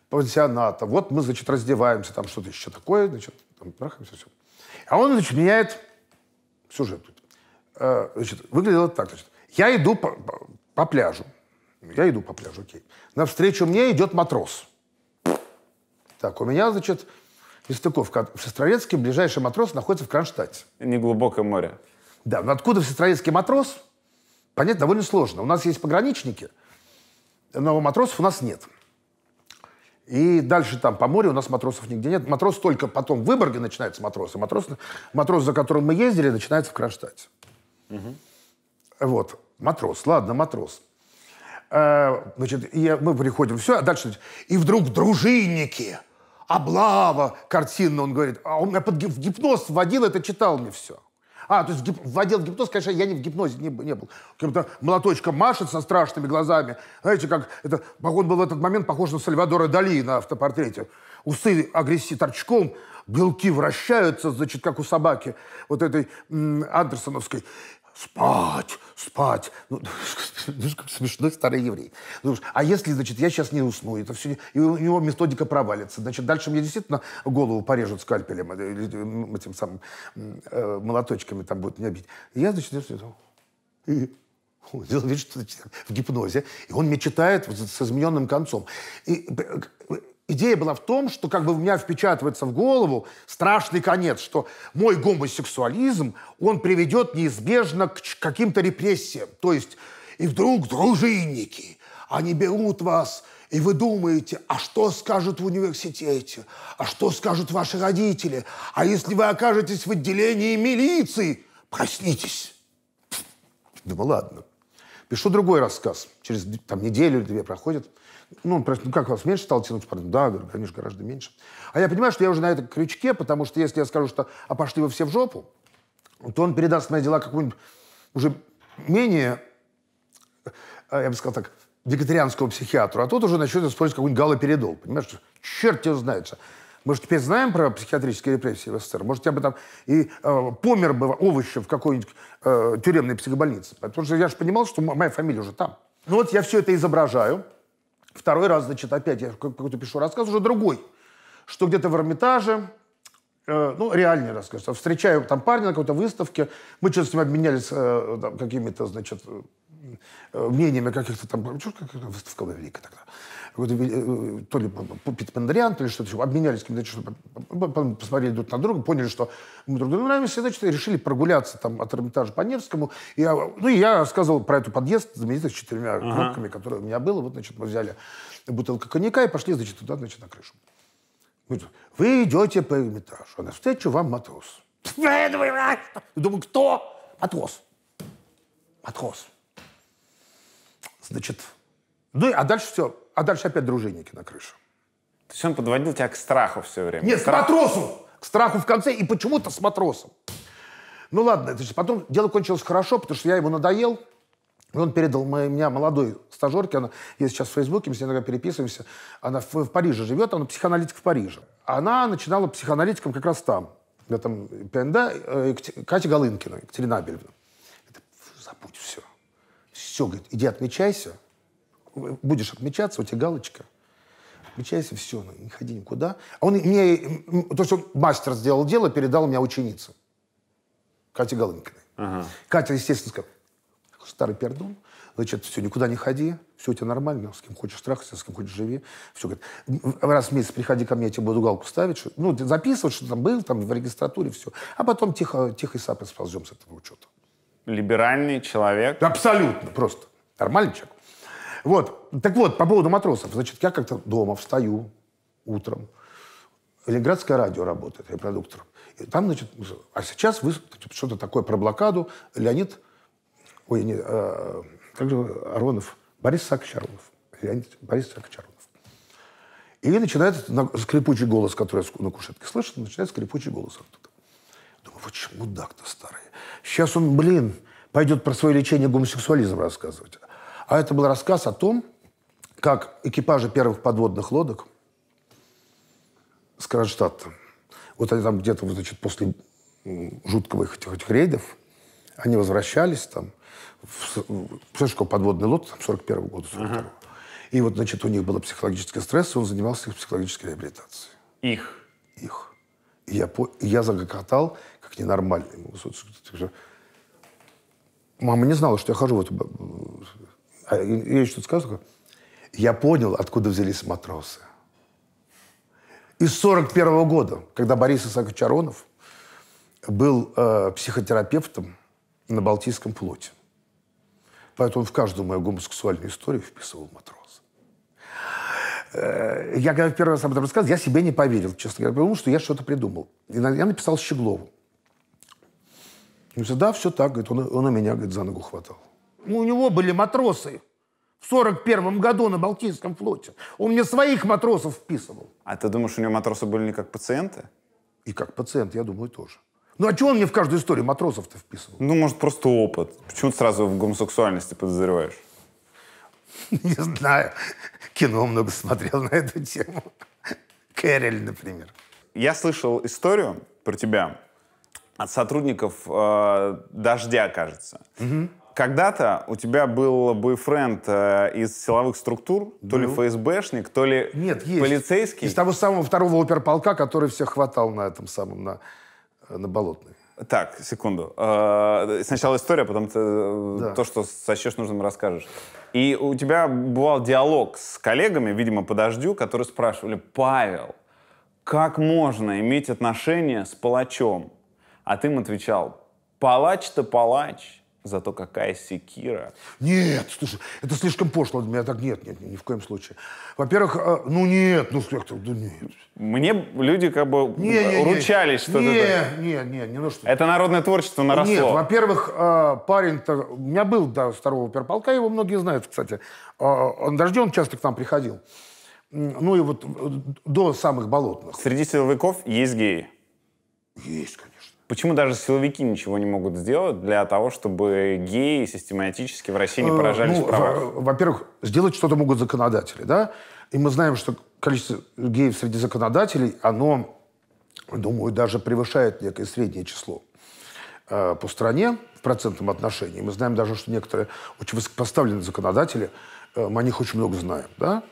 пансионата. Вот мы, значит, раздеваемся, там что-то еще такое, значит, там трахаемся, все. А он, значит, меняет сюжет. Э, значит, выглядело так, значит. Я иду по, по, по пляжу. Я иду по пляжу, окей. Навстречу мне идет матрос. Так, у меня, значит, нестыковка. В Сестрорецке ближайший матрос находится в Кронштадте. Неглубокое море. Да, но откуда в Сестрорецке матрос, понять довольно сложно. У нас есть пограничники, но матросов у нас нет. И дальше там по морю у нас матросов нигде нет. Матрос только потом в Выборге начинается матросы. А матрос, матрос, за которым мы ездили, начинается в Кронштадте. Угу. Вот, матрос, ладно, матрос. Э, значит, и мы приходим, все, а дальше... И вдруг дружинники, облава картинно, он говорит. А он меня под в гипноз вводил, это читал мне все. А, то есть гип... вводил в гипноз, конечно, я не в гипнозе не, не был. Каким-то молоточком машет со страшными глазами. Знаете, как это... Он был в этот момент похож на Сальвадора Дали на автопортрете. Усы агрессии торчком, белки вращаются, значит, как у собаки вот этой м, Андерсоновской спать, спать. Ну, ну как смешной старый еврей. Ну, а если, значит, я сейчас не усну, это все, и у него методика провалится, значит, дальше мне действительно голову порежут скальпелем, э, э, ну, этим самым э, молоточками там будут меня бить. я, значит, и он делал вид, что в гипнозе. И он мне читает с измененным концом. И э, Идея была в том, что как бы у меня впечатывается в голову страшный конец, что мой гомосексуализм, он приведет неизбежно к каким-то репрессиям. То есть и вдруг дружинники, они берут вас, и вы думаете, а что скажут в университете, а что скажут ваши родители, а если вы окажетесь в отделении милиции, проснитесь. Думаю, ладно. Пишу другой рассказ. Через там, неделю или две проходит. Ну, просто, ну как вас меньше стало тянуть в порно? Да, говорю, конечно, гораздо меньше. А я понимаю, что я уже на этом крючке, потому что если я скажу, что «а пошли вы все в жопу», то он передаст мои дела какую нибудь уже менее, э, я бы сказал так, вегетарианскому психиатру, а тот уже начнет использовать какой-нибудь галоперидол. Понимаешь, черт его знает. Мы же теперь знаем про психиатрические репрессии в СССР. Может, я бы там и э, помер бы овощи в какой-нибудь э, тюремной психобольнице. Потому что я же понимал, что моя фамилия уже там. Ну вот я все это изображаю. Второй раз, значит, опять я какой-то пишу рассказ, уже другой, что где-то в Эрмитаже, э, ну, реальный рассказ, встречаю там парня на какой-то выставке, мы что-то с ним обменялись э, какими-то, значит, э, мнениями каких-то там, что, какая выставка была великая тогда какой-то, э, ли Питпендриан, то ли что-то, обменялись каким-то, что посмотрели друг на друга, поняли, что мы друг другу нравимся, значит, решили прогуляться там от Эрмитажа по Невскому. И я, ну, и я рассказывал про эту подъезд знаменитых с четырьмя ага. кнопками, которые у меня было. Вот, значит, мы взяли бутылку коньяка и пошли, значит, туда, значит, на крышу. Вы идете по Эрмитажу, а навстречу вам матрос. А, я думаю, кто? Матрос. Матрос. Значит, ну, а дальше все. А дальше опять дружинники на крыше. То есть он подводил тебя к страху все время? Нет, к страху. матросу! К страху в конце и почему-то с матросом. Ну ладно, значит, потом дело кончилось хорошо, потому что я ему надоел. И он передал меня молодой стажерке, она, я сейчас в Фейсбуке, мы с ней иногда переписываемся, она в, в Париже живет, она психоаналитик в Париже. А она начинала психоаналитиком как раз там, в этом ПНД, э, Катя Голынкина, Екатерина Абельевна. забудь все. Все, говорит, иди отмечайся, будешь отмечаться, у тебя галочка. Отмечайся, все, ну, не ходи никуда. А он мне, то, что мастер сделал дело, передал меня ученице. Кате Галынкиной. Ага. Катя, естественно, сказала, старый пердун, значит, все, никуда не ходи, все у тебя нормально, с кем хочешь трахайся, с кем хочешь живи. Все, говорит, раз в месяц приходи ко мне, я тебе буду галку ставить, что, ну, записывать, что там был, там в регистратуре, все. А потом тихо, тихо и сапи сползем с этого учета. Либеральный человек? Абсолютно, просто. Нормальный человек. Вот. Так вот, по поводу матросов. Значит, я как-то дома встаю утром. Ленинградское радио работает репродуктор. И там, значит, ну, а сейчас вы что-то такое про блокаду. Леонид, ой, не, а, как же Аронов, Борис Сакчарунов. Леонид Борис Сакчарунов. И начинает скрипучий голос, который на кушетке слышно, начинает скрипучий голос оттуда. Думаю, вот мудак-то старый. Сейчас он, блин, пойдет про свое лечение гомосексуализма рассказывать. А это был рассказ о том, как экипажи первых подводных лодок с Кронштадта, вот они там где-то, значит, после жуткого их этих, этих рейдов, они возвращались там, в, в, в подводный лодка, там, 41 года, 42 -го. Uh-huh. И вот, значит, у них был психологический стресс, и он занимался их психологической реабилитацией. Их? Их. И я, по... и я загокотал, как ненормальный. Типа, Мама не знала, что я хожу в эту а я что-то сказал, я понял, откуда взялись матросы. Из 41 -го года, когда Борис Исаакович Аронов был э, психотерапевтом на Балтийском флоте. Поэтому в каждую мою гомосексуальную историю вписывал матрос. Э, я когда в первый раз об этом рассказывал, я себе не поверил, честно говоря, потому что я что-то придумал. И на, я написал Щеглову. Он сказал: да, все так, говорит, он, он и меня говорит, за ногу хватал. Ну, у него были матросы. В сорок первом году на Балтийском флоте. Он мне своих матросов вписывал. А ты думаешь, у него матросы были не как пациенты? И как пациент, я думаю, тоже. Ну а чего он мне в каждую историю матросов-то вписывал? Ну, может, просто опыт. Почему ты сразу в гомосексуальности подозреваешь? Не знаю. Кино много смотрел на эту тему. Кэрриль, например. Я слышал историю про тебя от сотрудников э, «Дождя», кажется. Угу. Когда-то у тебя был бойфренд э, из силовых структур, был. то ли ФСБшник, то ли Нет, есть. полицейский. Из того самого второго оперполка, который всех хватал на этом самом, на, э, на Болотной. Так, секунду. Э, сначала история, а потом э, да. то, что сочешь нужным, расскажешь. И у тебя бывал диалог с коллегами, видимо, по дождю, которые спрашивали, Павел, как можно иметь отношения с палачом? А ты им отвечал, палач-то палач, Зато какая секира. Нет, слушай, это слишком пошло для меня. Так нет, нет, ни в коем случае. Во-первых, э, ну нет, ну как-то, ну нет. Мне люди как бы не, не, ручались, не, что не, это... Не, не, не, ну что Это народное творчество наросло. Нет, во-первых, э, парень-то... У меня был до второго перполка, его многие знают, кстати. Э, он дождем он часто к нам приходил. Ну и вот до самых болотных. Среди силовиков есть геи? Есть, конечно. Почему даже силовики ничего не могут сделать для того, чтобы геи систематически в России не э, поражались ну, в Во-первых, сделать что-то могут законодатели, да? И мы знаем, что количество геев среди законодателей, оно, думаю, даже превышает некое среднее число э, по стране в процентном отношении. Мы знаем даже, что некоторые очень высокопоставленные законодатели, э, мы о них очень много знаем, да?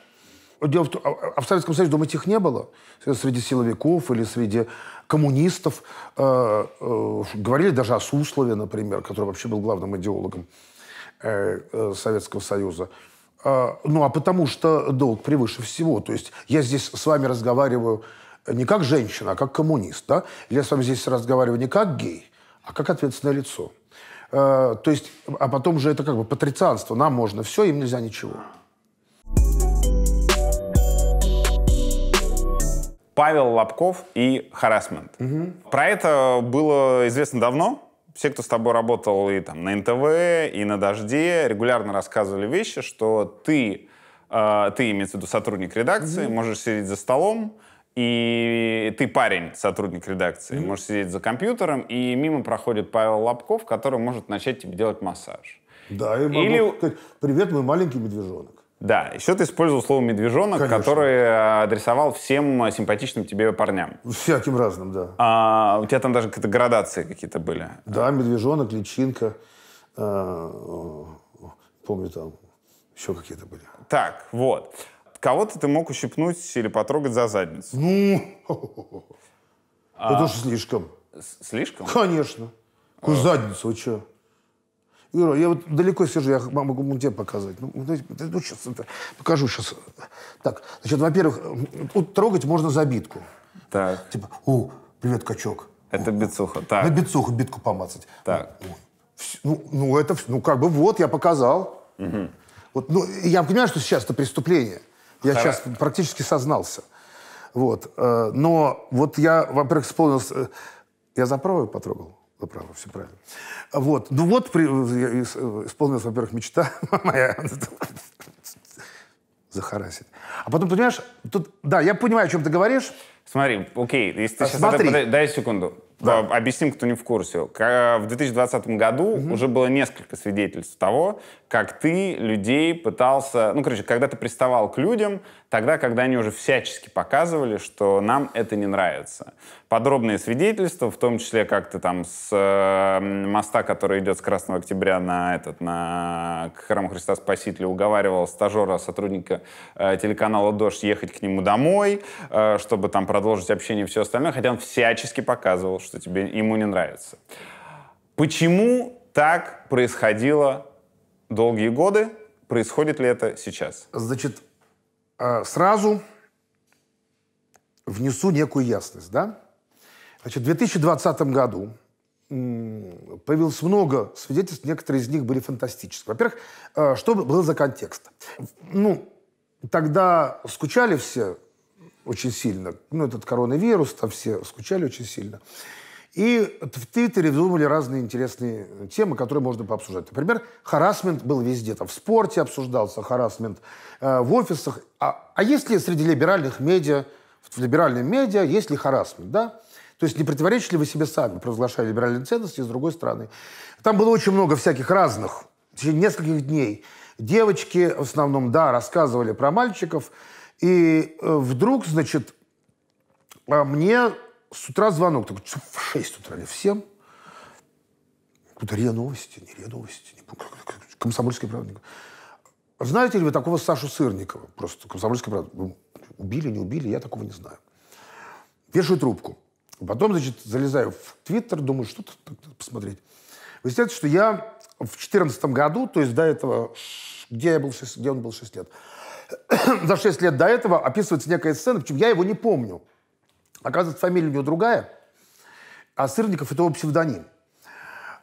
Но дело в том, а, а, а в Советском Союзе, думаете, их не было? Среди силовиков или среди коммунистов. Э, э, говорили даже о Суслове, например, который вообще был главным идеологом э, э, Советского Союза. Э, ну, а потому что долг превыше всего. То есть я здесь с вами разговариваю не как женщина, а как коммунист. Да? я с вами здесь разговариваю не как гей, а как ответственное лицо. Э, то есть, а потом же это как бы патрицианство. Нам можно все, им нельзя ничего. Павел Лобков и харасмент. Угу. Про это было известно давно. Все, кто с тобой работал и там на НТВ, и на Дожде, регулярно рассказывали вещи, что ты, э, ты имеется в виду сотрудник редакции, угу. можешь сидеть за столом, и ты парень, сотрудник редакции, mm-hmm. можешь сидеть за компьютером, и мимо проходит Павел Лобков, который может начать тебе делать массаж. Да, я могу Или... сказать, привет, мой маленький медвежонок. Да, еще ты использовал слово «медвежонок», Конечно. которое э, адресовал всем э, симпатичным тебе парням. Всяким разным, да. А, у тебя там даже какие-то градации какие-то были. Да, «медвежонок», «личинка», э, помню там, еще какие-то были. Так, вот. Кого-то ты мог ущипнуть или потрогать за задницу. Ну, а, это уж слишком. Слишком? Конечно. Какую а. задницу, вы что? Юра, я вот далеко сижу, я могу тебе показать. Ну, ну сейчас это, покажу сейчас. Так, значит, во-первых, вот трогать можно забитку. Так. Типа, о, привет, качок. Это бицуха, так. На бицуху битку помацать. Так. Ну, ну, это, ну, как бы вот, я показал. Угу. Вот, ну, я понимаю, что сейчас это преступление. Я Хара... сейчас практически сознался. Вот. Э, но вот я, во-первых, исполнил... Э, я за правую потрогал? Вы правы, все правильно. Вот. Ну вот при, исполнилась, во-первых, мечта моя. Захарасить. А потом, понимаешь, тут, да, я понимаю, о чем ты говоришь. Смотри, окей, если ты а сейчас... Смотри. Это, дай секунду. Да. Объясним, кто не в курсе. В 2020 году угу. уже было несколько свидетельств того, как ты людей пытался... Ну, короче, когда ты приставал к людям, тогда, когда они уже всячески показывали, что нам это не нравится подробные свидетельства, в том числе как-то там с э, моста, который идет с Красного Октября на этот, на храм Христа Спасителя, уговаривал стажера, сотрудника э, телеканала «Дождь» ехать к нему домой, э, чтобы там продолжить общение и все остальное, хотя он всячески показывал, что тебе ему не нравится. Почему так происходило долгие годы? Происходит ли это сейчас? Значит, э, сразу внесу некую ясность, да? Значит, в 2020 году появилось много свидетельств, некоторые из них были фантастические. Во-первых, э, что был за контекст? Ну, тогда скучали все очень сильно. Ну, этот коронавирус, там все скучали очень сильно. И в Твиттере вздумали разные интересные темы, которые можно пообсуждать. Например, харасмент был везде. Там в спорте обсуждался харасмент, э, в офисах. А, а есть ли среди либеральных медиа, в либеральном медиа, есть ли харасмент, да? То есть не противоречили ли вы себе сами, провозглашая либеральные ценности, с другой стороны. Там было очень много всяких разных, в течение нескольких дней. Девочки в основном, да, рассказывали про мальчиков. И э, вдруг, значит, а мне с утра звонок, такой, в 6 утра или в 7. Тут РИА Новости, не РИА Новости, не помню, правда. Знаете ли вы такого Сашу Сырникова? Просто комсомольский правда. Убили, не убили, я такого не знаю. Вешаю трубку. Потом, значит, залезаю в Твиттер, думаю, что-то посмотреть. Выясняется, что я в 2014 году, то есть до этого, где я был 6, где он был 6 лет, за 6 лет до этого описывается некая сцена, причем я его не помню. Оказывается, фамилия у него другая, а Сырников — это его псевдоним.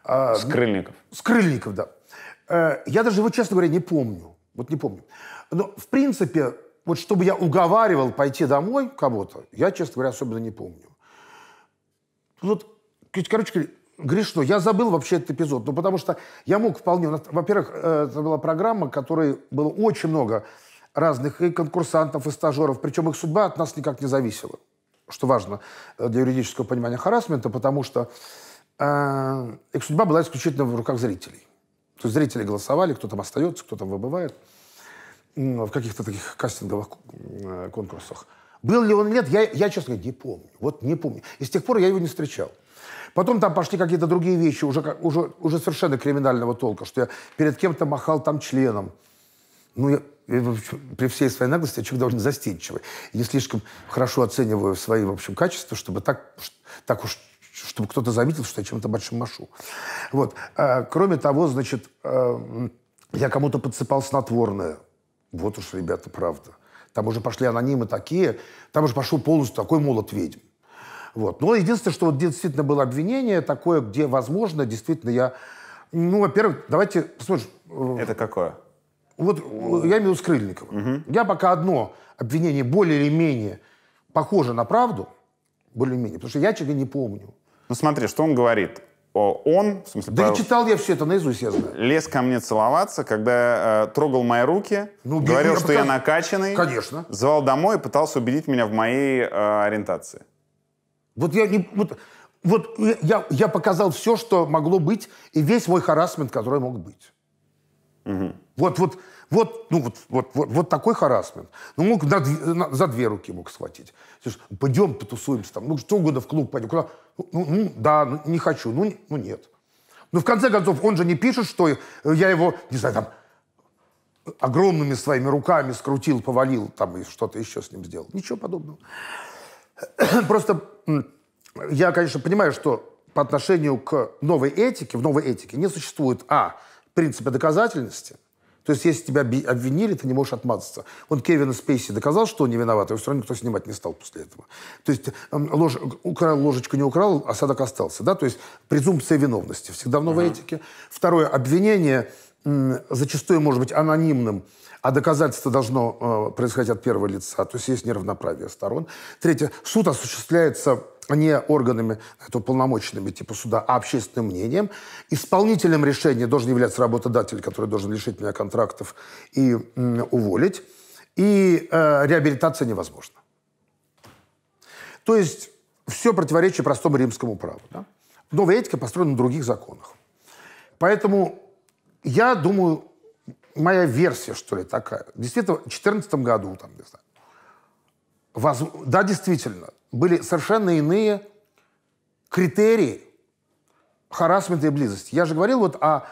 А, Скрыльников. Скрыльников, да. Э, я даже его, честно говоря, не помню. Вот не помню. Но, в принципе, вот чтобы я уговаривал пойти домой кого-то, я, честно говоря, особенно не помню. Ну, вот, короче, говорит, что я забыл вообще этот эпизод. Ну, потому что я мог вполне... Во-первых, э, это была программа, которой было очень много разных и конкурсантов, и стажеров. Причем их судьба от нас никак не зависела. Что важно для юридического понимания харасмента, потому что э, их судьба была исключительно в руках зрителей. То есть зрители голосовали, кто там остается, кто там выбывает в каких-то таких кастинговых э, конкурсах. Был ли он или нет, я, я, честно говоря, не помню. Вот не помню. И с тех пор я его не встречал. Потом там пошли какие-то другие вещи, уже, уже, уже совершенно криминального толка, что я перед кем-то махал там членом. Ну, я, я, при всей своей наглости я человек довольно застенчивый. Не слишком хорошо оцениваю свои, в общем, качества, чтобы так, так уж чтобы кто-то заметил, что я чем-то большим машу. Вот. Э, кроме того, значит, э, я кому-то подсыпал снотворное. Вот уж, ребята, правда. Там уже пошли анонимы такие, там уже пошел полностью такой молот ведьм. Вот. Но единственное, что вот действительно было обвинение такое, где, возможно, действительно я... Ну, во-первых, давайте посмотрим. Э, Это какое? Вот я имею в виду Скрыльникова. Угу. Я пока одно обвинение более или менее похоже на правду, более-менее, или потому что я чего не помню. Ну смотри, что он говорит он, в смысле... Да Павел, читал я все это наизусть, я знаю. Лез ко мне целоваться, когда э, трогал мои руки, ну, говорил, я что покажу. я накачанный. Конечно. Звал домой и пытался убедить меня в моей э, ориентации. Вот я не... Вот, вот я, я показал все, что могло быть, и весь мой харасмент, который мог быть. Угу. Вот, вот вот, ну, вот, вот, вот, вот такой харасмент. Ну, мог на, на, за две руки мог схватить. Слушай, ну пойдем потусуемся там, ну, что угодно в клуб пойдем. Куда? Ну, ну, ну, да, ну, не хочу, ну, не, ну, нет. Ну, в конце концов, он же не пишет, что я его, не знаю, там, огромными своими руками скрутил, повалил там и что-то еще с ним сделал. Ничего подобного. Просто я, конечно, понимаю, что по отношению к новой этике, в новой этике не существует, а, принципа доказательности, то есть, если тебя обвинили, ты не можешь отмазаться. Он Кевин Спейси доказал, что он не виноват, его все равно никто снимать не стал после этого. То есть, эм, лож, украл ложечку, не украл, осадок остался. Да? То есть, презумпция виновности всегда в новой uh-huh. этике. Второе, обвинение зачастую может быть анонимным, а доказательство должно э, происходить от первого лица, то есть есть неравноправие сторон. Третье, суд осуществляется не органами это а уполномоченными типа суда, а общественным мнением. Исполнителем решения должен являться работодатель, который должен лишить меня контрактов и м, уволить. И э, реабилитация невозможна. То есть все противоречие простому римскому праву. Да? Новая этика построена на других законах. Поэтому я думаю, моя версия, что ли, такая. Действительно, в 2014 году, там, не знаю, воз... да, действительно, были совершенно иные критерии харасмента и близости. Я же говорил вот о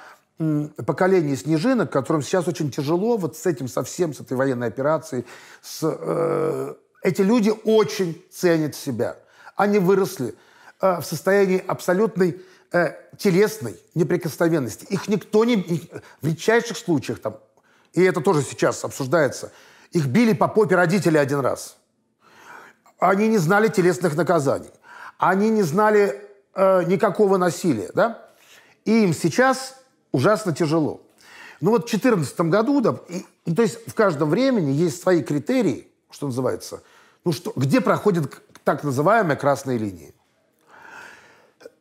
поколении снежинок, которым сейчас очень тяжело вот с этим совсем, с этой военной операцией. С, э, эти люди очень ценят себя. Они выросли э, в состоянии абсолютной Э, телесной неприкосновенности. Их никто не... Их, в редчайших случаях там, и это тоже сейчас обсуждается, их били по попе родители один раз. Они не знали телесных наказаний. Они не знали э, никакого насилия, да? И им сейчас ужасно тяжело. Ну вот в 2014 году, да, и, и, то есть в каждом времени есть свои критерии, что называется, ну что, где проходит так называемая красная линия.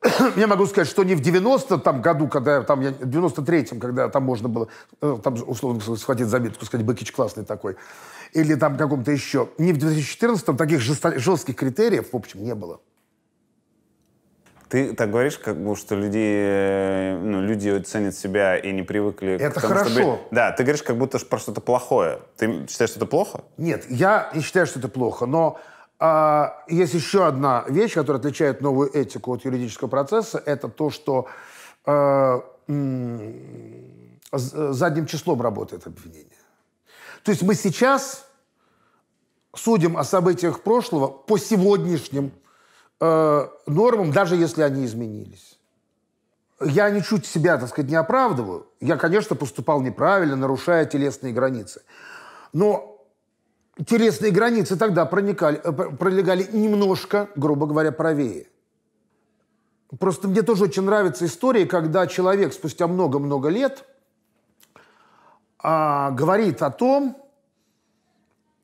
я могу сказать, что не в 90-м году, когда там, я, в 93-м, когда там можно было, э, там, условно, схватить заметку, сказать, быкич классный такой, или там каком-то еще. Не в 2014-м таких жестких критериев, в общем, не было. Ты так говоришь, как бы, что люди, э, ну, люди ценят себя и не привыкли это к тому, хорошо. чтобы... Да, ты говоришь, как будто про что-то плохое. Ты считаешь, что это плохо? Нет, я не считаю, что это плохо, но а, есть еще одна вещь, которая отличает новую этику от юридического процесса, это то, что э, задним числом работает обвинение. То есть мы сейчас судим о событиях прошлого по сегодняшним э, нормам, даже если они изменились. Я ничуть себя, так сказать, не оправдываю. Я, конечно, поступал неправильно, нарушая телесные границы. Но Интересные границы тогда проникали, э, пролегали немножко, грубо говоря, правее. Просто мне тоже очень нравится история, когда человек спустя много-много лет а, говорит о том,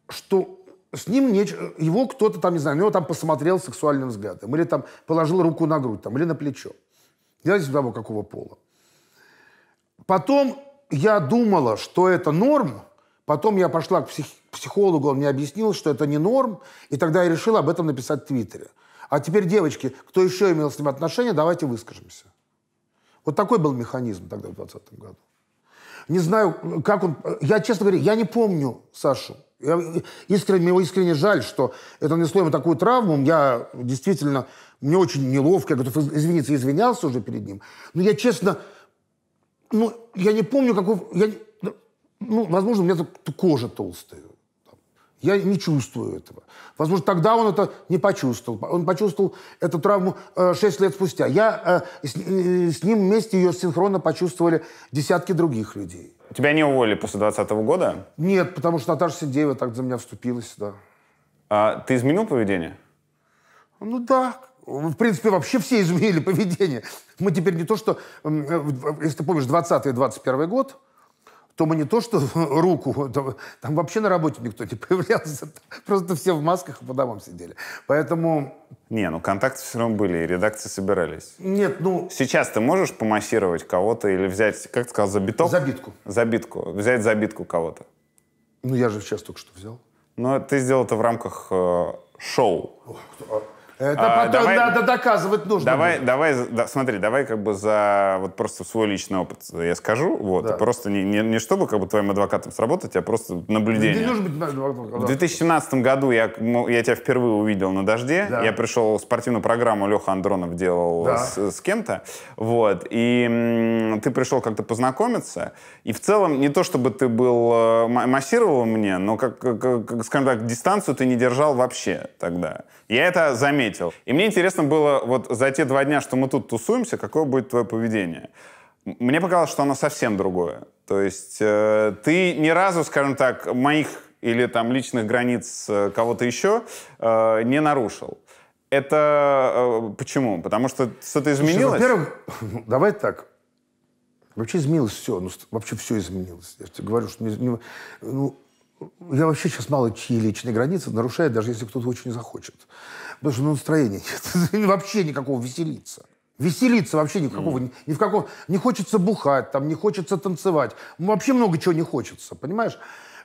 что с ним не, его кто-то там, не знаю, на него там посмотрел сексуальным взглядом, или там положил руку на грудь, там, или на плечо. Я здесь того, какого пола. Потом я думала, что это норм – Потом я пошла к псих... психологу, он мне объяснил, что это не норм, и тогда я решила об этом написать в Твиттере. А теперь, девочки, кто еще имел с ним отношения, давайте выскажемся. Вот такой был механизм тогда в 2020 году. Не знаю, как он... Я, честно говоря, я не помню Сашу. Я искренне, мне искренне жаль, что это нанесло ему такую травму. Я действительно... Мне очень неловко. Я готов извиниться. Извинялся уже перед ним. Но я, честно... Ну, я не помню, какой... Я, ну, возможно, у меня кожа толстая. Я не чувствую этого. Возможно, тогда он это не почувствовал. Он почувствовал эту травму э, 6 лет спустя. Я э, с, э, с ним вместе ее синхронно почувствовали десятки других людей. Тебя не уволили после 2020 года? Нет, потому что Наташа Сидеева так за меня вступилась, да. А ты изменил поведение? Ну да. В принципе, вообще все изменили поведение. Мы теперь не то, что... Э, если ты помнишь, 20 и 21 год, то мы не то что руку, там, там вообще на работе никто не появлялся, просто все в масках и по домам сидели. Поэтому... Не, ну контакты все равно были, и редакции собирались. Нет, ну... Сейчас ты можешь помассировать кого-то или взять, как ты сказал, забиток? Забитку. Забитку. Взять забитку кого-то. Ну я же сейчас только что взял. Но ты сделал это в рамках э, шоу. Ох, кто... А это а, потом давай, надо доказывать нужно. Давай, будет. давай, да, смотри, давай как бы за вот просто свой личный опыт я скажу, вот, да. просто не, не, не чтобы как бы твоим адвокатом сработать, а просто наблюдение. Не, нужно быть адвокатом. В 2017 году я, я тебя впервые увидел на дожде, да. я пришел в спортивную программу, Леха Андронов делал да. с, с кем-то, вот, и м, ты пришел как-то познакомиться, и в целом не то, чтобы ты был, э, массировал мне, но как, как, как скажем так, дистанцию ты не держал вообще тогда. Я это заметил заметил. И мне интересно было вот за те два дня, что мы тут тусуемся, какое будет твое поведение. Мне показалось, что оно совсем другое. То есть э, ты ни разу, скажем так, моих или там личных границ э, кого-то еще э, не нарушил. Это э, почему? Потому что что-то ну, изменилось? во-первых, давай так. Вообще изменилось все. Ну, вообще все изменилось. Я тебе говорю, что не, не, ну, я вообще сейчас мало чьи личные границы нарушаю, даже если кто-то очень захочет. Потому что ну, настроения нет. вообще никакого веселиться. Веселиться вообще никакого, mm. ни, в каком, не хочется бухать, там, не хочется танцевать. Вообще много чего не хочется, понимаешь?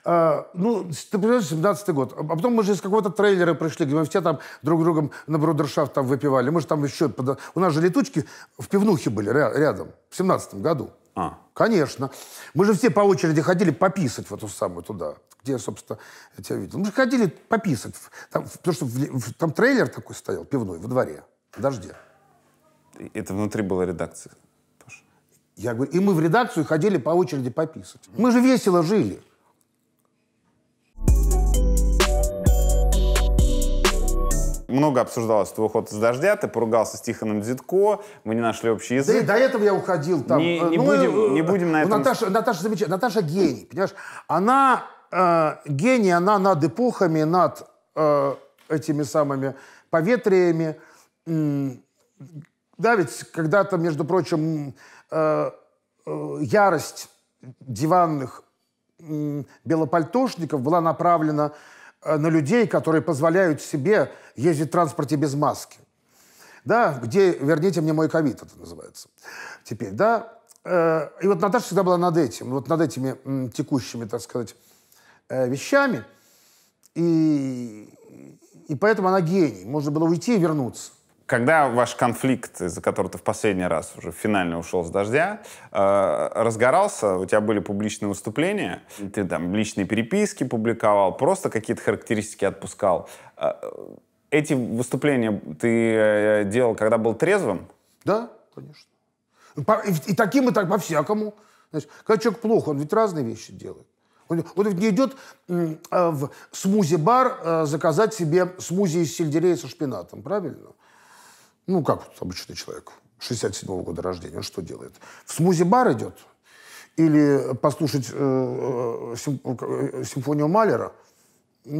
А, ну, ты понимаешь, 17 год. А потом мы же из какого-то трейлера пришли, где мы все там друг другом на брудершафт там выпивали. Мы же там еще... Под... У нас же летучки в пивнухе были рядом, в 17 году. А. Конечно. Мы же все по очереди ходили пописать в эту самую туда, где, собственно, я тебя видел. Мы же ходили пописать. Там, потому что в, там трейлер такой стоял, пивной, во дворе, в дожде. Это внутри была редакция? Я говорю, и мы в редакцию ходили по очереди пописать. Мы же весело жили. много обсуждалось твой уход из дождя, ты поругался с Тихоном Дзитко, мы не нашли общий язык. Да и до этого я уходил там. Не, не, ну, будем, э, не будем на этом... Наташа, Наташа замечательная, Наташа гений, понимаешь? Она э, гений, она над эпохами, над э, этими самыми поветриями. Да, ведь когда-то, между прочим, э, э, ярость диванных э, белопальтошников была направлена Э, на людей, которые позволяют себе ездить в транспорте без маски. Да, где «Верните мне мой ковид» это называется теперь, да. Э, и вот Наташа всегда была над этим, вот над этими текущими, так сказать, э, вещами. И, и поэтому она гений. Можно было уйти и вернуться когда ваш конфликт, из-за которого ты в последний раз уже финально ушел с дождя, э, разгорался, у тебя были публичные выступления, ты там личные переписки публиковал, просто какие-то характеристики отпускал. Э, эти выступления ты э, делал, когда был трезвым? Да, конечно. И таким, и так, по-всякому. Значит, когда человек плохо, он ведь разные вещи делает. Он, он ведь не идет э, в смузи-бар заказать себе смузи из сельдерея со шпинатом, правильно? Ну, как вот обычный человек, 67-го года рождения, он что делает? В смузи-бар идет? Или послушать э, э симф- э, симфонию Малера? Я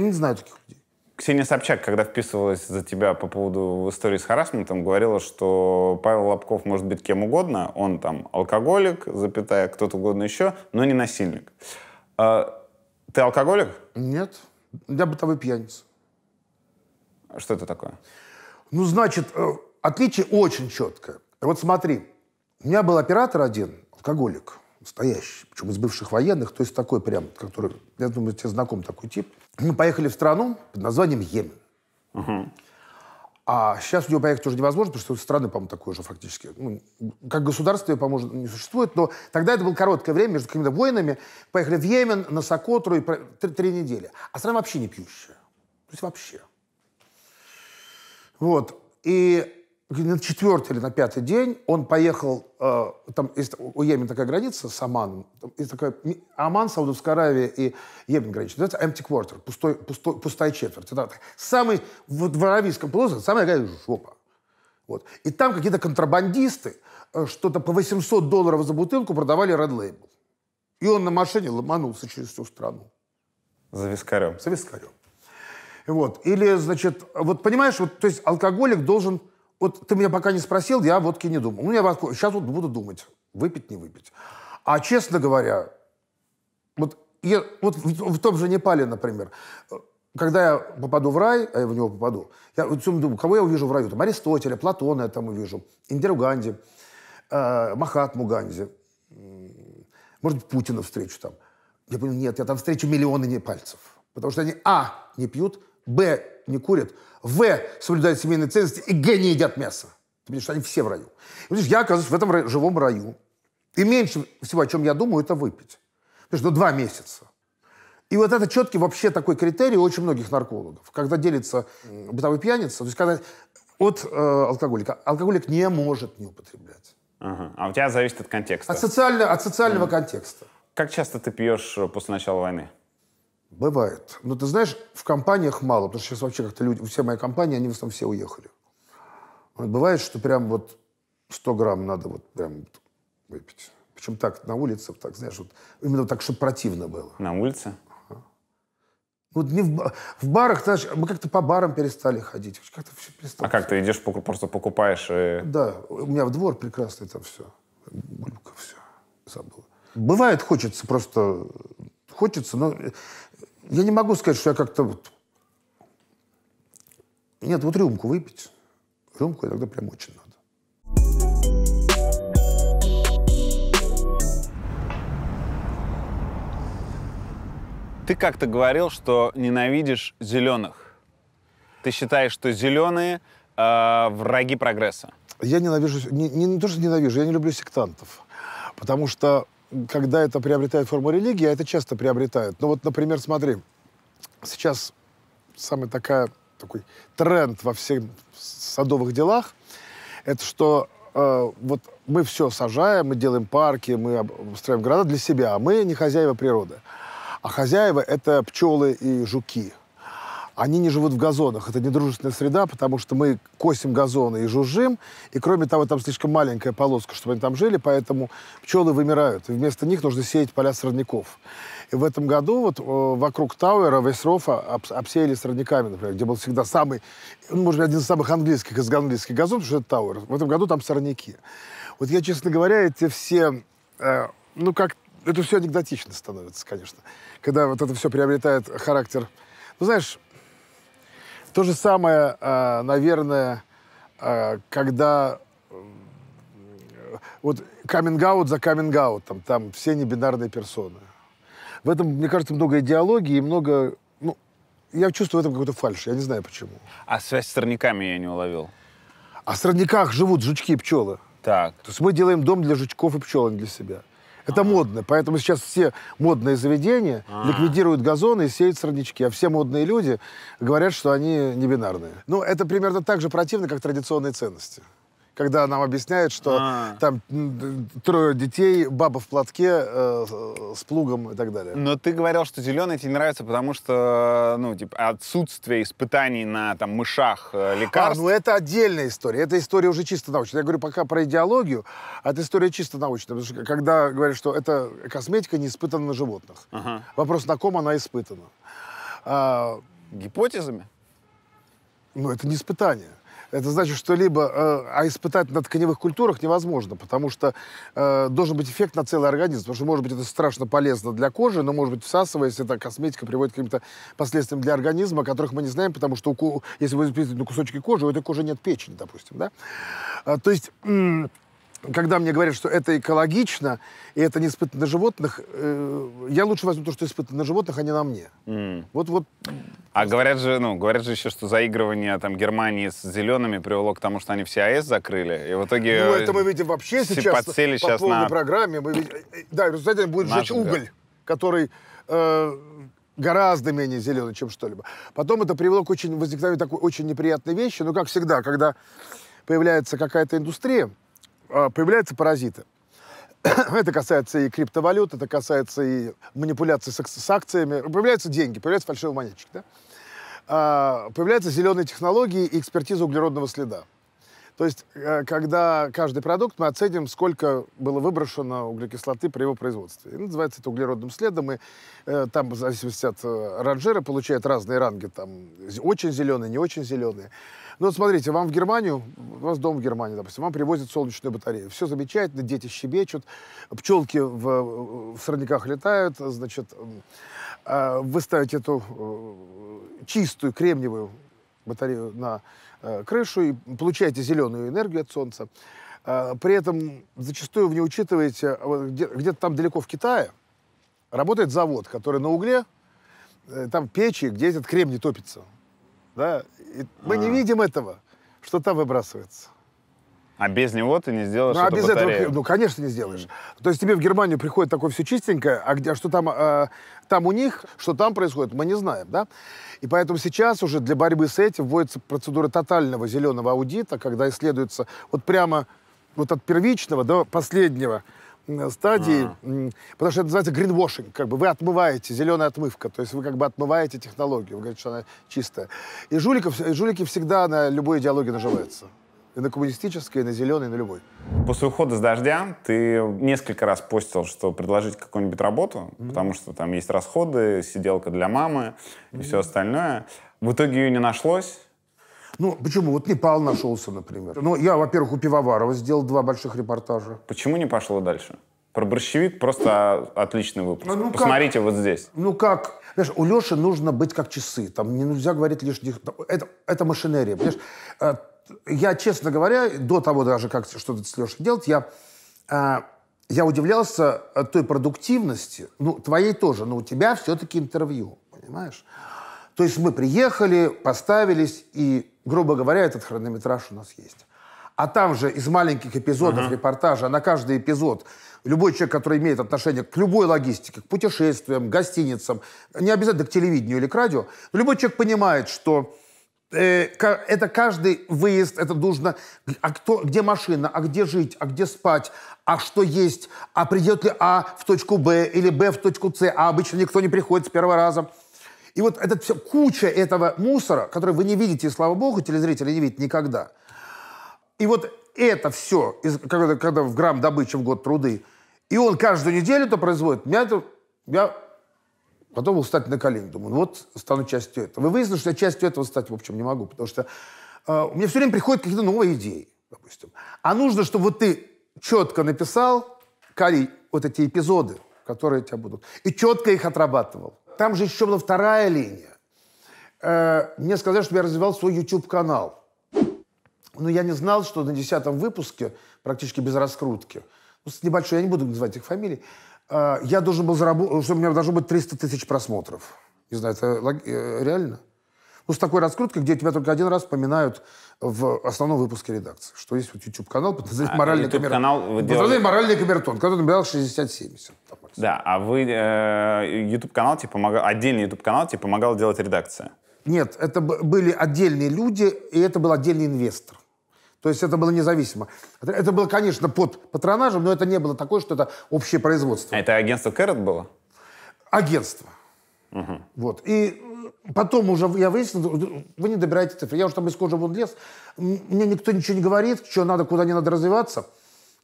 не знаю таких людей. Ксения Собчак, когда вписывалась за тебя по поводу истории с харасментом, говорила, что Павел Лобков может быть кем угодно, он там алкоголик, запятая, кто-то угодно еще, но не насильник. А, ты алкоголик? Нет, я бытовой пьяница. Что это такое? Ну, значит, э, отличие очень четкое. Вот смотри, у меня был оператор один, алкоголик, настоящий, причем из бывших военных, то есть такой прям, который, я думаю, тебе знаком такой тип. Мы поехали в страну под названием Йемен. Угу. А сейчас у него поехать уже невозможно, потому что страны, по-моему, такой же фактически. Ну, как государство, по-моему, не существует, но тогда это было короткое время между какими-то войнами. Поехали в Йемен, на Сокотру, и три, три недели. А страна вообще не пьющая. То есть вообще. Вот. И на четвертый или на пятый день он поехал, э, там есть, у Йемена такая граница с Оманом, там есть такая, Оман, Саудовская Аравия и Йемен граница, Это empty quarter, пустой, пустой, пустая четверть. Это самый, вот в Аравийском полуострове самая такая жопа. Вот. И там какие-то контрабандисты э, что-то по 800 долларов за бутылку продавали Red Label. И он на машине ломанулся через всю страну. За вискарем. За вискарем. Вот. Или, значит, вот понимаешь, вот, то есть алкоголик должен... Вот ты меня пока не спросил, я водки не думал. Ну, я водку... сейчас вот буду думать, выпить, не выпить. А честно говоря, вот, я, вот в, в том же Непале, например, когда я попаду в рай, а я в него попаду, я вот всем думаю, кого я увижу в раю? Там Аристотеля, Платона я там увижу, Индиру Ганди, э, Махатму Ганди, может, быть, Путина встречу там. Я понял, нет, я там встречу миллионы непальцев. Потому что они, а, не пьют, Б. Не курят. В. Соблюдают семейные ценности. И Г. Не едят мясо. Ты понимаешь, что они все в раю. И, видишь, я оказываюсь в этом рай, живом раю. И меньше всего, о чем я думаю, это выпить. Потому что ну, два месяца. И вот это четкий вообще такой критерий у очень многих наркологов. Когда делится бытовой пьяница, то есть когда от э, алкоголика. Алкоголик не может не употреблять. Ага. А у тебя зависит от контекста. От, социально, от социального mm. контекста. Как часто ты пьешь э, после начала войны? Бывает. Но ну, ты знаешь, в компаниях мало, потому что сейчас вообще как-то люди, все мои компании, они в основном все уехали. бывает, что прям вот 100 грамм надо вот прям выпить. Причем так, на улице, так, знаешь, вот, именно так, чтобы противно было. На улице? Ага. Вот не в, в барах, знаешь, мы как-то по барам перестали ходить. Как-то все перестало. А как, ты идешь, просто покупаешь и... Э? Да, у меня в двор прекрасный там все. Блюка все, забыл. Бывает, хочется просто... Хочется, но я не могу сказать, что я как-то вот... Нет, вот рюмку выпить. Рюмку иногда прям очень надо. Ты как-то говорил, что ненавидишь зеленых. Ты считаешь, что зеленые э, враги прогресса? Я ненавижу, не, не, то, что ненавижу, я не люблю сектантов. Потому что когда это приобретает форму религии, а это часто приобретает. Ну вот, например, смотри, сейчас самый такая, такой тренд во всех садовых делах, это что э, вот мы все сажаем, мы делаем парки, мы устраиваем города для себя, а мы не хозяева природы. А хозяева — это пчелы и жуки — они не живут в газонах. Это недружественная среда, потому что мы косим газоны и жужжим. И кроме того, там слишком маленькая полоска, чтобы они там жили, поэтому пчелы вымирают. И вместо них нужно сеять поля сорняков. И в этом году вот э, вокруг Тауэра, Весрофа об, обсеяли сорняками, например, где был всегда самый, ну, может быть, один из самых английских из английских газонов, потому что это Тауэр. В этом году там сорняки. Вот я, честно говоря, эти все, э, ну, как это все анекдотично становится, конечно. Когда вот это все приобретает характер, ну, знаешь, то же самое, а, наверное, а, когда э, вот каминг-аут за каминг-аутом, там все небинарные персоны. В этом, мне кажется, много идеологии и много... Ну, я чувствую в этом какую-то фальшь, я не знаю почему. А связь с сорняками я не уловил. А в сорняках живут жучки и пчелы. Так. То есть мы делаем дом для жучков и пчел, а не для себя. Это модно. Поэтому сейчас все модные заведения а. ликвидируют газоны и сеют сорнячки. А все модные люди говорят, что они не бинарные. Ну, это примерно так же противно, как традиционные ценности когда нам объясняют, что А-а-а. там трое детей, баба в платке э, с плугом и так далее. Но ты говорил, что зеленые тебе нравятся, потому что, ну, типа, отсутствие испытаний на там мышах э, а, лекарств. А, ну это отдельная история. Это история уже чисто научная. Я говорю пока про идеологию, а эта история чисто научная. Потому что когда говорят, что эта косметика не испытана на животных. Ага. Вопрос, на ком она испытана. А... Гипотезами? Ну, это не испытание это значит, что либо... Э, а испытать на тканевых культурах невозможно, потому что э, должен быть эффект на целый организм. Потому что, может быть, это страшно полезно для кожи, но, может быть, всасываясь, эта косметика приводит к каким-то последствиям для организма, которых мы не знаем, потому что если вы используете на кусочки кожи, у этой кожи нет печени, допустим, да? Э, то есть когда мне говорят, что это экологично, и это не испытано на животных, э, я лучше возьму то, что испытано на животных, а не на мне. Mm. Вот, вот. А говорят же, ну, говорят же еще, что заигрывание там Германии с зелеными привело к тому, что они все АЭС закрыли, и в итоге... Ну, это мы видим вообще сейчас подсели по сейчас полной на... программе. Мы видим, э, да, результате будет Наш, жечь уголь, который... Э, гораздо менее зеленый, чем что-либо. Потом это привело к очень возникновению такой очень неприятной вещи. Но, ну, как всегда, когда появляется какая-то индустрия, а, появляются паразиты. Это касается и криптовалют, это касается и манипуляции с, с акциями. Появляются деньги, появляются фальшивые монетчики. Да? А, появляются зеленые технологии и экспертиза углеродного следа. То есть, э, когда каждый продукт мы оценим, сколько было выброшено углекислоты при его производстве. И называется это углеродным следом, и э, там, в зависимости от э, ранжира, получают разные ранги, там, очень зеленые, не очень зеленые. Ну, вот смотрите, вам в Германию, у вас дом в Германии, допустим, вам привозят солнечную батарею. Все замечательно, дети щебечут, пчелки в, э, в сорняках летают, значит, э, вы ставите эту э, чистую кремниевую батарею на Э, крышу и получаете зеленую энергию от солнца. Э, при этом зачастую вы не учитываете, э, где-то там далеко в Китае работает завод, который на угле, там печи, где этот кремний топится. Да? И мы а не видим этого, что там выбрасывается. А без него ты не сделаешь ну, а без батарею. этого, ну, конечно, не сделаешь. Mm. То есть тебе в Германию приходит такое все чистенькое, а где, а что там, э, там у них, что там происходит, мы не знаем, да? И поэтому сейчас уже для борьбы с этим вводится процедура тотального зеленого аудита, когда исследуется вот прямо вот от первичного до последнего стадии, а. потому что это называется гринвошинг, как бы вы отмываете, зеленая отмывка, то есть вы как бы отмываете технологию, вы говорите, что она чистая. И, жуликов, и жулики всегда на любой идеологии наживаются. И на коммунистической, и на зеленой, и на любой. После ухода с дождя ты несколько раз постил, что предложить какую-нибудь работу, mm-hmm. потому что там есть расходы, сиделка для мамы mm-hmm. и все остальное. В итоге ее не нашлось. Ну, почему? Вот Непал нашелся, например. Ну, я, во-первых, у Пивоварова сделал два больших репортажа. Почему не пошло дальше? Про борщевик просто отличный выпуск. Ну, ну Посмотрите как? вот здесь. Ну как? Знаешь, у Леши нужно быть как часы. Там нельзя говорить лишних... Это, это машинерия. Понимаешь? Э, я, честно говоря, до того даже, как что-то с Лешей делать, я, э, я удивлялся э, той продуктивности, ну, твоей тоже, но у тебя все-таки интервью, понимаешь? То есть мы приехали, поставились, и, грубо говоря, этот хронометраж у нас есть. А там же из маленьких эпизодов uh-huh. репортажа на каждый эпизод любой человек, который имеет отношение к любой логистике, к путешествиям, гостиницам, не обязательно к телевидению или к радио, любой человек понимает, что Э, это каждый выезд, это нужно, а кто, где машина, а где жить, а где спать, а что есть, а придет ли А в точку Б или Б в точку С, а обычно никто не приходит с первого раза. И вот эта вся куча этого мусора, который вы не видите, и, слава богу, телезрители не видят никогда. И вот это все, когда, когда в грамм добычи в год труды, и он каждую неделю это производит, меня это, я Потом был встать на колени. Думаю, ну вот стану частью этого. Вы выяснили, что я частью этого стать, в общем, не могу, потому что э, у меня все время приходят какие-то новые идеи, допустим. А нужно, чтобы вот ты четко написал, Кали, вот эти эпизоды, которые у тебя будут, и четко их отрабатывал. Там же еще была вторая линия. Э, мне сказали, что я развивал свой YouTube-канал. Но я не знал, что на десятом выпуске, практически без раскрутки, ну, с небольшой, я не буду называть их фамилии, а, я должен был заработать, что у меня должно быть 300 тысяч просмотров. Не знаю, это э, реально? Ну, с такой раскруткой, где тебя только один раз вспоминают в основном выпуске редакции, что есть вот YouTube-канал под названием а, «Моральный камер... канал вы под делали... «Моральный камертон», который набирал 60-70. Да, а вы э, YouTube-канал тебе типа помогал, отдельный YouTube-канал тебе типа помогал делать редакция? Нет, это были отдельные люди, и это был отдельный инвестор. То есть это было независимо. Это было, конечно, под патронажем, но это не было такое, что это общее производство. А это агентство Кэрот было? Агентство. Угу. Вот. И потом уже я выяснил, вы не добираете цифры. Я уже там из кожи вон лез. Мне никто ничего не говорит, что надо, куда не надо развиваться,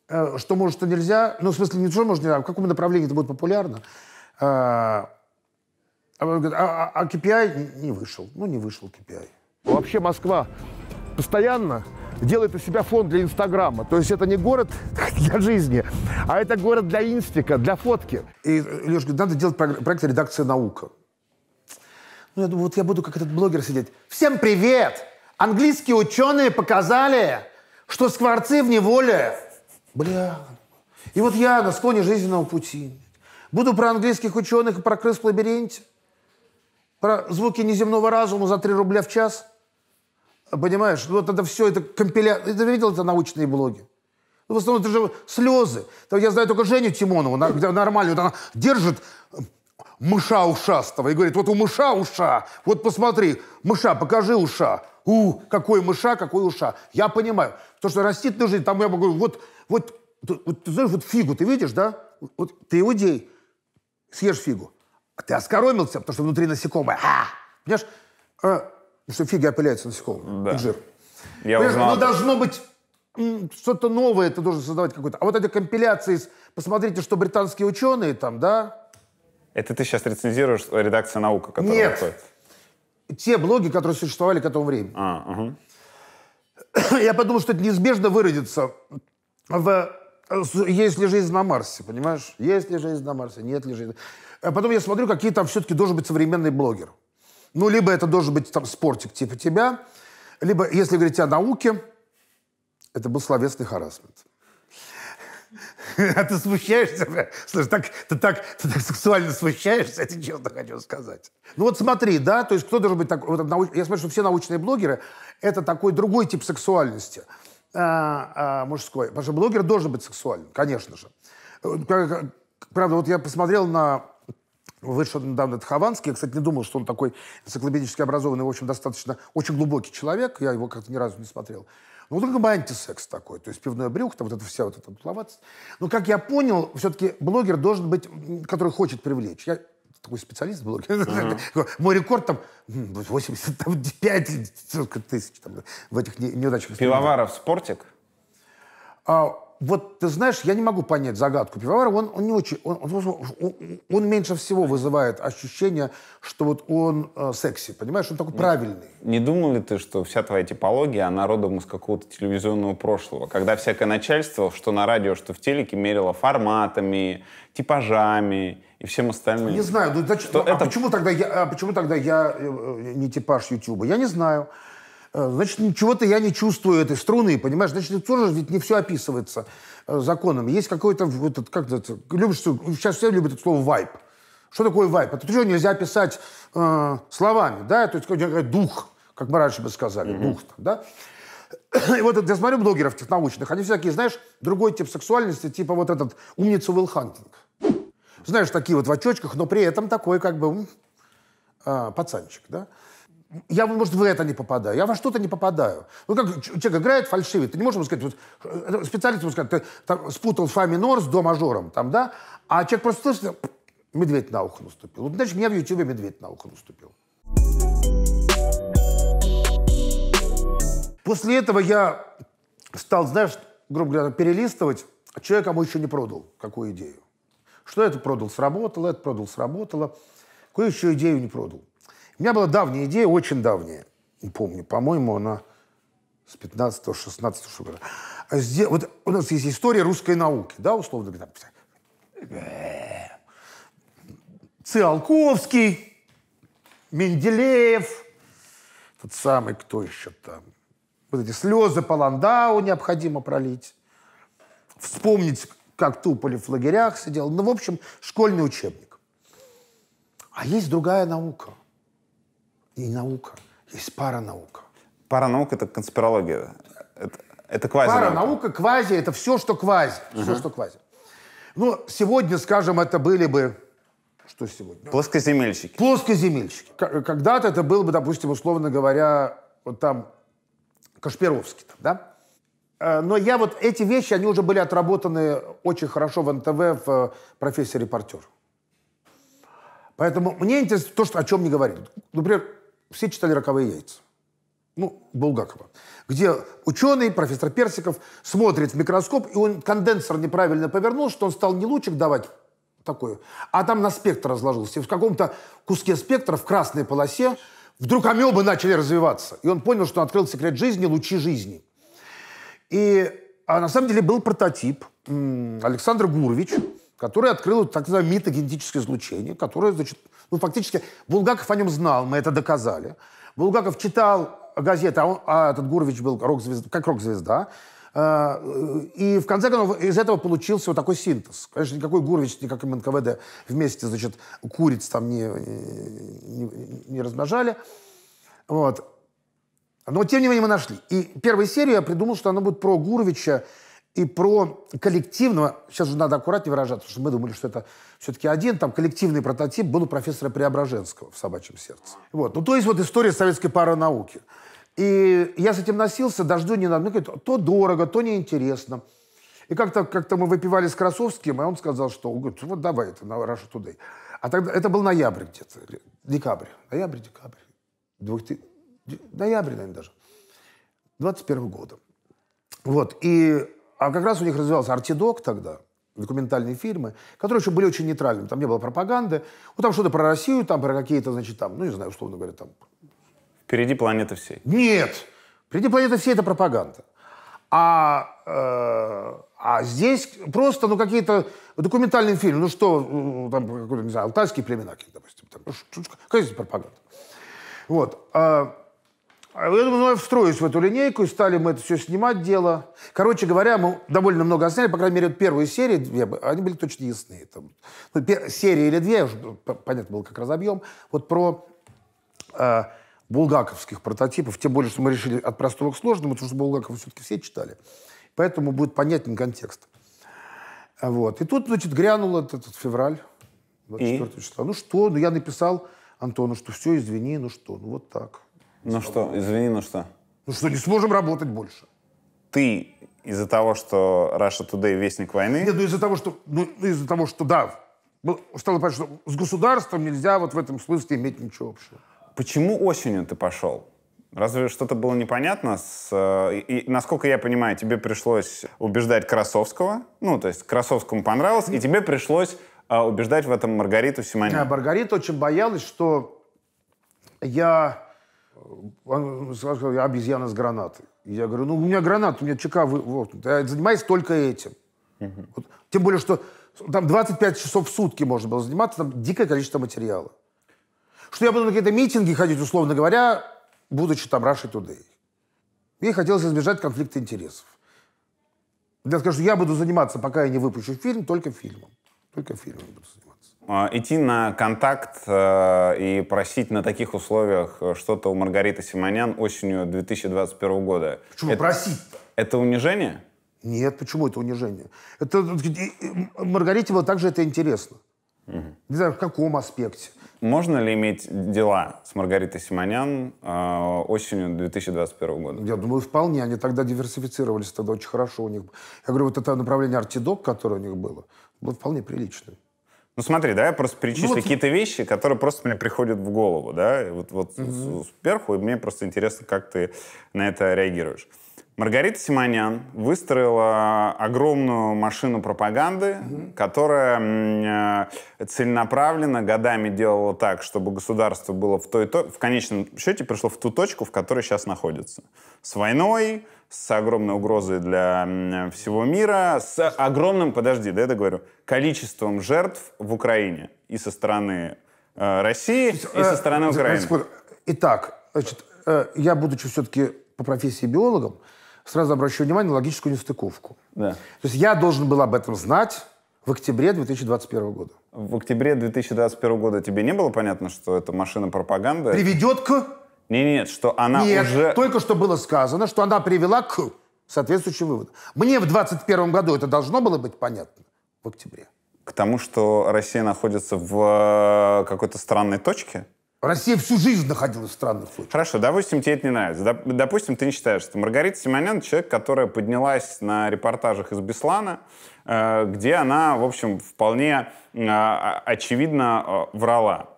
э, что может, что нельзя. Ну, в смысле, не что может, нельзя, а в каком направлении это будет популярно. Э, а, а, а, а KPI не вышел. Ну, не вышел KPI. Вообще Москва постоянно делает из себя фон для Инстаграма. То есть это не город для жизни, а это город для инстика, для фотки. И Леш говорит, надо делать проект «Редакция наука». Ну, я думаю, вот я буду как этот блогер сидеть. Всем привет! Английские ученые показали, что скворцы в неволе. Бля. И вот я на склоне жизненного пути. Буду про английских ученых и про крыс в лабиринте. Про звуки неземного разума за 3 рубля в час – Понимаешь, вот это все, это компиляция. Ты видел это научные блоги? Ну, В основном это же слезы. Я знаю только Женю Тимонову, вот Она держит э, мыша ушастого и говорит, вот у мыша уша, вот посмотри, мыша, покажи уша. У, какой мыша, какой уша. Я понимаю. То, что растительная жизнь, там я могу, вот, вот, вот, ты знаешь, вот фигу ты видишь, да? Вот ты иудей, съешь фигу. А ты оскоромился, потому что внутри насекомое. А! Понимаешь? Э, Потому что фиги опыляются насекомым. Да. Жир. Я узнал... Но должно быть что-то новое, ты должен создавать какое-то. А вот эти компиляции, посмотрите, что британские ученые там, да? Это ты сейчас рецензируешь э, редакция «Наука», которая Нет. выходит? те блоги, которые существовали к этому времени. А, угу. Я подумал, что это неизбежно выродится в э, есть ли жизнь на Марсе, понимаешь? Есть ли жизнь на Марсе, нет ли жизни. А потом я смотрю, какие там все-таки должен быть современный блогер. Ну, либо это должен быть там спортик типа тебя, либо, если говорить о науке, это был словесный харасмент. А ты смущаешься? Бля? Слушай, так, ты, так, ты так сексуально смущаешься, я тебе честно хочу сказать. Ну вот смотри, да, то есть кто должен быть такой... Вот, науч... Я смотрю, что все научные блогеры — это такой другой тип сексуальности а, а, мужской. Потому что блогер должен быть сексуальным, конечно же. Э, правда, вот я посмотрел на Вышел недавно этот Хованский. Я, кстати, не думал, что он такой энциклопедически образованный, в общем, достаточно очень глубокий человек. Я его как-то ни разу не смотрел. Ну, только бы антисекс такой, то есть пивное брюхо, там вот эта вся вот эта плаватость. Но, как я понял, все-таки блогер должен быть, который хочет привлечь. Я такой специалист блогер. Мой рекорд там 85 тысяч там, в этих неудачных... Пивоваров спортик? А, вот ты знаешь, я не могу понять загадку пивовара. Он, он не очень, он, он, он меньше всего вызывает ощущение, что вот он э, секси, понимаешь, он такой не, правильный. Не думал ли ты, что вся твоя типология, она родом из какого-то телевизионного прошлого, когда всякое начальство, что на радио, что в телеке, мерило форматами, типажами и всем остальным? Не знаю, ну, значит, что ну, а это... а, почему тогда я, а почему тогда я э, э не типаж Ютуба? Я не знаю. Э, значит, ничего-то я не чувствую этой струны, понимаешь? Значит, тоже ведь не все описывается э, законом. Есть какой-то, этот, как это, любишь, сейчас все любят это слово "вайп". Что такое вайп? Это что нельзя писать э, словами, да? То есть какой-то дух, как мы раньше бы сказали, mm-hmm. дух, да? И вот я смотрю блогеров технаучных, они всякие, знаешь, другой тип сексуальности, типа вот этот умница Уилл Хантинг. Знаешь, такие вот в очочках, но при этом такой как бы э, пацанчик, да? я, может, в это не попадаю, я во что-то не попадаю. Ну, как человек играет, фальшивый. Ты не можешь ему сказать, вот, э, э, специалист ему скажет, ты там, спутал фа минор с до мажором, там, да? А человек просто слышит, э, медведь на ухо наступил. Вот, значит, мне в Ютьюбе медведь на ухо наступил. После этого я стал, знаешь, грубо говоря, перелистывать а человека, кому еще не продал какую идею. Что это продал, сработало, это продал, сработало. Какую еще идею не продал. У меня была давняя идея, очень давняя. Не помню, по-моему, она с 15-го, 16 что года. Вот у нас есть история русской науки, да, условно говоря. Циолковский, Менделеев, тот самый, кто еще там. Вот эти слезы по Ландау необходимо пролить. Вспомнить, как Туполев в лагерях сидел. Ну, в общем, школьный учебник. А есть другая наука – и наука. Есть паранаука. Паранаука — это конспирология. Это, это квази. -наука. Паранаука, квази — это все, что квази. Угу. Все, что квази. Ну, сегодня, скажем, это были бы... Что сегодня? Плоскоземельщики. Плоскоземельщики. Когда-то это был бы, допустим, условно говоря, вот там Кашпировский, там, да? Э, но я вот эти вещи, они уже были отработаны очень хорошо в НТВ в э, профессии репортер. Поэтому мне интересно то, что, о чем не говорили. Например, все читали «Роковые яйца». Ну, Булгакова. Где ученый, профессор Персиков, смотрит в микроскоп, и он конденсор неправильно повернул, что он стал не лучик давать такой, а там на спектр разложился. И в каком-то куске спектра, в красной полосе, вдруг амебы начали развиваться. И он понял, что он открыл секрет жизни, лучи жизни. И а на самом деле был прототип Александр Гурович, который открыл так называемое митогенетическое излучение, которое, значит, ну, фактически, Булгаков о нем знал, мы это доказали. Булгаков читал газеты, а, он, а этот Гурович был рок-звезда, как рок-звезда. Э, и в конце концов из этого получился вот такой синтез. Конечно, никакой Гурович, никакой МНКВД вместе, значит, куриц там не, не, не размножали. Вот. Но, тем не менее, мы нашли. И первую серию я придумал, что она будет про Гуровича, и про коллективного, сейчас же надо аккуратнее выражаться, потому что мы думали, что это все-таки один, там коллективный прототип был у профессора Преображенского в «Собачьем сердце». Вот. Ну, то есть вот история советской пары науки. И я с этим носился, дожду не надо. Мне говорят, то дорого, то неинтересно. И как-то как мы выпивали с Красовским, и он сказал, что он говорит, вот давай это на Russia Today. А тогда, это был ноябрь где-то, декабрь, ноябрь, декабрь, 2000, ноябрь, наверное, даже, 21 года. Вот, и а как раз у них развивался артидок тогда, документальные фильмы, которые еще были очень нейтральными. Там не было пропаганды. Ну, там что-то про Россию, там про какие-то, значит, там, ну, не знаю, условно говоря, там... Впереди планеты всей. Нет! Впереди планеты всей — это пропаганда. А, э, а здесь просто, ну, какие-то документальные фильмы. Ну, что, там, не знаю, «Алтайские племена», допустим. Там, ну, какая здесь пропаганда? Вот. Э, а я думаю, я встроюсь в эту линейку, и стали мы это все снимать дело. Короче говоря, мы довольно много сняли, по крайней мере, первые серии, две, они были точно ясные. Там, ну, серия или две, уже понятно было, как разобьем. Вот про э, булгаковских прототипов, тем более, что мы решили от простого к сложному, потому что Булгакова все-таки все читали. Поэтому будет понятен контекст. Вот. И тут, значит, грянул этот, этот февраль, 24 и? числа. Ну что, ну я написал Антону, что все, извини, ну что, ну вот так. Ну что, извини, ну что? Ну что, не сможем работать больше. Ты из-за того, что Russia Today — вестник войны? Нет, ну из-за того, что, ну, из-за того, что да, стало понятно, что с государством нельзя вот в этом смысле иметь ничего общего. Почему осенью ты пошел? Разве что-то было непонятно? С, э, и, и, насколько я понимаю, тебе пришлось убеждать Красовского, ну, то есть Красовскому понравилось, и тебе пришлось э, убеждать в этом Маргариту Симонян. А, Маргарита очень боялась, что я он сказал, я обезьяна с гранатой. я говорю, ну, у меня гранат, у меня ЧК, вот, я занимаюсь только этим. Угу. Вот, тем более, что там 25 часов в сутки можно было заниматься, там дикое количество материала. Что я буду на какие-то митинги ходить, условно говоря, будучи там Russia Today. Мне хотелось избежать конфликта интересов. Я скажу, я буду заниматься, пока я не выпущу фильм, только фильмом. Только фильмом буду заниматься. А, идти на контакт э, и просить на таких условиях э, что-то у Маргариты Симонян осенью 2021 года. Почему это, просить Это унижение? Нет, почему это унижение? Это, ну, Маргарите было также это интересно. Угу. Не знаю, в каком аспекте. Можно ли иметь дела с Маргаритой Симонян э, осенью 2021 года? Я думаю, вполне. Они тогда диверсифицировались, тогда очень хорошо у них. Я говорю, вот это направление артидок, которое у них было, было вполне приличным. Ну смотри, да, я просто перечислю ну, вот... какие-то вещи, которые просто мне приходят в голову, да, вот, вот угу. сверху, и мне просто интересно, как ты на это реагируешь. Маргарита Симонян выстроила огромную машину пропаганды, угу. которая э, целенаправленно годами делала так, чтобы государство было в той, в конечном счете пришло в ту точку, в которой сейчас находится. С войной, с огромной угрозой для всего мира, с огромным, подожди, да я говорю количеством жертв в Украине и со стороны э, России, и со э, стороны Украины. Итак, значит, э, я, будучи все-таки по профессии биологом, сразу обращу внимание на логическую нестыковку. Да. То есть я должен был об этом знать в октябре 2021 года. В октябре 2021 года тебе не было понятно, что эта машина пропаганды... Приведет к нет, нет, что она нет, уже... только что было сказано, что она привела к соответствующим выводам. Мне в 2021 году это должно было быть понятно в октябре. К тому, что Россия находится в э, какой-то странной точке? Россия всю жизнь находилась в странных случаях. Хорошо, допустим, тебе это не нравится. допустим, ты не считаешь, что Маргарита Симонян — человек, которая поднялась на репортажах из «Беслана», э, где она, в общем, вполне э, очевидно врала.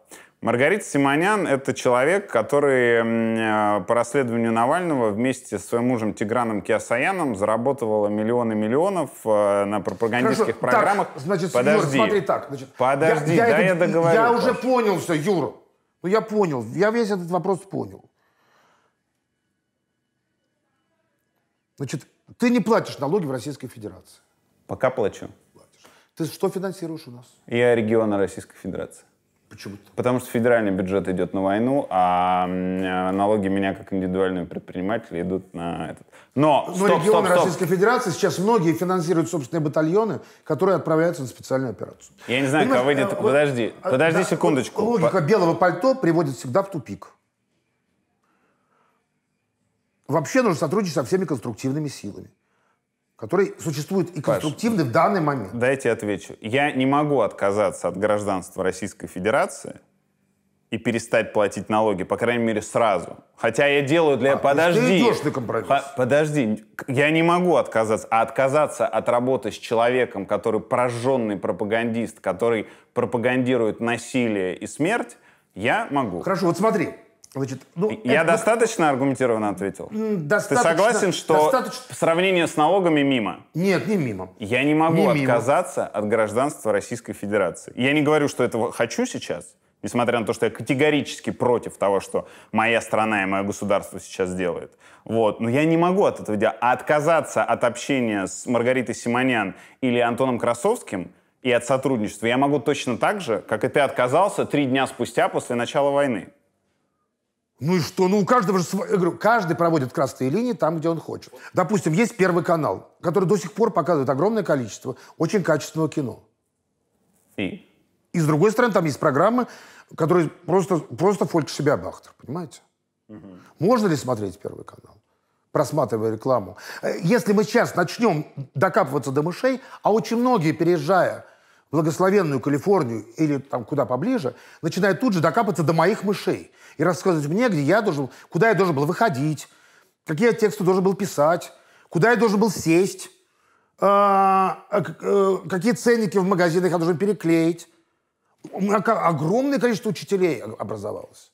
Маргарита Симонян — это человек, который э, по расследованию Навального вместе с своим мужем Тиграном Киасаяном заработала миллионы миллионов э, на пропагандистских Хорошо, программах. Так, значит, подожди, Юр, смотри так. Значит, подожди, я, я, да это, я договорю. Я уже понял все, Юр. Ну, я понял. Я весь этот вопрос понял. Значит, ты не платишь налоги в Российской Федерации. Пока плачу. Платишь. Ты что финансируешь у нас? Я регионы Российской Федерации. Почему? Потому что федеральный бюджет идет на войну, а э, налоги меня как индивидуального предпринимателя идут на этот. Но, Но стоп, регионы стоп, стоп. Российской Федерации сейчас многие финансируют собственные батальоны, которые отправляются на специальную операцию. Я не знаю, Понимаешь, э, выйдет. А, подожди, э, подожди да, секундочку. Вот логика белого пальто приводит всегда в тупик. Вообще нужно сотрудничать со всеми конструктивными силами который существует и конструктивный Паш, в данный момент. Дайте отвечу. Я не могу отказаться от гражданства Российской Федерации и перестать платить налоги, по крайней мере, сразу. Хотя я делаю для... А, подожди. Ты идешь на компромисс. По подожди. Я не могу отказаться. А отказаться от работы с человеком, который прожженный пропагандист, который пропагандирует насилие и смерть, я могу. Хорошо, вот смотри. Значит, ну, Я это... достаточно аргументированно ответил? Достаточно, Ты согласен, что достаточно... сравнение с налогами мимо? Нет, не мимо. Я не могу не отказаться мимо. от гражданства Российской Федерации. Я не говорю, что этого хочу сейчас, несмотря на то, что я категорически против того, что моя страна и мое государство сейчас делает. Вот. Но я не могу от этого делать. А отказаться от общения с Маргаритой Симонян или Антоном Красовским и от сотрудничества я могу точно так же, как и ты отказался три дня спустя после начала войны. Ну и что? Ну, у каждого же свой... Я говорю, каждый проводит красные линии там, где он хочет. Допустим, есть Первый канал, который до сих пор показывает огромное количество очень качественного кино. И? И с другой стороны, там есть программы, которые просто, просто фольк себя бахтер, понимаете? Угу. Можно ли смотреть Первый канал? просматривая рекламу. Э, если мы сейчас начнем докапываться до мышей, а очень многие, переезжая благословенную Калифорнию или там куда поближе, начинают тут же докапываться до моих мышей и рассказывать мне, где я должен, куда я должен был выходить, какие тексты должен был писать, куда я должен был сесть, а, а, э, какие ценники в магазинах я должен переклеить. огромное количество учителей образовалось.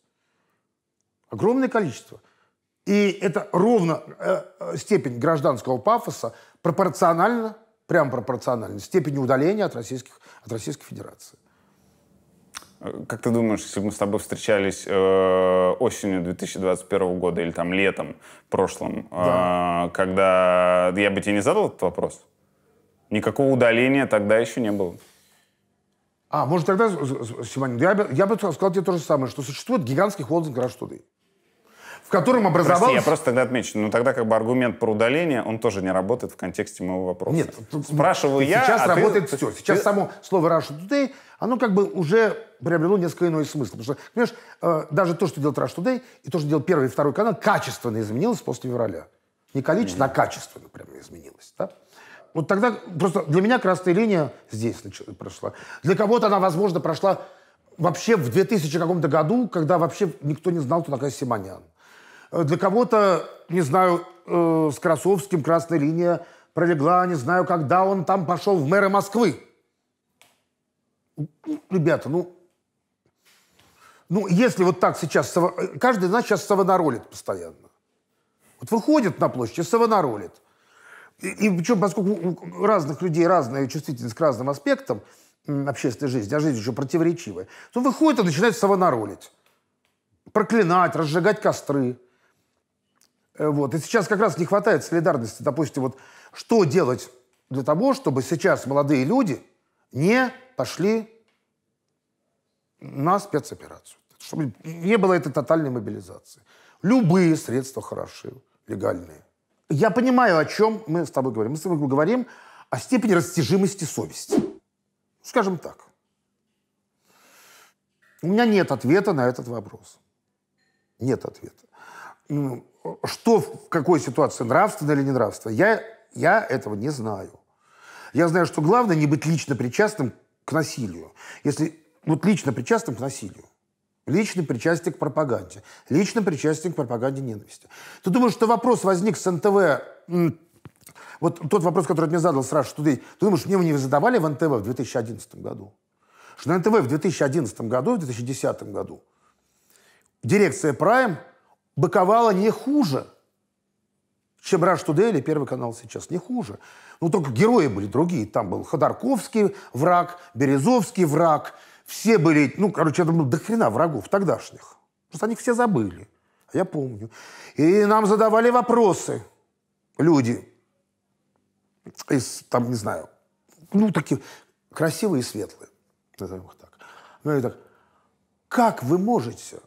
Огромное количество. И это ровно э, э, степень гражданского пафоса пропорционально, прям пропорционально степени удаления от, российских, от Российской Федерации. Как ты думаешь, если бы мы с тобой встречались э, осенью 2021 года или там летом прошлым, э, да. э, когда я бы тебе не задал этот вопрос? Никакого удаления тогда еще не было. А, может, тогда, Симонин, я, бы, я бы сказал тебе то же самое, что существует гигантский холдинг «Гараж Туды» в котором образовалось... Прости, я просто тогда отмечу, но тогда как бы аргумент про удаление, он тоже не работает в контексте моего вопроса. Нет, ну, спрашиваю я, сейчас а работает ты... все. Сейчас ты... само слово Russia Today, оно как бы уже приобрело несколько иной смысл. Потому что, понимаешь, э, даже то, что делает Russia Today, и то, что делал первый и второй канал, качественно изменилось после февраля. Не количественно, mm-hmm. а качественно прям изменилось. Да? Вот тогда просто для меня красная линия здесь прошла. Для кого-то она, возможно, прошла вообще в 2000 каком-то году, когда вообще никто не знал, кто такая Симонян. Э, для кого-то, не знаю, э, с Красовским красная линия пролегла, не знаю, когда он там пошел в мэра Москвы. Ребята, ну, ну, если вот так сейчас... Э, каждый из нас сейчас савонаролит постоянно. Вот выходит на площадь и савонаролит. И, и причем, поскольку у разных людей разная чувствительность к разным аспектам общественной жизни, а жизнь еще противоречивая, то выходит и начинает савонаролить. Проклинать, разжигать костры. Э, вот. И сейчас как раз не хватает солидарности. Допустим, вот что делать для того, чтобы сейчас молодые люди не пошли на спецоперацию. Чтобы не было этой тотальной мобилизации. Любые средства хороши, легальные. Я понимаю, о чем мы с тобой говорим. Мы с тобой говорим о степени растяжимости совести. Скажем так. У меня нет ответа на этот вопрос. Нет ответа. Ну, что в какой ситуации, нравственно или не нравственно, я, я этого не знаю. Я знаю, что главное не быть лично причастным к насилию. Если вот лично причастным к насилию, лично причастие к пропаганде, лично причастие к пропаганде ненависти. Ты думаешь, что вопрос возник с НТВ вот тот вопрос, который ты мне задал сразу, что ты, ты думаешь, мне его не задавали в НТВ в 2011 году? Что на НТВ в 2011 году, в 2010 году дирекция Prime Быковала не хуже, чем Rush Today или Первый канал сейчас. Не хуже. Ну, только герои были другие. Там был Ходорковский враг, Березовский враг. Все были, ну, короче, это было до хрена врагов тогдашних. Просто они все забыли. А я помню. И нам задавали вопросы люди из, там, не знаю, ну, такие красивые и светлые. Назовем их так. Ну, и так, как вы можете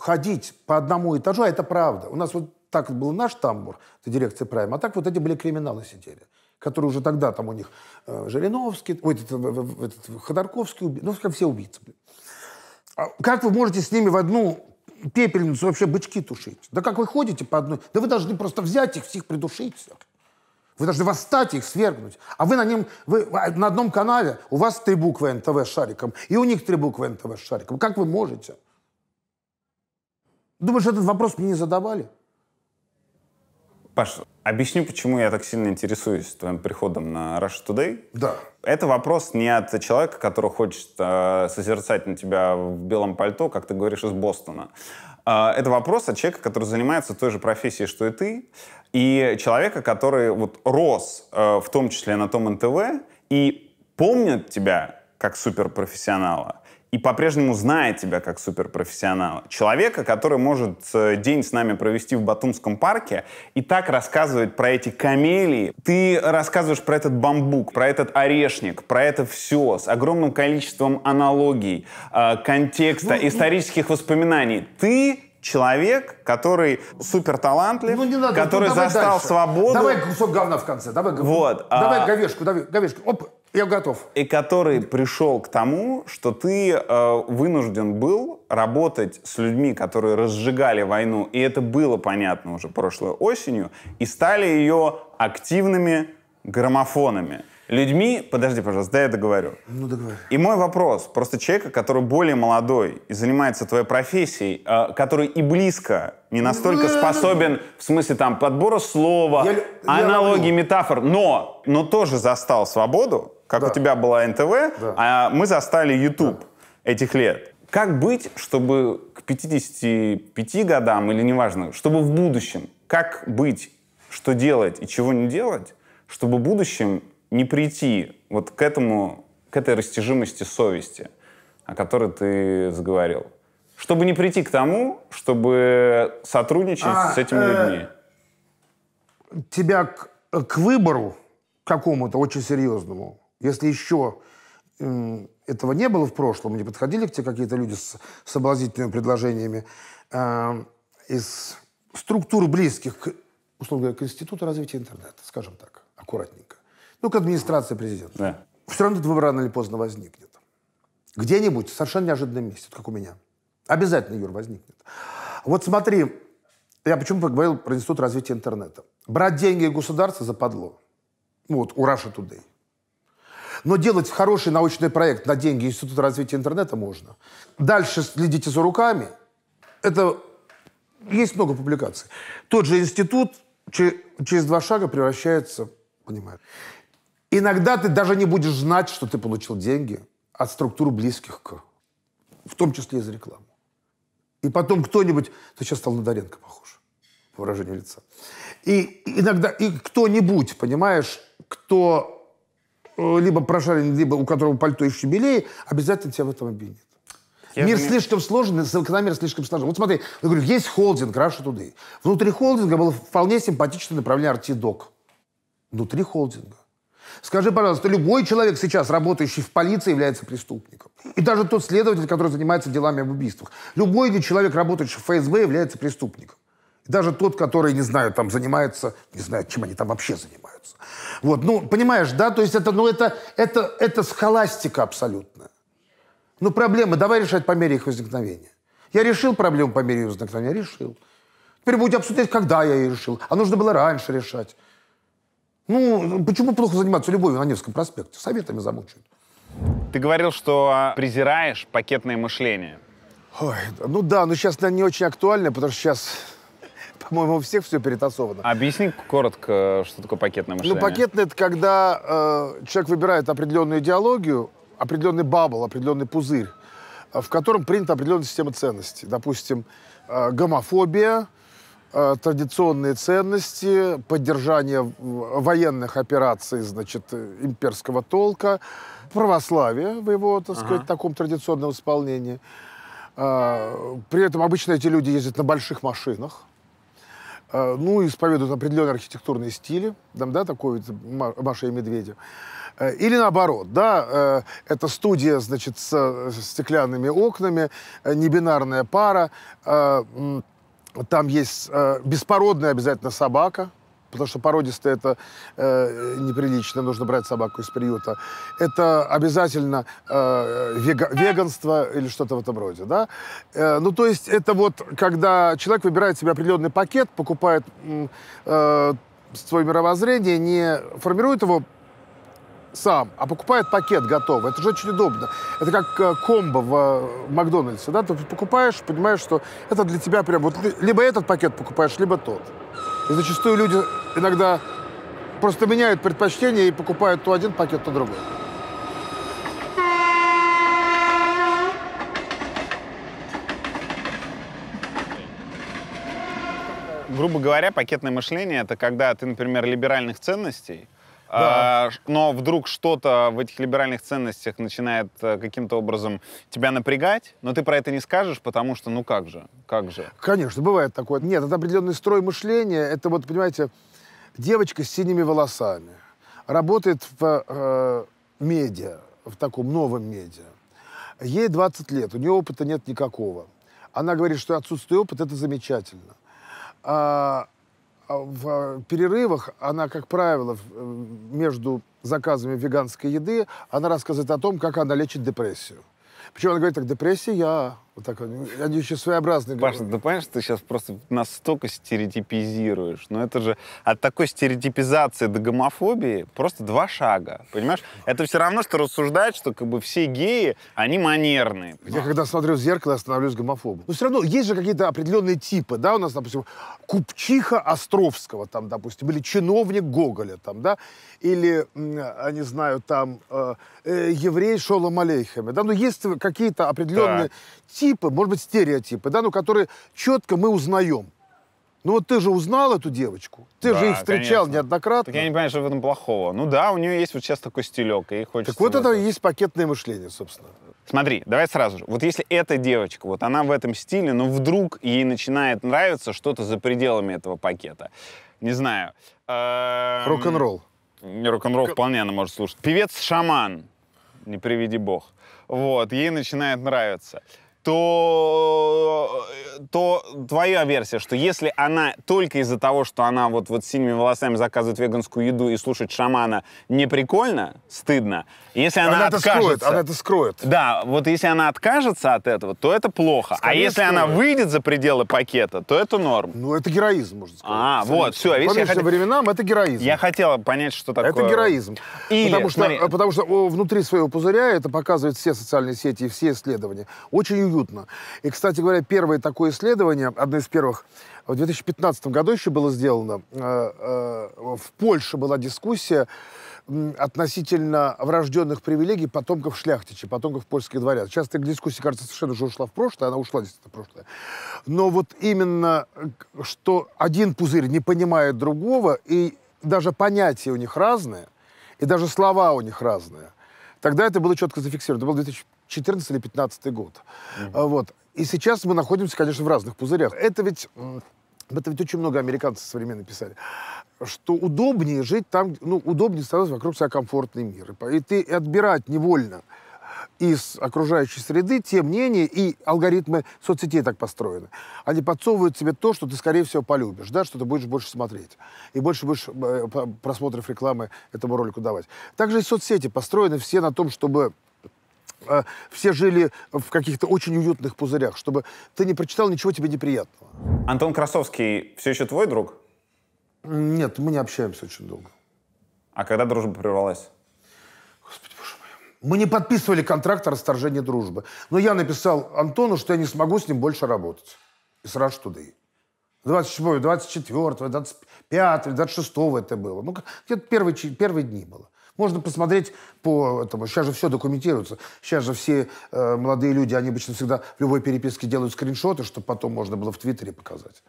ходить по одному этажу, а это правда. У нас вот так был наш тамбур, это дирекция Прайм, а так вот эти были криминалы сидели которые уже тогда там у них э, Жириновский, ой, этот, этот, Ходорковский, уби... ну, все убийцы. А как вы можете с ними в одну пепельницу вообще бычки тушить? Да как вы ходите по одной? Да вы должны просто взять их, всех придушить всех. Вы должны восстать их, свергнуть. А вы на нем, вы а, на одном канале, у вас три буквы НТВ с шариком, и у них три буквы НТВ с шариком. Как вы можете? Думаешь, этот вопрос мне не задавали? Паш, объясню, почему я так сильно интересуюсь твоим приходом на Russia Today. Да. Это вопрос не от человека, который хочет э, созерцать на тебя в белом пальто, как ты говоришь, из Бостона. Э, это вопрос от человека, который занимается той же профессией, что и ты, и человека, который вот рос, э, в том числе на том НТВ, и помнит тебя как суперпрофессионала, и по-прежнему знает тебя как суперпрофессионала. Человека, который может э, день с нами провести в Батумском парке и так рассказывать про эти камелии. Ты рассказываешь про этот бамбук, про этот орешник, про это все с огромным количеством аналогий, э, контекста, ну, ну. исторических воспоминаний. Ты человек, который супер талантлив, ну, не надо, который ну, застал дальше. свободу. Давай кусок говна в конце. Давай, вот, давай а... говешку, давай говешку. Оп, я готов. И который пришел к тому, что ты э, вынужден был работать с людьми, которые разжигали войну, и это было понятно уже прошлой осенью, и стали ее активными граммофонами. Людьми, подожди, пожалуйста, да я договорю. Ну, договори. И мой вопрос, просто человека, который более молодой и занимается твоей профессией, э, который и близко не настолько способен в смысле там подбора слова, я, аналогии, я... метафор, но, но тоже застал свободу, как да. у тебя была НТВ, да. а мы застали YouTube да. этих лет. Как быть, чтобы к 55 годам, или неважно, чтобы в будущем, как быть, что делать и чего не делать, чтобы в будущем не прийти вот к этому, к этой растяжимости совести, о которой ты заговорил? Чтобы не прийти к тому, чтобы сотрудничать а, с этими э, людьми. Э, тебя к, к выбору какому-то очень серьезному если еще этого не было в прошлом, не подходили к тебе какие-то люди с соблазнительными предложениями э, из структур близких к, условно говоря, к Институту развития интернета, скажем так, аккуратненько, ну, к администрации президента. Да. Все равно этот выбор рано или поздно возникнет. Где-нибудь, в совершенно неожиданном месте, как у меня. Обязательно, Юр, возникнет. Вот смотри, я почему говорил про Институт развития интернета. Брать деньги государства западло. Ну, вот у Russia Today. Но делать хороший научный проект на деньги Института развития интернета можно. Дальше следите за руками. Это есть много публикаций. Тот же институт через два шага превращается, понимаешь. Иногда ты даже не будешь знать, что ты получил деньги от структур близких к, в том числе и за рекламу. И потом кто-нибудь, ты сейчас стал на Доренко похож, выражение лица. И иногда, и кто-нибудь, понимаешь, кто Э, либо прожаренный, либо у которого пальто еще белее, обязательно тебя в этом обвинят. Я Мир не... слишком сложен, закономер слишком сложен. Вот смотри, я говорю, есть холдинг Russia Today. Внутри холдинга было вполне симпатичное направление артидок. Внутри холдинга. Скажи, пожалуйста, любой человек сейчас, работающий в полиции, является преступником. И даже тот следователь, который занимается делами об убийствах. Любой человек, работающий в ФСБ, является преступником. Даже тот, который, не знаю, там занимается, не знаю, чем они там вообще занимаются. Вот, ну, понимаешь, да, то есть это, ну, это, это, это схоластика абсолютная. Ну, проблемы давай решать по мере их возникновения. Я решил проблему по мере ее возникновения? Решил. Теперь будете обсуждать, когда я ее решил. А нужно было раньше решать. Ну, почему плохо заниматься любовью на Невском проспекте? Советами замучают. Ты говорил, что а, презираешь пакетное мышление. Ой, ну да, но сейчас, наверное, не очень актуально, потому что сейчас по-моему, у всех все перетасовано. Объясни коротко, что такое пакетное ну, мышление. Ну, пакетное — это когда э, человек выбирает определенную идеологию, определенный бабл, определенный пузырь, э, в котором принята определенная система ценностей. Допустим, э, гомофобия, э, традиционные ценности, поддержание военных операций, значит, э, имперского толка, православие в его, так сказать, ага. таком традиционном исполнении. Э, при этом обычно эти люди ездят на больших машинах. Э, ну, исповедуют определенные архитектурные стили, там, да, такой вот Маша и Медведев. Э, или наоборот, да, э, это студия, значит, с стеклянными окнами, небинарная пара, там есть беспородная обязательно собака, потому что породистая это э, неприлично, нужно брать собаку из приюта. Это обязательно э, вега, веганство или что-то в этом роде, да? Э, ну, то есть это вот, когда человек выбирает себе определенный пакет, покупает э, свое мировоззрение, не формирует его сам, а покупает пакет готовый. Это же очень удобно. Это как э, комбо в э, Макдональдсе, да? Ты покупаешь, понимаешь, что это для тебя прям вот либо этот пакет покупаешь, либо тот. И зачастую люди иногда просто меняют предпочтение и покупают то один пакет, то другой. Грубо говоря, пакетное мышление – это когда ты, например, либеральных ценностей – да. А, но вдруг что-то в этих либеральных ценностях начинает э, каким-то образом тебя напрягать, но ты про это не скажешь, потому что ну как же, как же. Конечно, бывает такое. Нет, это определенный строй мышления. Это вот, понимаете, девочка с синими волосами работает в э, медиа, в таком новом медиа. Ей 20 лет, у нее опыта нет никакого. Она говорит, что отсутствие опыта – это замечательно. А, а, в перерывах она, как правило, э, между заказами веганской еды, она рассказывает о том, как она лечит депрессию. Причем она говорит, так депрессия я вот такой, они еще своеобразные. Паша, говорят. Ну, ты понимаешь, что ты сейчас просто настолько стереотипизируешь. Но ну, это же от такой стереотипизации до гомофобии просто два шага. Понимаешь? Это все равно, что рассуждать, что как бы все геи, они манерные. Я когда смотрю в зеркало, становлюсь гомофобом. Но все равно есть же какие-то определенные типы, да, у нас, допустим, купчиха Островского, там, допустим, или чиновник Гоголя, там, да, или, я а, не знаю, там, э, э еврей Шолом Алейхами, да, но ну, есть какие-то определенные да типы, может быть, стереотипы, да, но ну, которые четко мы узнаем. Ну вот ты же узнал эту девочку, ты да, же их встречал конечно. неоднократно. Так я не понимаю, что в этом плохого. Ну да, у нее есть вот сейчас такой стилек, и хочется... Так вот это и есть пакетное мышление, собственно. Смотри, давай сразу же. Вот если эта девочка, вот она в этом стиле, но вдруг ей начинает нравиться что-то за пределами этого пакета. Не знаю. Эм, рок-н-ролл. Не Рок-н-ролл вполне она может слушать. Певец-шаман, не приведи бог. Вот, ей начинает нравиться то, то твоя версия, что если она только из-за того, что она вот, вот с синими волосами заказывает веганскую еду и слушает шамана, не прикольно, стыдно, если она, она откажется, это скроет, она это скроет. Да, вот если она откажется от этого, то это плохо. А Скорее а если скроет. она выйдет за пределы пакета, то это норм. Ну, это героизм, можно сказать. А, Скорее. вот, все. Видишь, я хот... временам это героизм. Я хотела понять, что такое. Это героизм. Или, потому, что, потому что внутри своего пузыря, это показывают все социальные сети и все исследования, очень уютно. И, кстати говоря, первое такое исследование, одно из первых, в 2015 году еще было сделано, э, э, в Польше была дискуссия, относительно врожденных привилегий потомков шляхтичей, потомков польских дворян. Сейчас эта дискуссия, кажется, совершенно уже ушла в прошлое, она ушла действительно в прошлое. Но вот именно, э, что один пузырь не понимает другого, и даже понятия у них разные, и даже слова у них разные. Тогда это было четко зафиксировано. Это был 2014 или 2015 год. Угу. Вот. И сейчас мы находимся, конечно, в разных пузырях. Это ведь это ведь очень много американцев современно писали, что удобнее жить там, ну, удобнее становится вокруг себя комфортный мир. И ты отбирать невольно из окружающей среды те мнения и алгоритмы соцсетей так построены. Они подсовывают тебе то, что ты, скорее всего, полюбишь, да, что ты будешь больше смотреть. И больше будешь э, просмотров рекламы этому ролику давать. Также и соцсети построены все на том, чтобы а, все жили в каких-то очень уютных пузырях, чтобы ты не прочитал ничего тебе неприятного. Антон Красовский все еще твой друг? Нет, мы не общаемся очень долго. А когда дружба прервалась? Господи, боже мой. Мы не подписывали контракт о расторжении дружбы. Но я написал Антону, что я не смогу с ним больше работать. И сразу туда и. 27, 24, 25, 26 это было. Ну, где-то первые, первые дни было. Можно посмотреть по этому. Сейчас же все документируется. Сейчас же все э, молодые люди, они обычно всегда в любой переписке делают скриншоты, чтобы потом можно было в Твиттере показать.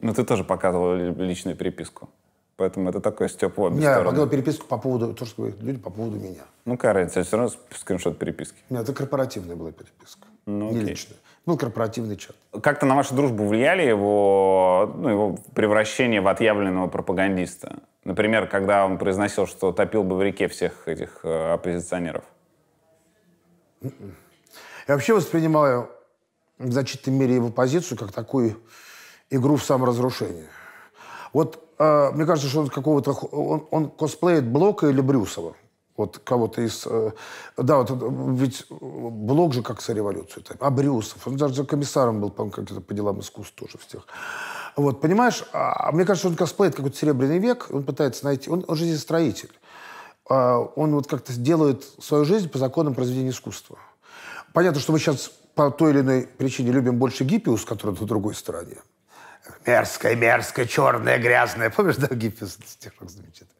Но ну, ты тоже показывал личную переписку. Поэтому это такой степ в обе Нет, я показал переписку по поводу, то, что говорят люди, по поводу меня. Ну, кажется, все равно скриншот переписки. Нет, это корпоративная была переписка. Ну, не личная. Ну, корпоративный чат. Как-то на вашу дружбу влияли его, ну, его превращение в отъявленного пропагандиста? Например, когда он произносил, что топил бы в реке всех этих э, оппозиционеров. Я вообще воспринимаю в значительной мере его позицию как такую игру в саморазрушение. Вот э, мне кажется, что он какого-то... Он, он косплеит Блока или Брюсова. Вот кого-то из... Э, да, вот э, ведь Блок же как за революцию. А Брюсов, он даже комиссаром был, по-моему, как-то по делам искусств тоже всех. Вот, понимаешь, а, а мне кажется, он косплеит какой-то серебряный век, он пытается найти, он, он жизнестроитель. А, он вот как-то делает свою жизнь по законам произведения искусства. Понятно, что мы сейчас по той или иной причине любим больше Гиппиус, который на другой стороне. Мерзкая, мерзкая, черная, грязная. Помнишь, да, Гиппиус? Стишок замечательный.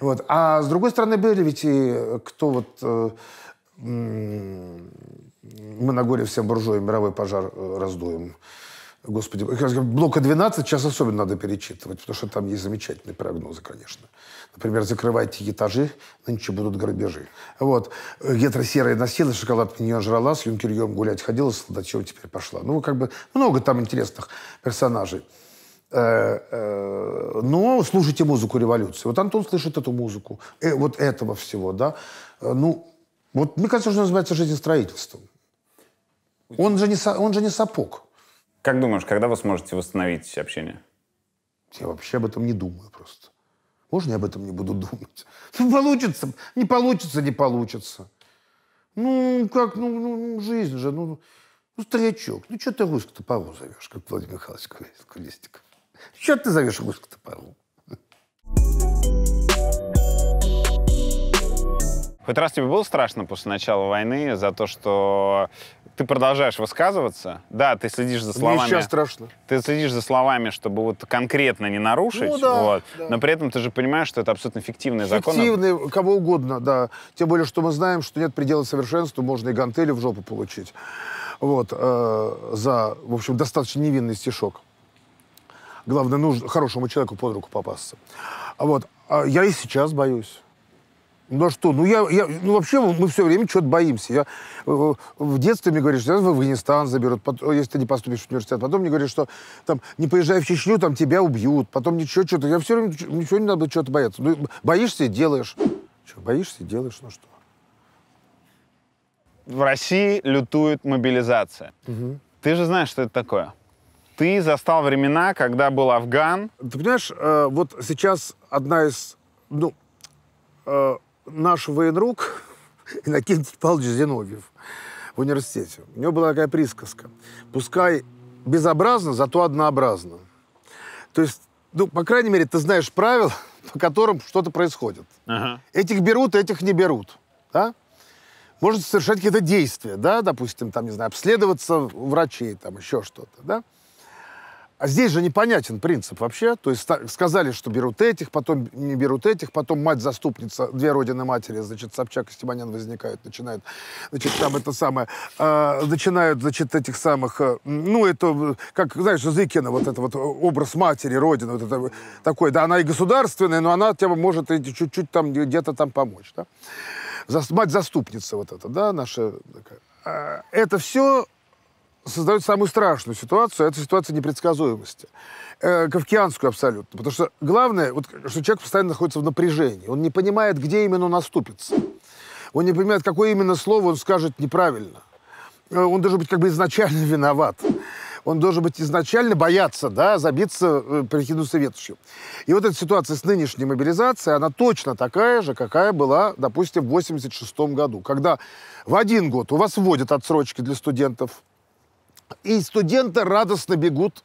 Вот. А с другой стороны, были ведь и э, кто вот... Э, мы на горе всем буржуям мировой пожар э, раздуем господи, блока 12 сейчас особенно надо перечитывать, потому что там есть замечательные прогнозы, конечно. Например, закрывайте этажи, нынче будут грабежи. Вот. Гетеросерая носила, шоколад меня жрала, с юнкерьем гулять ходила, с Лодачева теперь пошла. Ну, как бы много там интересных персонажей. Э, э, но слушайте музыку революции. Вот Антон слышит эту музыку, э, вот этого всего, да. Ну, вот мне кажется, что называется жизнестроительством. Он же не, он же не сапог. Как думаешь, когда вы сможете восстановить общение? Я вообще об этом не думаю просто. Можно я об этом не буду думать? Ну, получится, не получится, не получится. Ну, как, ну, ну, ну жизнь же, ну, ну, старичок, ну, что ты русскую-то пару зовешь, как Владимир Михайлович Колесников? Что ты зовешь русскую-то пару? Хоть раз тебе было страшно после начала войны за то, что ты продолжаешь высказываться, да, ты следишь за словами. Ничего страшно. Ты следишь за словами, чтобы вот конкретно не нарушить, ну, да, вот, да. но при этом ты же понимаешь, что это абсолютно фиктивные законы. Фиктивные, закон. кого угодно, да. Тем более, что мы знаем, что нет предела совершенства, можно и гантели в жопу получить. Вот, э, за, в общем, достаточно невинный стишок. Главное, нужно хорошему человеку под руку попасться. А Вот, а я и сейчас боюсь. Да ну, что, ну я, я ну вообще мы все время чего-то боимся. Я, э, в детстве мне говорили, что в Афганистан заберут, потом, э, если ты не поступишь в университет. Потом мне говорили, что там не поезжай в Чечню, там тебя убьют. Потом ничего, что-то. Я все время, ничего не надо чего-то бояться. Ну, боишься и делаешь. Че, боишься и делаешь, ну что? В России лютует мобилизация. Угу. Ты же знаешь, что это такое ты застал времена, когда был Афган. Ты понимаешь, э, вот сейчас одна из, ну, э, наш военрук Иннокентий Павлович Зиновьев в университете. У него была такая присказка. Пускай безобразно, зато однообразно. То есть, ну, по крайней мере, ты знаешь правила, по которым что-то происходит. Ага. Этих берут, этих не берут. Да? Может совершать какие-то действия, да, допустим, там, не знаю, обследоваться врачей, там, еще что-то, да. А здесь же непонятен принцип вообще. То есть сказали, что берут этих, потом не берут этих, потом мать-заступница, две родины матери, значит, Собчак и Степанян возникают, начинают, значит, там это самое, э, начинают, значит, этих самых, э, ну, это, э, как, знаешь, Зыкина, вот это вот э, образ матери, родины, вот это такой, да, она и государственная, но она тебе может чуть-чуть там где-то там помочь, да. Мать-заступница вот это, да, наша такая. А, это все создает самую страшную ситуацию, а это ситуация непредсказуемости. Э, кавкианскую абсолютно. Потому что главное, вот, что человек постоянно находится в напряжении. Он не понимает, где именно он оступится. Он не понимает, какое именно слово он скажет неправильно. Э, он должен быть как бы изначально виноват. Он должен быть изначально бояться, да, забиться, э, перекинуться ветошью. И вот эта ситуация с нынешней мобилизацией, она точно такая же, какая была, допустим, в 86 году, когда в один год у вас вводят отсрочки для студентов, и студенты радостно бегут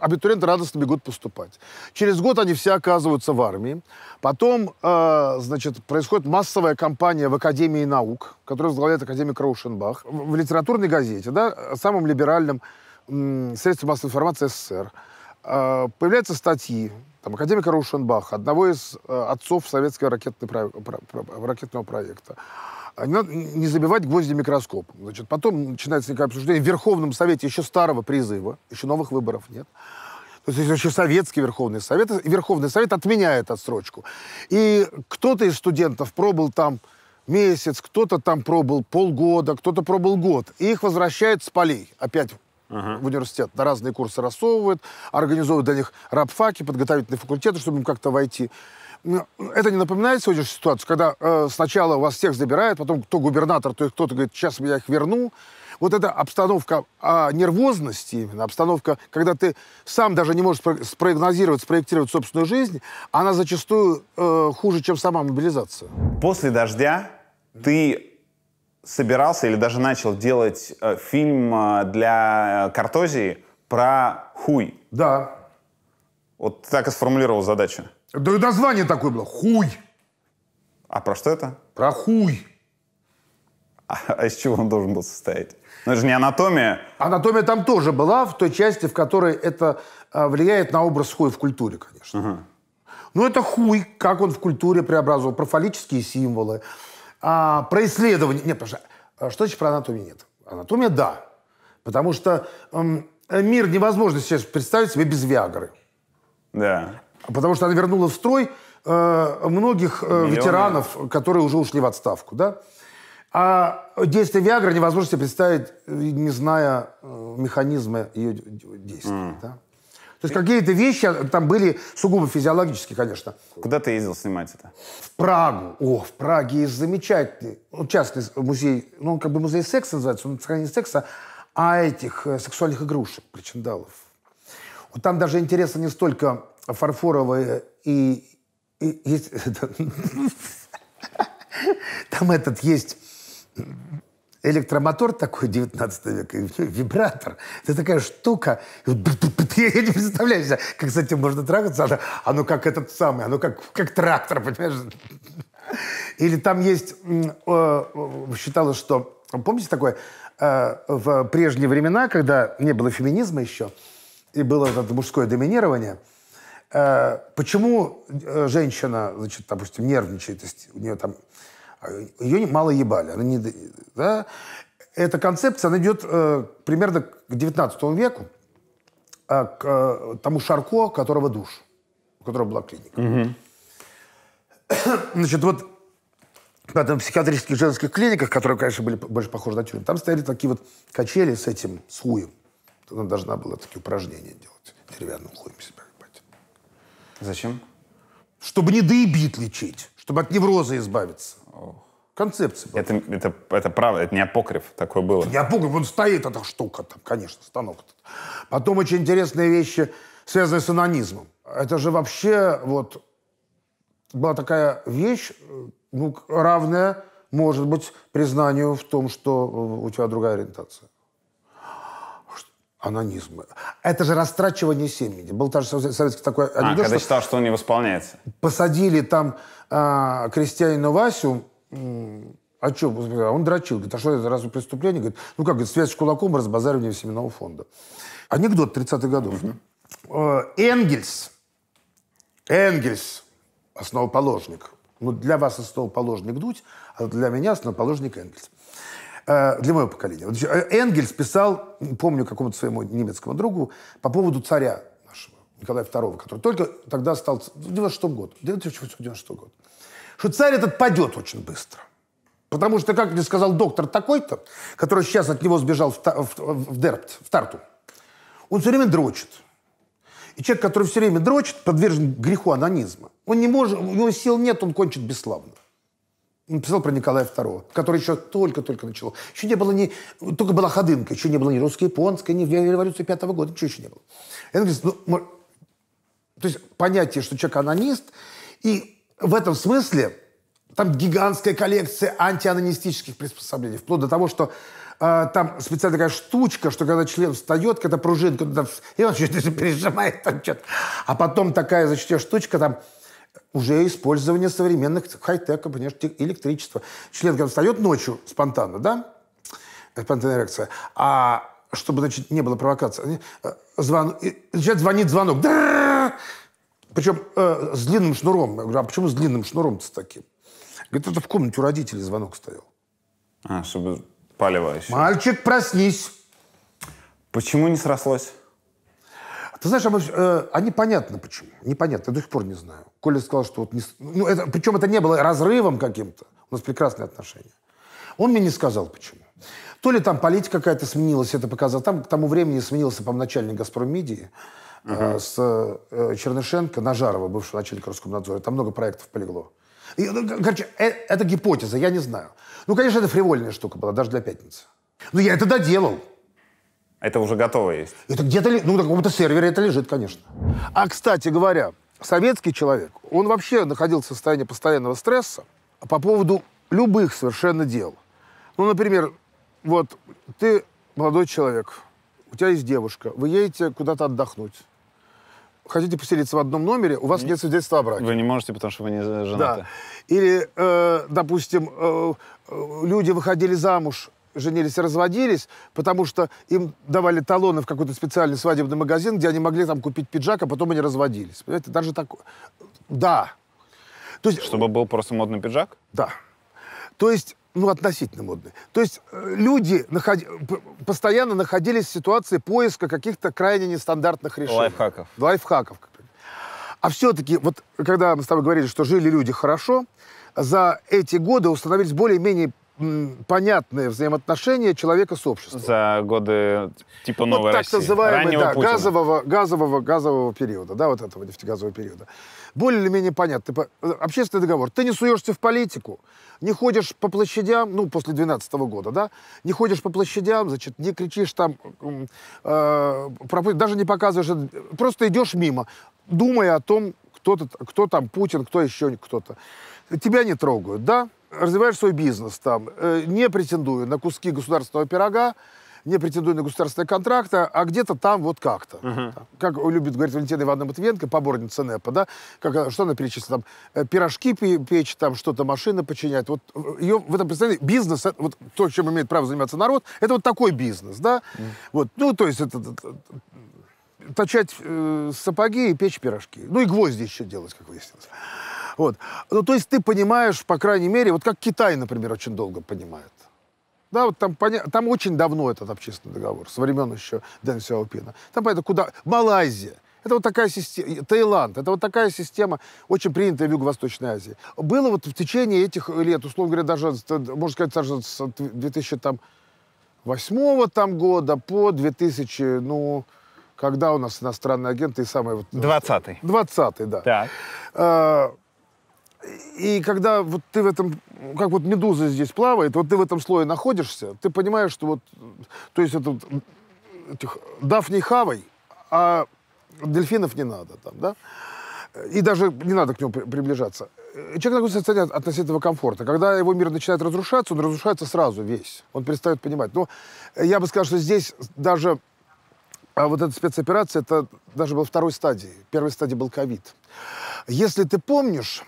абитуриенты радостно бегут поступать. Через год они все оказываются в армии. Потом, э, значит, происходит массовая кампания в Академии наук, которую возглавляет академик Роушенбах, в, в литературной газете, да, самым либеральным средством массовой информации СССР. Э, появляются статьи там, академика Роушенбаха, одного из э, отцов советского ракетного проекта надо не забивать гвозди микроскоп. Значит, потом начинается некое обсуждение в Верховном Совете еще старого призыва, еще новых выборов нет. То есть еще советский Верховный Совет, Верховный Совет отменяет отсрочку. И кто-то из студентов пробыл там месяц, кто-то там пробыл полгода, кто-то пробыл год. И их возвращают с полей опять uh-huh. в университет. На разные курсы рассовывают, организовывают для них рабфаки, подготовительные факультеты, чтобы им как-то войти. Ну, это не напоминает сегодняшнюю ситуацию, когда э, сначала вас всех забирают, потом кто губернатор, то кто-то говорит, сейчас я их верну. Вот эта обстановка а, нервозности, именно обстановка, когда ты сам даже не можешь спрогнозировать, спроектировать собственную жизнь, она зачастую э, хуже, чем сама мобилизация. После дождя ты собирался или даже начал делать э, фильм э, для э, Картозии про хуй. Да. Вот так и сформулировал задачу. Да и название такое было. Хуй. А про что это? Про хуй. А, а из чего он должен был состоять? Ну это же не анатомия. Анатомия там тоже была, в той части, в которой это а, влияет на образ хуя в культуре, конечно. Угу. Ну, Но это хуй, как он в культуре преобразовал, про фаллические символы, а, про исследование. Нет, потому что, а, что значит про анатомию нет? Анатомия – да. Потому что эм, мир невозможно сейчас представить себе без Виагры. Да. Потому что она вернула в строй э, многих э, ветеранов, которые уже ушли в отставку, да? А действие Виагры невозможно себе представить, э, не зная э, механизма ее действия, mm. да? То есть какие-то вещи э, там были сугубо физиологические, конечно. Куда ты ездил снимать это? В Прагу. О, в Праге есть замечательный ну, частный музей, ну он как бы музей секса называется, он сохранение секса, а этих э, сексуальных игрушек, причиндалов. Вот там даже интересно не столько фарфоровая и... и есть, это, там этот есть электромотор такой 19 века, вибратор. Это такая штука. Я не представляю, как с этим можно трахаться. Оно, оно как этот самый, оно как, как трактор, понимаешь? Или там есть... Э, считалось, что... Помните такое? Э, в прежние времена, когда не было феминизма еще, и было это мужское доминирование – Э, почему э, женщина, значит, допустим, нервничает, то есть у нее там а, ее мало ебали, она не, да? Эта концепция, она идет э, примерно к 19 веку, э, к э, тому Шарко, которого душ, у которого была клиника. Угу. Значит, вот в психиатрических женских клиниках, которые, конечно, были больше похожи на тюрьмы, там стояли такие вот качели с этим, с хуем. Она должна была такие упражнения делать, деревянным хуем себя. Зачем? Чтобы не доебит лечить, чтобы от невроза избавиться. Концепция была. Это, это, это правда, это не апокриф, такое было. Это не апокриф, он стоит эта штука там, конечно, станок. Этот. Потом очень интересные вещи, связанные с анонизмом. Это же вообще вот была такая вещь, ну, равная, может быть, признанию в том, что э, у тебя другая ориентация. Анонизм. Это же растрачивание семени. Был даже советский такой анекдот. А, когда что считал, что он не восполняется. Посадили там а, крестьянина Васю, а что? А он дрочил. Говорит, а что это разве преступление? Говорит, ну как, говорит, связь с кулаком разбазаривание семенного фонда. Анекдот 30-х годов. Mm-hmm. Энгельс. Энгельс. Основоположник. Ну, для вас основоположник Дудь, а для меня основоположник Энгельс. Э, для моего поколения. Вот э, Энгельс писал, помню, какому-то своему немецкому другу по поводу царя нашего, Николая II, который только тогда стал... 96 год. 96 год. Что царь этот падет очень быстро. Потому что, как мне сказал доктор такой-то, который сейчас от него сбежал в, в, в Дерпт, в Тарту, он все время дрочит. И человек, который все время дрочит, подвержен греху анонизма. Он не может, у него сил нет, он кончит бесславно написал про Николая II, который еще только-только начал. Еще не было ни... Только была ходынка, еще не было ни русско-японской, ни революции пятого года, ничего еще не было. Энгельс, ну, то есть понятие, что человек анонист, и в этом смысле там гигантская коллекция антианонистических приспособлений, вплоть до того, что э, там специальная такая штучка, что когда член встает, когда пружинка, ну, и он что-то пережимает, там что-то. А потом такая, значит, штучка там, уже использование современных хай-тека, конечно, электричества. Член встает ночью спонтанно, да? Спонтанная реакция. А чтобы, значит, не было провокации, э, звон... сейчас звонит звонок. Причем э, с длинным шнуром. Я говорю, а почему с длинным шнуром-то таким? Говорит, это в комнате у родителей звонок стоял. А, чтобы палево еще. Мальчик, проснись. Почему не срослось? Ты знаешь, обо... э, они понятно почему. Непонятно, я до сих пор не знаю. Коля сказал, что вот не... Ну, это, причем это не было разрывом каким-то. У нас прекрасные отношения. Он мне не сказал, почему. То ли там политика какая-то сменилась, это показало. Там к тому времени сменился, по начальник «Газпромидии» угу. э, с э, Чернышенко, Нажарова, бывшего начальника Роскомнадзора. Там много проектов полегло. И, ну, короче, э, это гипотеза, я не знаю. Ну, конечно, это фривольная штука была, даже для «Пятницы». Но ну, я это доделал. Это уже готово есть? Это где-то, ну, на каком-то сервере это лежит, конечно. А, кстати говоря, советский человек, он вообще находился в состоянии постоянного стресса по поводу любых совершенно дел. Ну, например, вот ты молодой человек, у тебя есть девушка, вы едете куда-то отдохнуть, хотите поселиться в одном номере, у вас не, нет свидетельства о браке. Вы не можете, потому что вы не э, женаты. Да. Или, э, допустим, э, э люди выходили замуж, женились и разводились, потому что им давали талоны в какой-то специальный свадебный магазин, где они могли там купить пиджак, а потом они разводились. Понимаете, даже так. Да. То есть, Чтобы был просто модный пиджак? Да. То есть ну, относительно модный. То есть э, люди наход... постоянно находились в ситуации поиска каких-то крайне нестандартных решений. Лайфхаков. Лайфхаков. А все-таки, вот когда мы с тобой говорили, что жили люди хорошо, за эти годы установились более-менее понятное взаимоотношение человека с обществом. За годы типа новой вот так России. называемый, да, газового, газового, газового периода, да, вот этого нефтегазового периода. Более или менее понятно. Э, общественный договор. Ты не суешься в политику, не ходишь по площадям, ну, после 12 -го года, да, не ходишь по площадям, значит, не кричишь там, э, даже не показываешь, э, просто идешь мимо, думая о том, кто, -то, кто там Путин, кто еще кто-то. Тебя не трогают, да? развиваешь свой бизнес там, э, не претендуя на куски государственного пирога, не претендуя на государственные контракты, а где-то там вот как-то. uh Как любит говорить Валентина Ивановна Матвиенко, поборница НЭПа, да, как, что она перечислила, там, э, пирожки печь, там, что-то машины починять. Вот э, ее в этом представлении бизнес, вот то, чем имеет право заниматься народ, это вот такой бизнес, да. uh Вот, ну, то есть это, точать э, сапоги и печь пирожки. Ну и гвозди еще делать, как выяснилось. Вот. Ну, то есть ты понимаешь, по крайней мере, вот как Китай, например, очень долго понимает. Да, вот там, поня... там очень давно этот общественный договор, со времен еще Дэн Сяопина. Там это куда... Малайзия. Это вот такая система, Таиланд, это вот такая система, очень принятая в Юго-Восточной Азии. Было вот в течение этих лет, условно говоря, даже, можно сказать, даже с 2008 там, года по 2000, ну, когда у нас иностранные агенты и самые... 20-й. Ну, 20-й, да. Так. А, и когда вот ты в этом, как вот медуза здесь плавает, вот ты в этом слое находишься, ты понимаешь, что вот, то есть это этих, не хавай, а дельфинов не надо там, да? И даже не надо к нему приближаться. Человек находится в состоянии относительного комфорта. Когда его мир начинает разрушаться, он разрушается сразу весь. Он перестает понимать. Но я бы сказал, что здесь даже а вот эта спецоперация, это даже был второй стадии. Первой стадии был ковид. Если ты помнишь,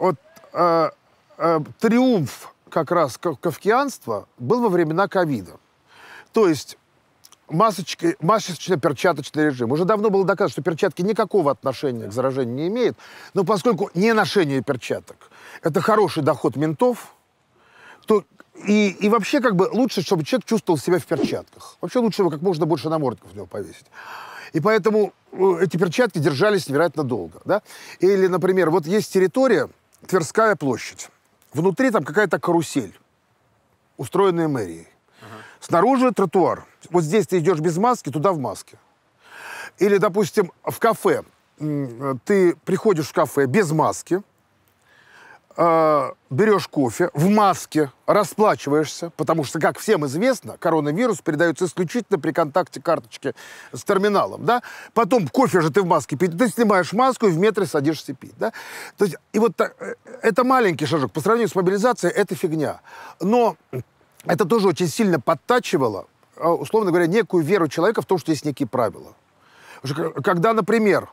вот э, э, триумф как раз кавказианства был во времена ковида. То есть масочки, масочно-перчаточный режим. Уже давно было доказано, что перчатки никакого отношения к заражению не имеют. Но поскольку не ношение перчаток – это хороший доход ментов, то и, и вообще как бы лучше, чтобы человек чувствовал себя в перчатках. Вообще лучше его как можно больше намордников в него повесить. И поэтому э, эти перчатки держались невероятно долго. Да? Или, например, вот есть территория, Тверская площадь. Внутри там какая-то карусель, устроенная мэрией. Ага. Снаружи тротуар. Вот здесь ты идешь без маски, туда в маске. Или, допустим, в кафе. Ты приходишь в кафе без маски, э, берешь кофе в маске, расплачиваешься, потому что, как всем известно, коронавирус передается исключительно при контакте карточки с терминалом, да? Потом кофе же ты в маске пить, ты снимаешь маску и в метре садишься пить, да? То есть, и вот так, э, это маленький шажок. По сравнению с мобилизацией, это фигня. Но это тоже очень сильно подтачивало, э, условно говоря, некую веру человека в том, что есть некие правила. Когда, например,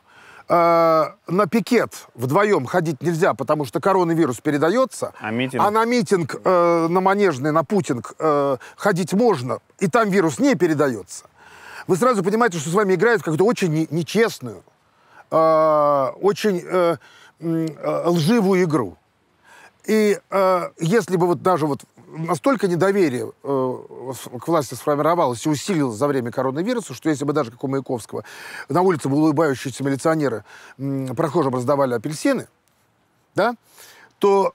э, на пикет вдвоем ходить нельзя, потому что коронавирус передается, а, митинг? а на митинг э, на Манежный, на Путинг э, ходить можно, и там вирус не передается, вы сразу понимаете, что с вами играют какую то очень не, нечестную, э, очень э, э, лживую игру. И э, если бы вот даже вот настолько недоверие э, к власти сформировалось и усилилось за время коронавируса, что если бы даже, как у Маяковского, на улице бы улыбающиеся милиционеры э, прохожим раздавали апельсины, да, то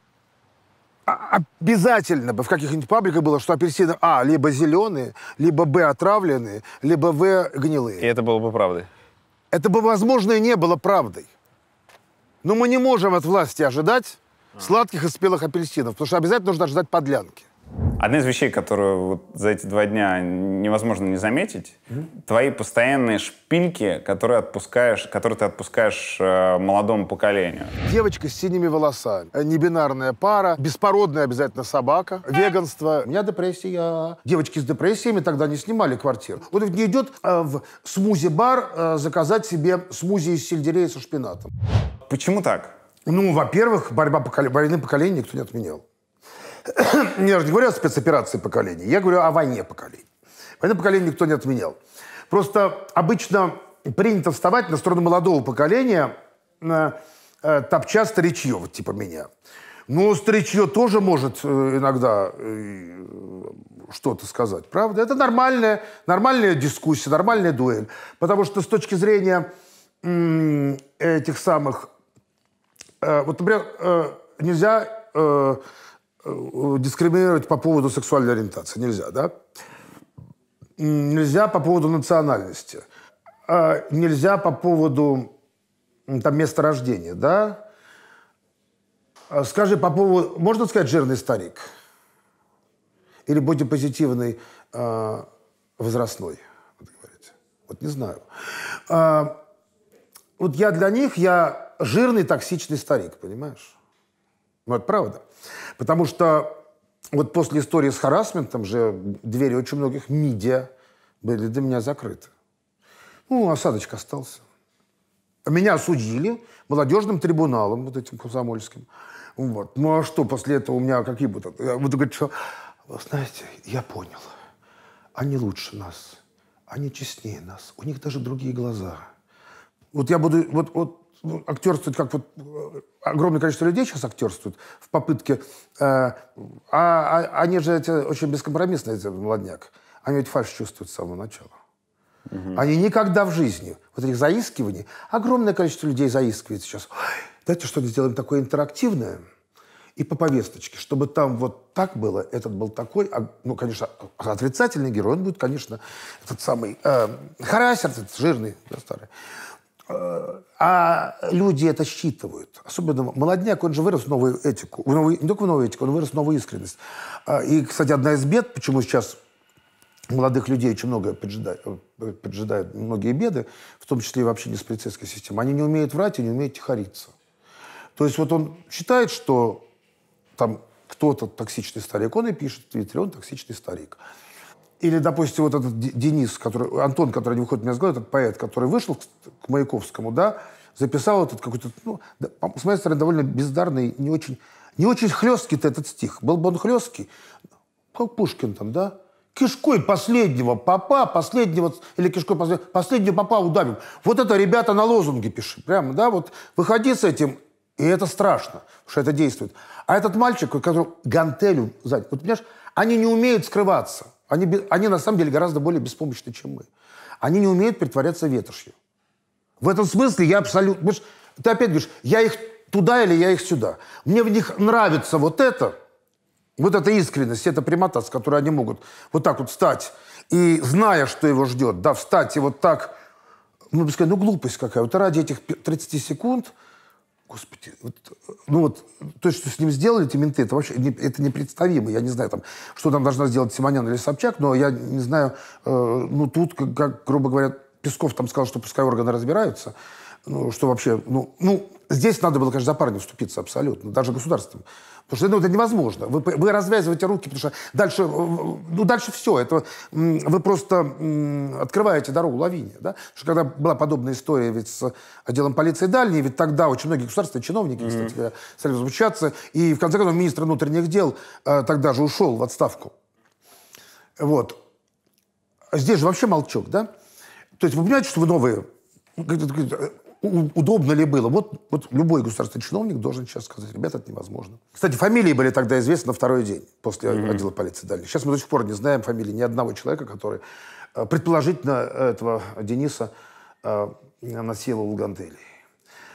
обязательно бы в каких-нибудь пабликах было, что апельсины А либо зеленые, либо Б отравленные, либо В гнилые. И это было бы правдой? Это бы, возможно, и не было правдой. Но мы не можем от власти ожидать, а. сладких и спелых апельсинов, потому что обязательно нужно ждать подлянки. Одна из вещей, которую вот за эти два дня невозможно не заметить, mm-hmm. твои постоянные шпильки, которые отпускаешь, которые ты отпускаешь э, молодому поколению. Девочка с синими волосами, э, небинарная пара, беспородная обязательно собака, веганство. У меня депрессия. Девочки с депрессиями тогда не снимали квартиру. Вот не идет э, в смузи-бар э, заказать себе смузи из сельдерея со шпинатом. Почему так? Ну, во-первых, борьба покол... войны поколений никто не отменял. я же не говорю о спецоперации поколений, я говорю о войне поколений. Войны поколений никто не отменял. Просто обычно принято вставать на сторону молодого поколения, э, э, топча старичье, вот типа меня. Но старичье тоже может э, иногда что-то сказать, правда? Это нормальная, нормальная дискуссия, нормальная дуэль. Потому что с точки зрения этих самых Э, вот, например, э, нельзя э, дискриминировать по поводу сексуальной ориентации. Нельзя, да? Нельзя по поводу национальности. Нельзя по поводу там, места рождения, да? Скажи по поводу... Можно сказать «жирный старик»? Или будьте позитивный э, возрастной, вы говорите. Вот не знаю. Э, вот я для них, я жирный токсичный старик, понимаешь? Ну, это правда. Потому что вот после истории с харасментом же двери очень многих медиа были для меня закрыты. Ну, осадочек остался. Меня осудили молодежным трибуналом, вот этим комсомольским. Вот. Ну а что, после этого у меня какие будут... Я буду говорить, что, вы знаете, я понял. Они лучше нас. Они честнее нас. У них даже другие глаза. Вот я буду... Вот, вот ну, актерствует, как вот э, огромное количество людей сейчас актерствует в попытке... Э, а, а они же эти, очень бескомпромиссные, эти молодняк. Они ведь фальш чувствуют с самого начала. Угу. Они никогда в жизни, вот этих заискиваний, огромное количество людей заискивает сейчас. Давайте что-то сделаем такое интерактивное и по повесточке, чтобы там вот так было, этот был такой, а, ну, конечно, отрицательный герой, он будет, конечно, этот самый э, харасер, этот жирный, да, старый. А люди это считывают. Особенно молодняк, он же вырос в новую этику. В новую, не только в новую этику, он вырос в новую искренность. А, и, кстати, одна из бед, почему сейчас молодых людей очень много поджидают, э, поджидают многие беды, в том числе и вообще не с полицейской системой. Они не умеют врать и не умеют тихориться. То есть вот он считает, что там кто-то токсичный старик, он и пишет в Твиттере, он токсичный старик. Или, допустим, вот этот Денис, который, Антон, который не выходит у меня с головы, этот поэт, который вышел к, к Маяковскому, да, записал этот какой-то, ну, да, с моей стороны, довольно бездарный, не очень, не очень хлесткий-то этот стих. Был бы он хлесткий, как Пушкин там, да? Кишкой последнего папа, последнего, или кишкой последнего, последнего папа удавим. Вот это, ребята, на лозунге пиши. Прямо, да, вот выходи с этим, и это страшно, что это действует. А этот мальчик, который гантелю, сзади, вот понимаешь, они не умеют скрываться. Они, они на самом деле гораздо более беспомощны, чем мы. Они не умеют притворяться ветошью. В этом смысле я абсолютно... Ты опять говоришь, я их туда или я их сюда. Мне в них нравится вот это, вот эта искренность, эта прямота, с которой они могут вот так вот встать, и зная, что его ждет, да, встать и вот так, ну, сказать, ну, глупость какая. Вот ради этих 30 секунд Господи, вот, ну вот то, что с ним сделали эти менты, это вообще не, это непредставимо. Я не знаю, там, что там должна сделать Симонян или Собчак, но я не знаю, э, ну тут, как, как, грубо говоря, Песков там сказал, что пускай органы разбираются, ну что вообще, ну, ну здесь надо было, конечно, за парня вступиться абсолютно, даже государством. Потому что ну, это невозможно. Вы, вы развязываете руки, потому что дальше, э, ну, дальше все. Это, вы просто открываете дорогу лавине. Да? Потому что когда была подобная история ведь с отделом полиции Дальней, ведь тогда очень многие государственные чиновники, mm-hmm. кстати, стали возмущаться. И в конце концов министр внутренних дел э, тогда же ушел в отставку. Вот. Здесь же вообще молчок, да? То есть вы понимаете, что вы новые э, удобно ли было. Вот, вот любой государственный чиновник должен сейчас сказать, ребята, это невозможно. Кстати, фамилии были тогда известны на второй день после mm-hmm. отдела полиции дали. Сейчас мы до сих пор не знаем фамилии ни одного человека, который э, предположительно этого Дениса э, насиловал гантелей.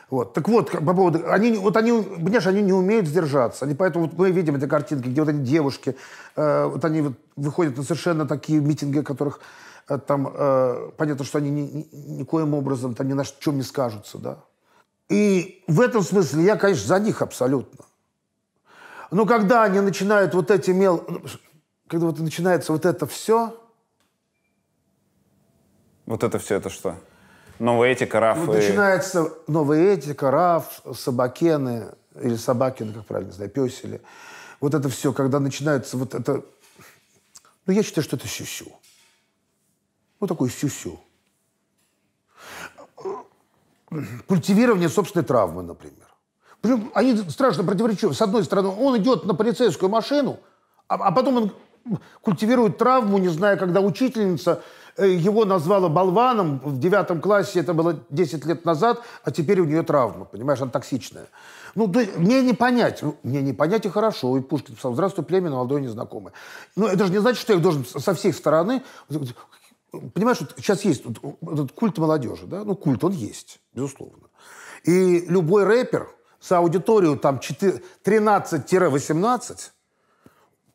Вот. Так вот, по поводу... Они, вот они, понимаешь, они не умеют сдержаться. Они, поэтому вот мы видим эти картинки, где вот эти девушки, э, вот они вот выходят на совершенно такие митинги, которых Э, там э, понятно, что они ни, ни, никоим образом там ни на чем не скажутся, да. И в этом смысле я, конечно, за них абсолютно. Но когда они начинают вот эти мел... Когда вот начинается вот это все... Вот это все это что? Новая этика, раф вот ну, и... Начинается новая этика, раф, собакены, или собакины, как правильно, не знаю, песели. Вот это все, когда начинается вот это... Ну, я считаю, что это щущу. -щу. Ну, такой сюсю. -сю. Культивирование собственной травмы, например. Причем они страшно противоречивы. С одной стороны, он идет на полицейскую машину, а, а потом он культивирует травму, не зная, когда учительница э, его назвала болваном. В девятом классе это было 10 лет назад, а теперь у нее травма, понимаешь, она токсичная. Ну, то есть, мне не понять. Ну, мне не понять и хорошо. И Пушкин писал, здравствуй, племя, молодой незнакомый. Но это же не значит, что я их должен со всех стороны Понимаешь, вот сейчас есть этот культ молодежи, да? Ну, культ он есть, безусловно. И любой рэпер с аудиторией там 13-18,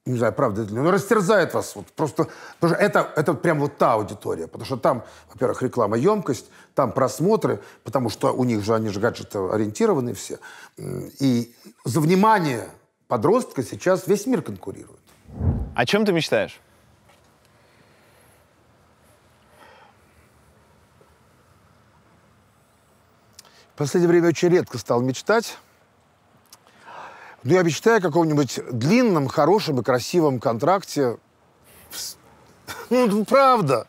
не знаю, правда это, но растерзает вас. Вот просто, потому что это, это прям вот та аудитория, потому что там, во-первых, реклама емкость, там просмотры, потому что у них же, они же гаджеты ориентированы все. И за внимание подростка сейчас весь мир конкурирует. О чем ты мечтаешь? В последнее время очень редко стал мечтать. Но я мечтаю о каком-нибудь длинном, хорошем и красивом контракте. Ну, ну, правда.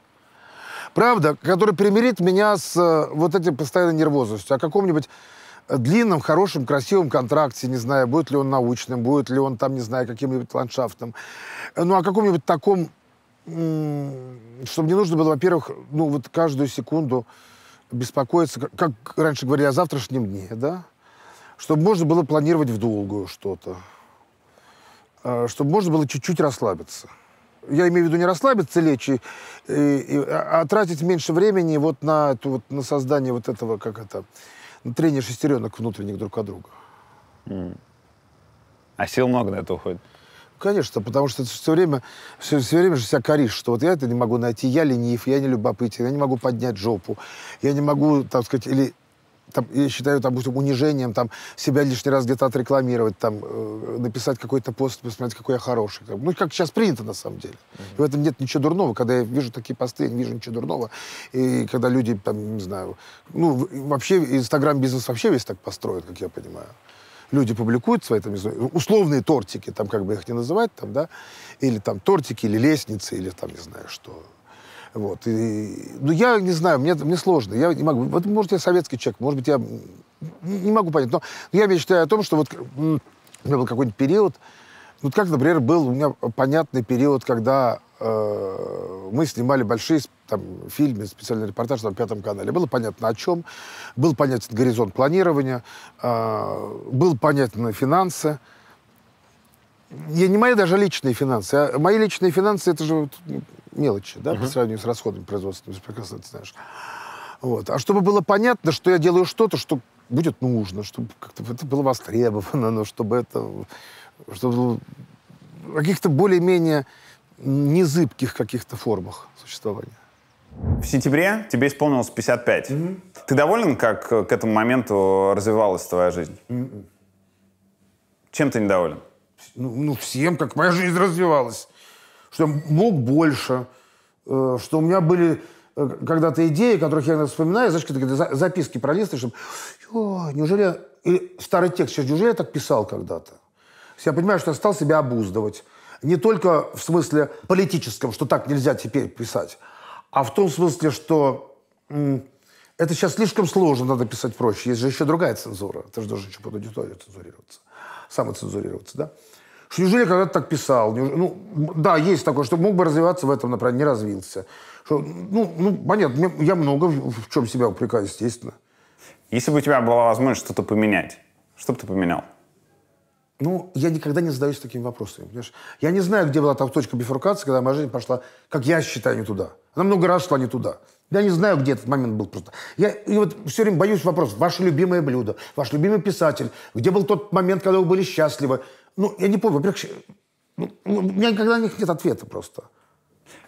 Правда, который примирит меня с э, вот этой постоянной нервозностью. О каком-нибудь длинном, хорошем, красивом контракте, не знаю, будет ли он научным, будет ли он там, не знаю, каким-нибудь ландшафтом. Ну, о каком-нибудь таком, чтобы не нужно было, во-первых, ну, вот каждую секунду беспокоиться, как раньше говорили, о завтрашнем дне, да? Чтобы можно было планировать в долгую что-то. А, Чтобы можно было чуть-чуть расслабиться. Я имею в виду не расслабиться лечь, и, и, а, а тратить меньше времени вот на, эту, вот, на создание вот этого, как это, на трение шестеренок внутренних друг от друга. Mm. А сил много на это уходит? Конечно, потому что все время, все, все время же себя коришь, что вот я это не могу найти, я ленив, я не любопытен, я не могу поднять жопу, я не могу, так сказать, или там, я считаю, там, допустим, унижением там, себя лишний раз где-то отрекламировать, там, э, написать какой-то пост, посмотреть, какой я хороший. Там. Ну, как сейчас принято, на самом деле. Mm-hmm. И в этом нет ничего дурного. Когда я вижу такие посты, я не вижу ничего дурного. И когда люди, там, не знаю, ну, вообще, Инстаграм-бизнес вообще весь так построен, как я понимаю люди публикуют свои, там, условные тортики, там, как бы их не называть, там, да, или там тортики, или лестницы, или там, не знаю, что. Вот. И, ну, я не знаю, мне, мне сложно. Я не могу. Вот, может, я советский человек, может быть, я не могу понять. Но, но я мечтаю о том, что вот у меня был какой-нибудь период, вот как, например, был у меня понятный период, когда э, мы снимали большие там, фильмы, специальный репортаж на Пятом канале. Было понятно о чем, был понятен горизонт планирования, э, был понятны финансы. Я не мои даже личные финансы. А мои личные финансы это же ну, мелочи, да, uh-huh. по сравнению с расходами производства, прекрасно ты знаешь. Вот. А чтобы было понятно, что я делаю что-то, что будет нужно, чтобы как-то это было востребовано, но чтобы это чтобы в каких-то более-менее незыбких каких-то формах существования. В сентябре тебе исполнилось 55. Mm-hmm. Ты доволен, как к этому моменту развивалась твоя жизнь? Mm-mm. Чем ты недоволен? Ну, ну, всем, как моя жизнь развивалась. Что я мог больше, э, что у меня были э, когда-то идеи, которых я вспоминаю, знаешь, какие-то за, записки пролисты, чтобы... Неужели я... И старый текст, сейчас неужели я так писал когда-то? Я понимаю, что я стал себя обуздывать. Не только в смысле политическом, что так нельзя теперь писать, а в том смысле, что это сейчас слишком сложно, надо писать проще. Есть же еще другая цензура. Это же должен еще под аудиторию цензурироваться. Самоцензурироваться, да? Что неужели когда-то так писал? Неужели, ну, да, есть такое, что мог бы развиваться в этом направлении, не развился. Что, ну, ну, понятно, я много в, в чем себя упрекаю, естественно. Если бы у тебя была возможность что-то поменять, что бы ты поменял? Ну, я никогда не задаюсь такими вопросами, понимаешь? Я не знаю, где была там точка бифуркации, когда моя жизнь пошла, как я считаю, не туда. Она много раз шла не туда. Я не знаю, где этот момент был просто. Я и вот все время боюсь вопрос. Ваше любимое блюдо, ваш любимый писатель. Где был тот момент, когда вы были счастливы? Ну, я не помню. Во-первых, ну, ну, у меня никогда них нет ответа просто.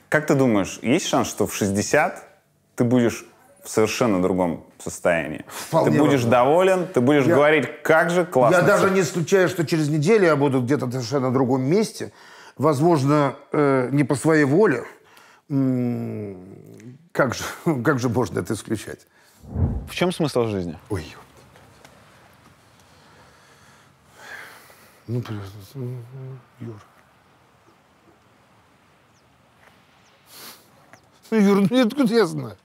Как ты думаешь, есть шанс, что в 60 ты будешь в совершенно другом состоянии. Вполне ты будешь возможно. доволен, ты будешь я, говорить, как же классно. Я даже не исключаю, что через неделю я буду где-то совершенно другом месте, возможно, э, не по своей воле. м как же, как же можно это исключать? В чем смысл жизни? Ой. Ну, э, Юр. Ну, Юр, ну откуда я знаю?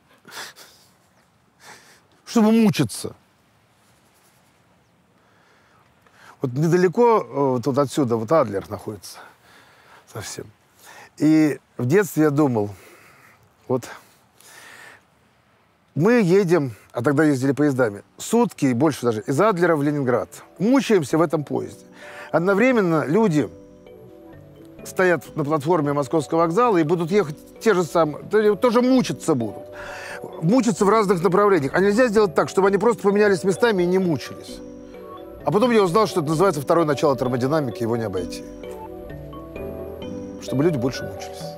чтобы мучиться. Вот недалеко э, вот, вот отсюда, вот Адлер находится совсем. И в детстве я думал, вот мы едем, а тогда ездили поездами, сутки и больше даже, из Адлера в Ленинград. Мучаемся в этом поезде. Одновременно люди стоят на платформе Московского вокзала и будут ехать те же самые, тоже мучиться будут мучатся в разных направлениях. А нельзя сделать так, чтобы они просто поменялись местами и не мучились. А потом я узнал, что это называется второе начало термодинамики, его не обойти. Чтобы люди больше мучились.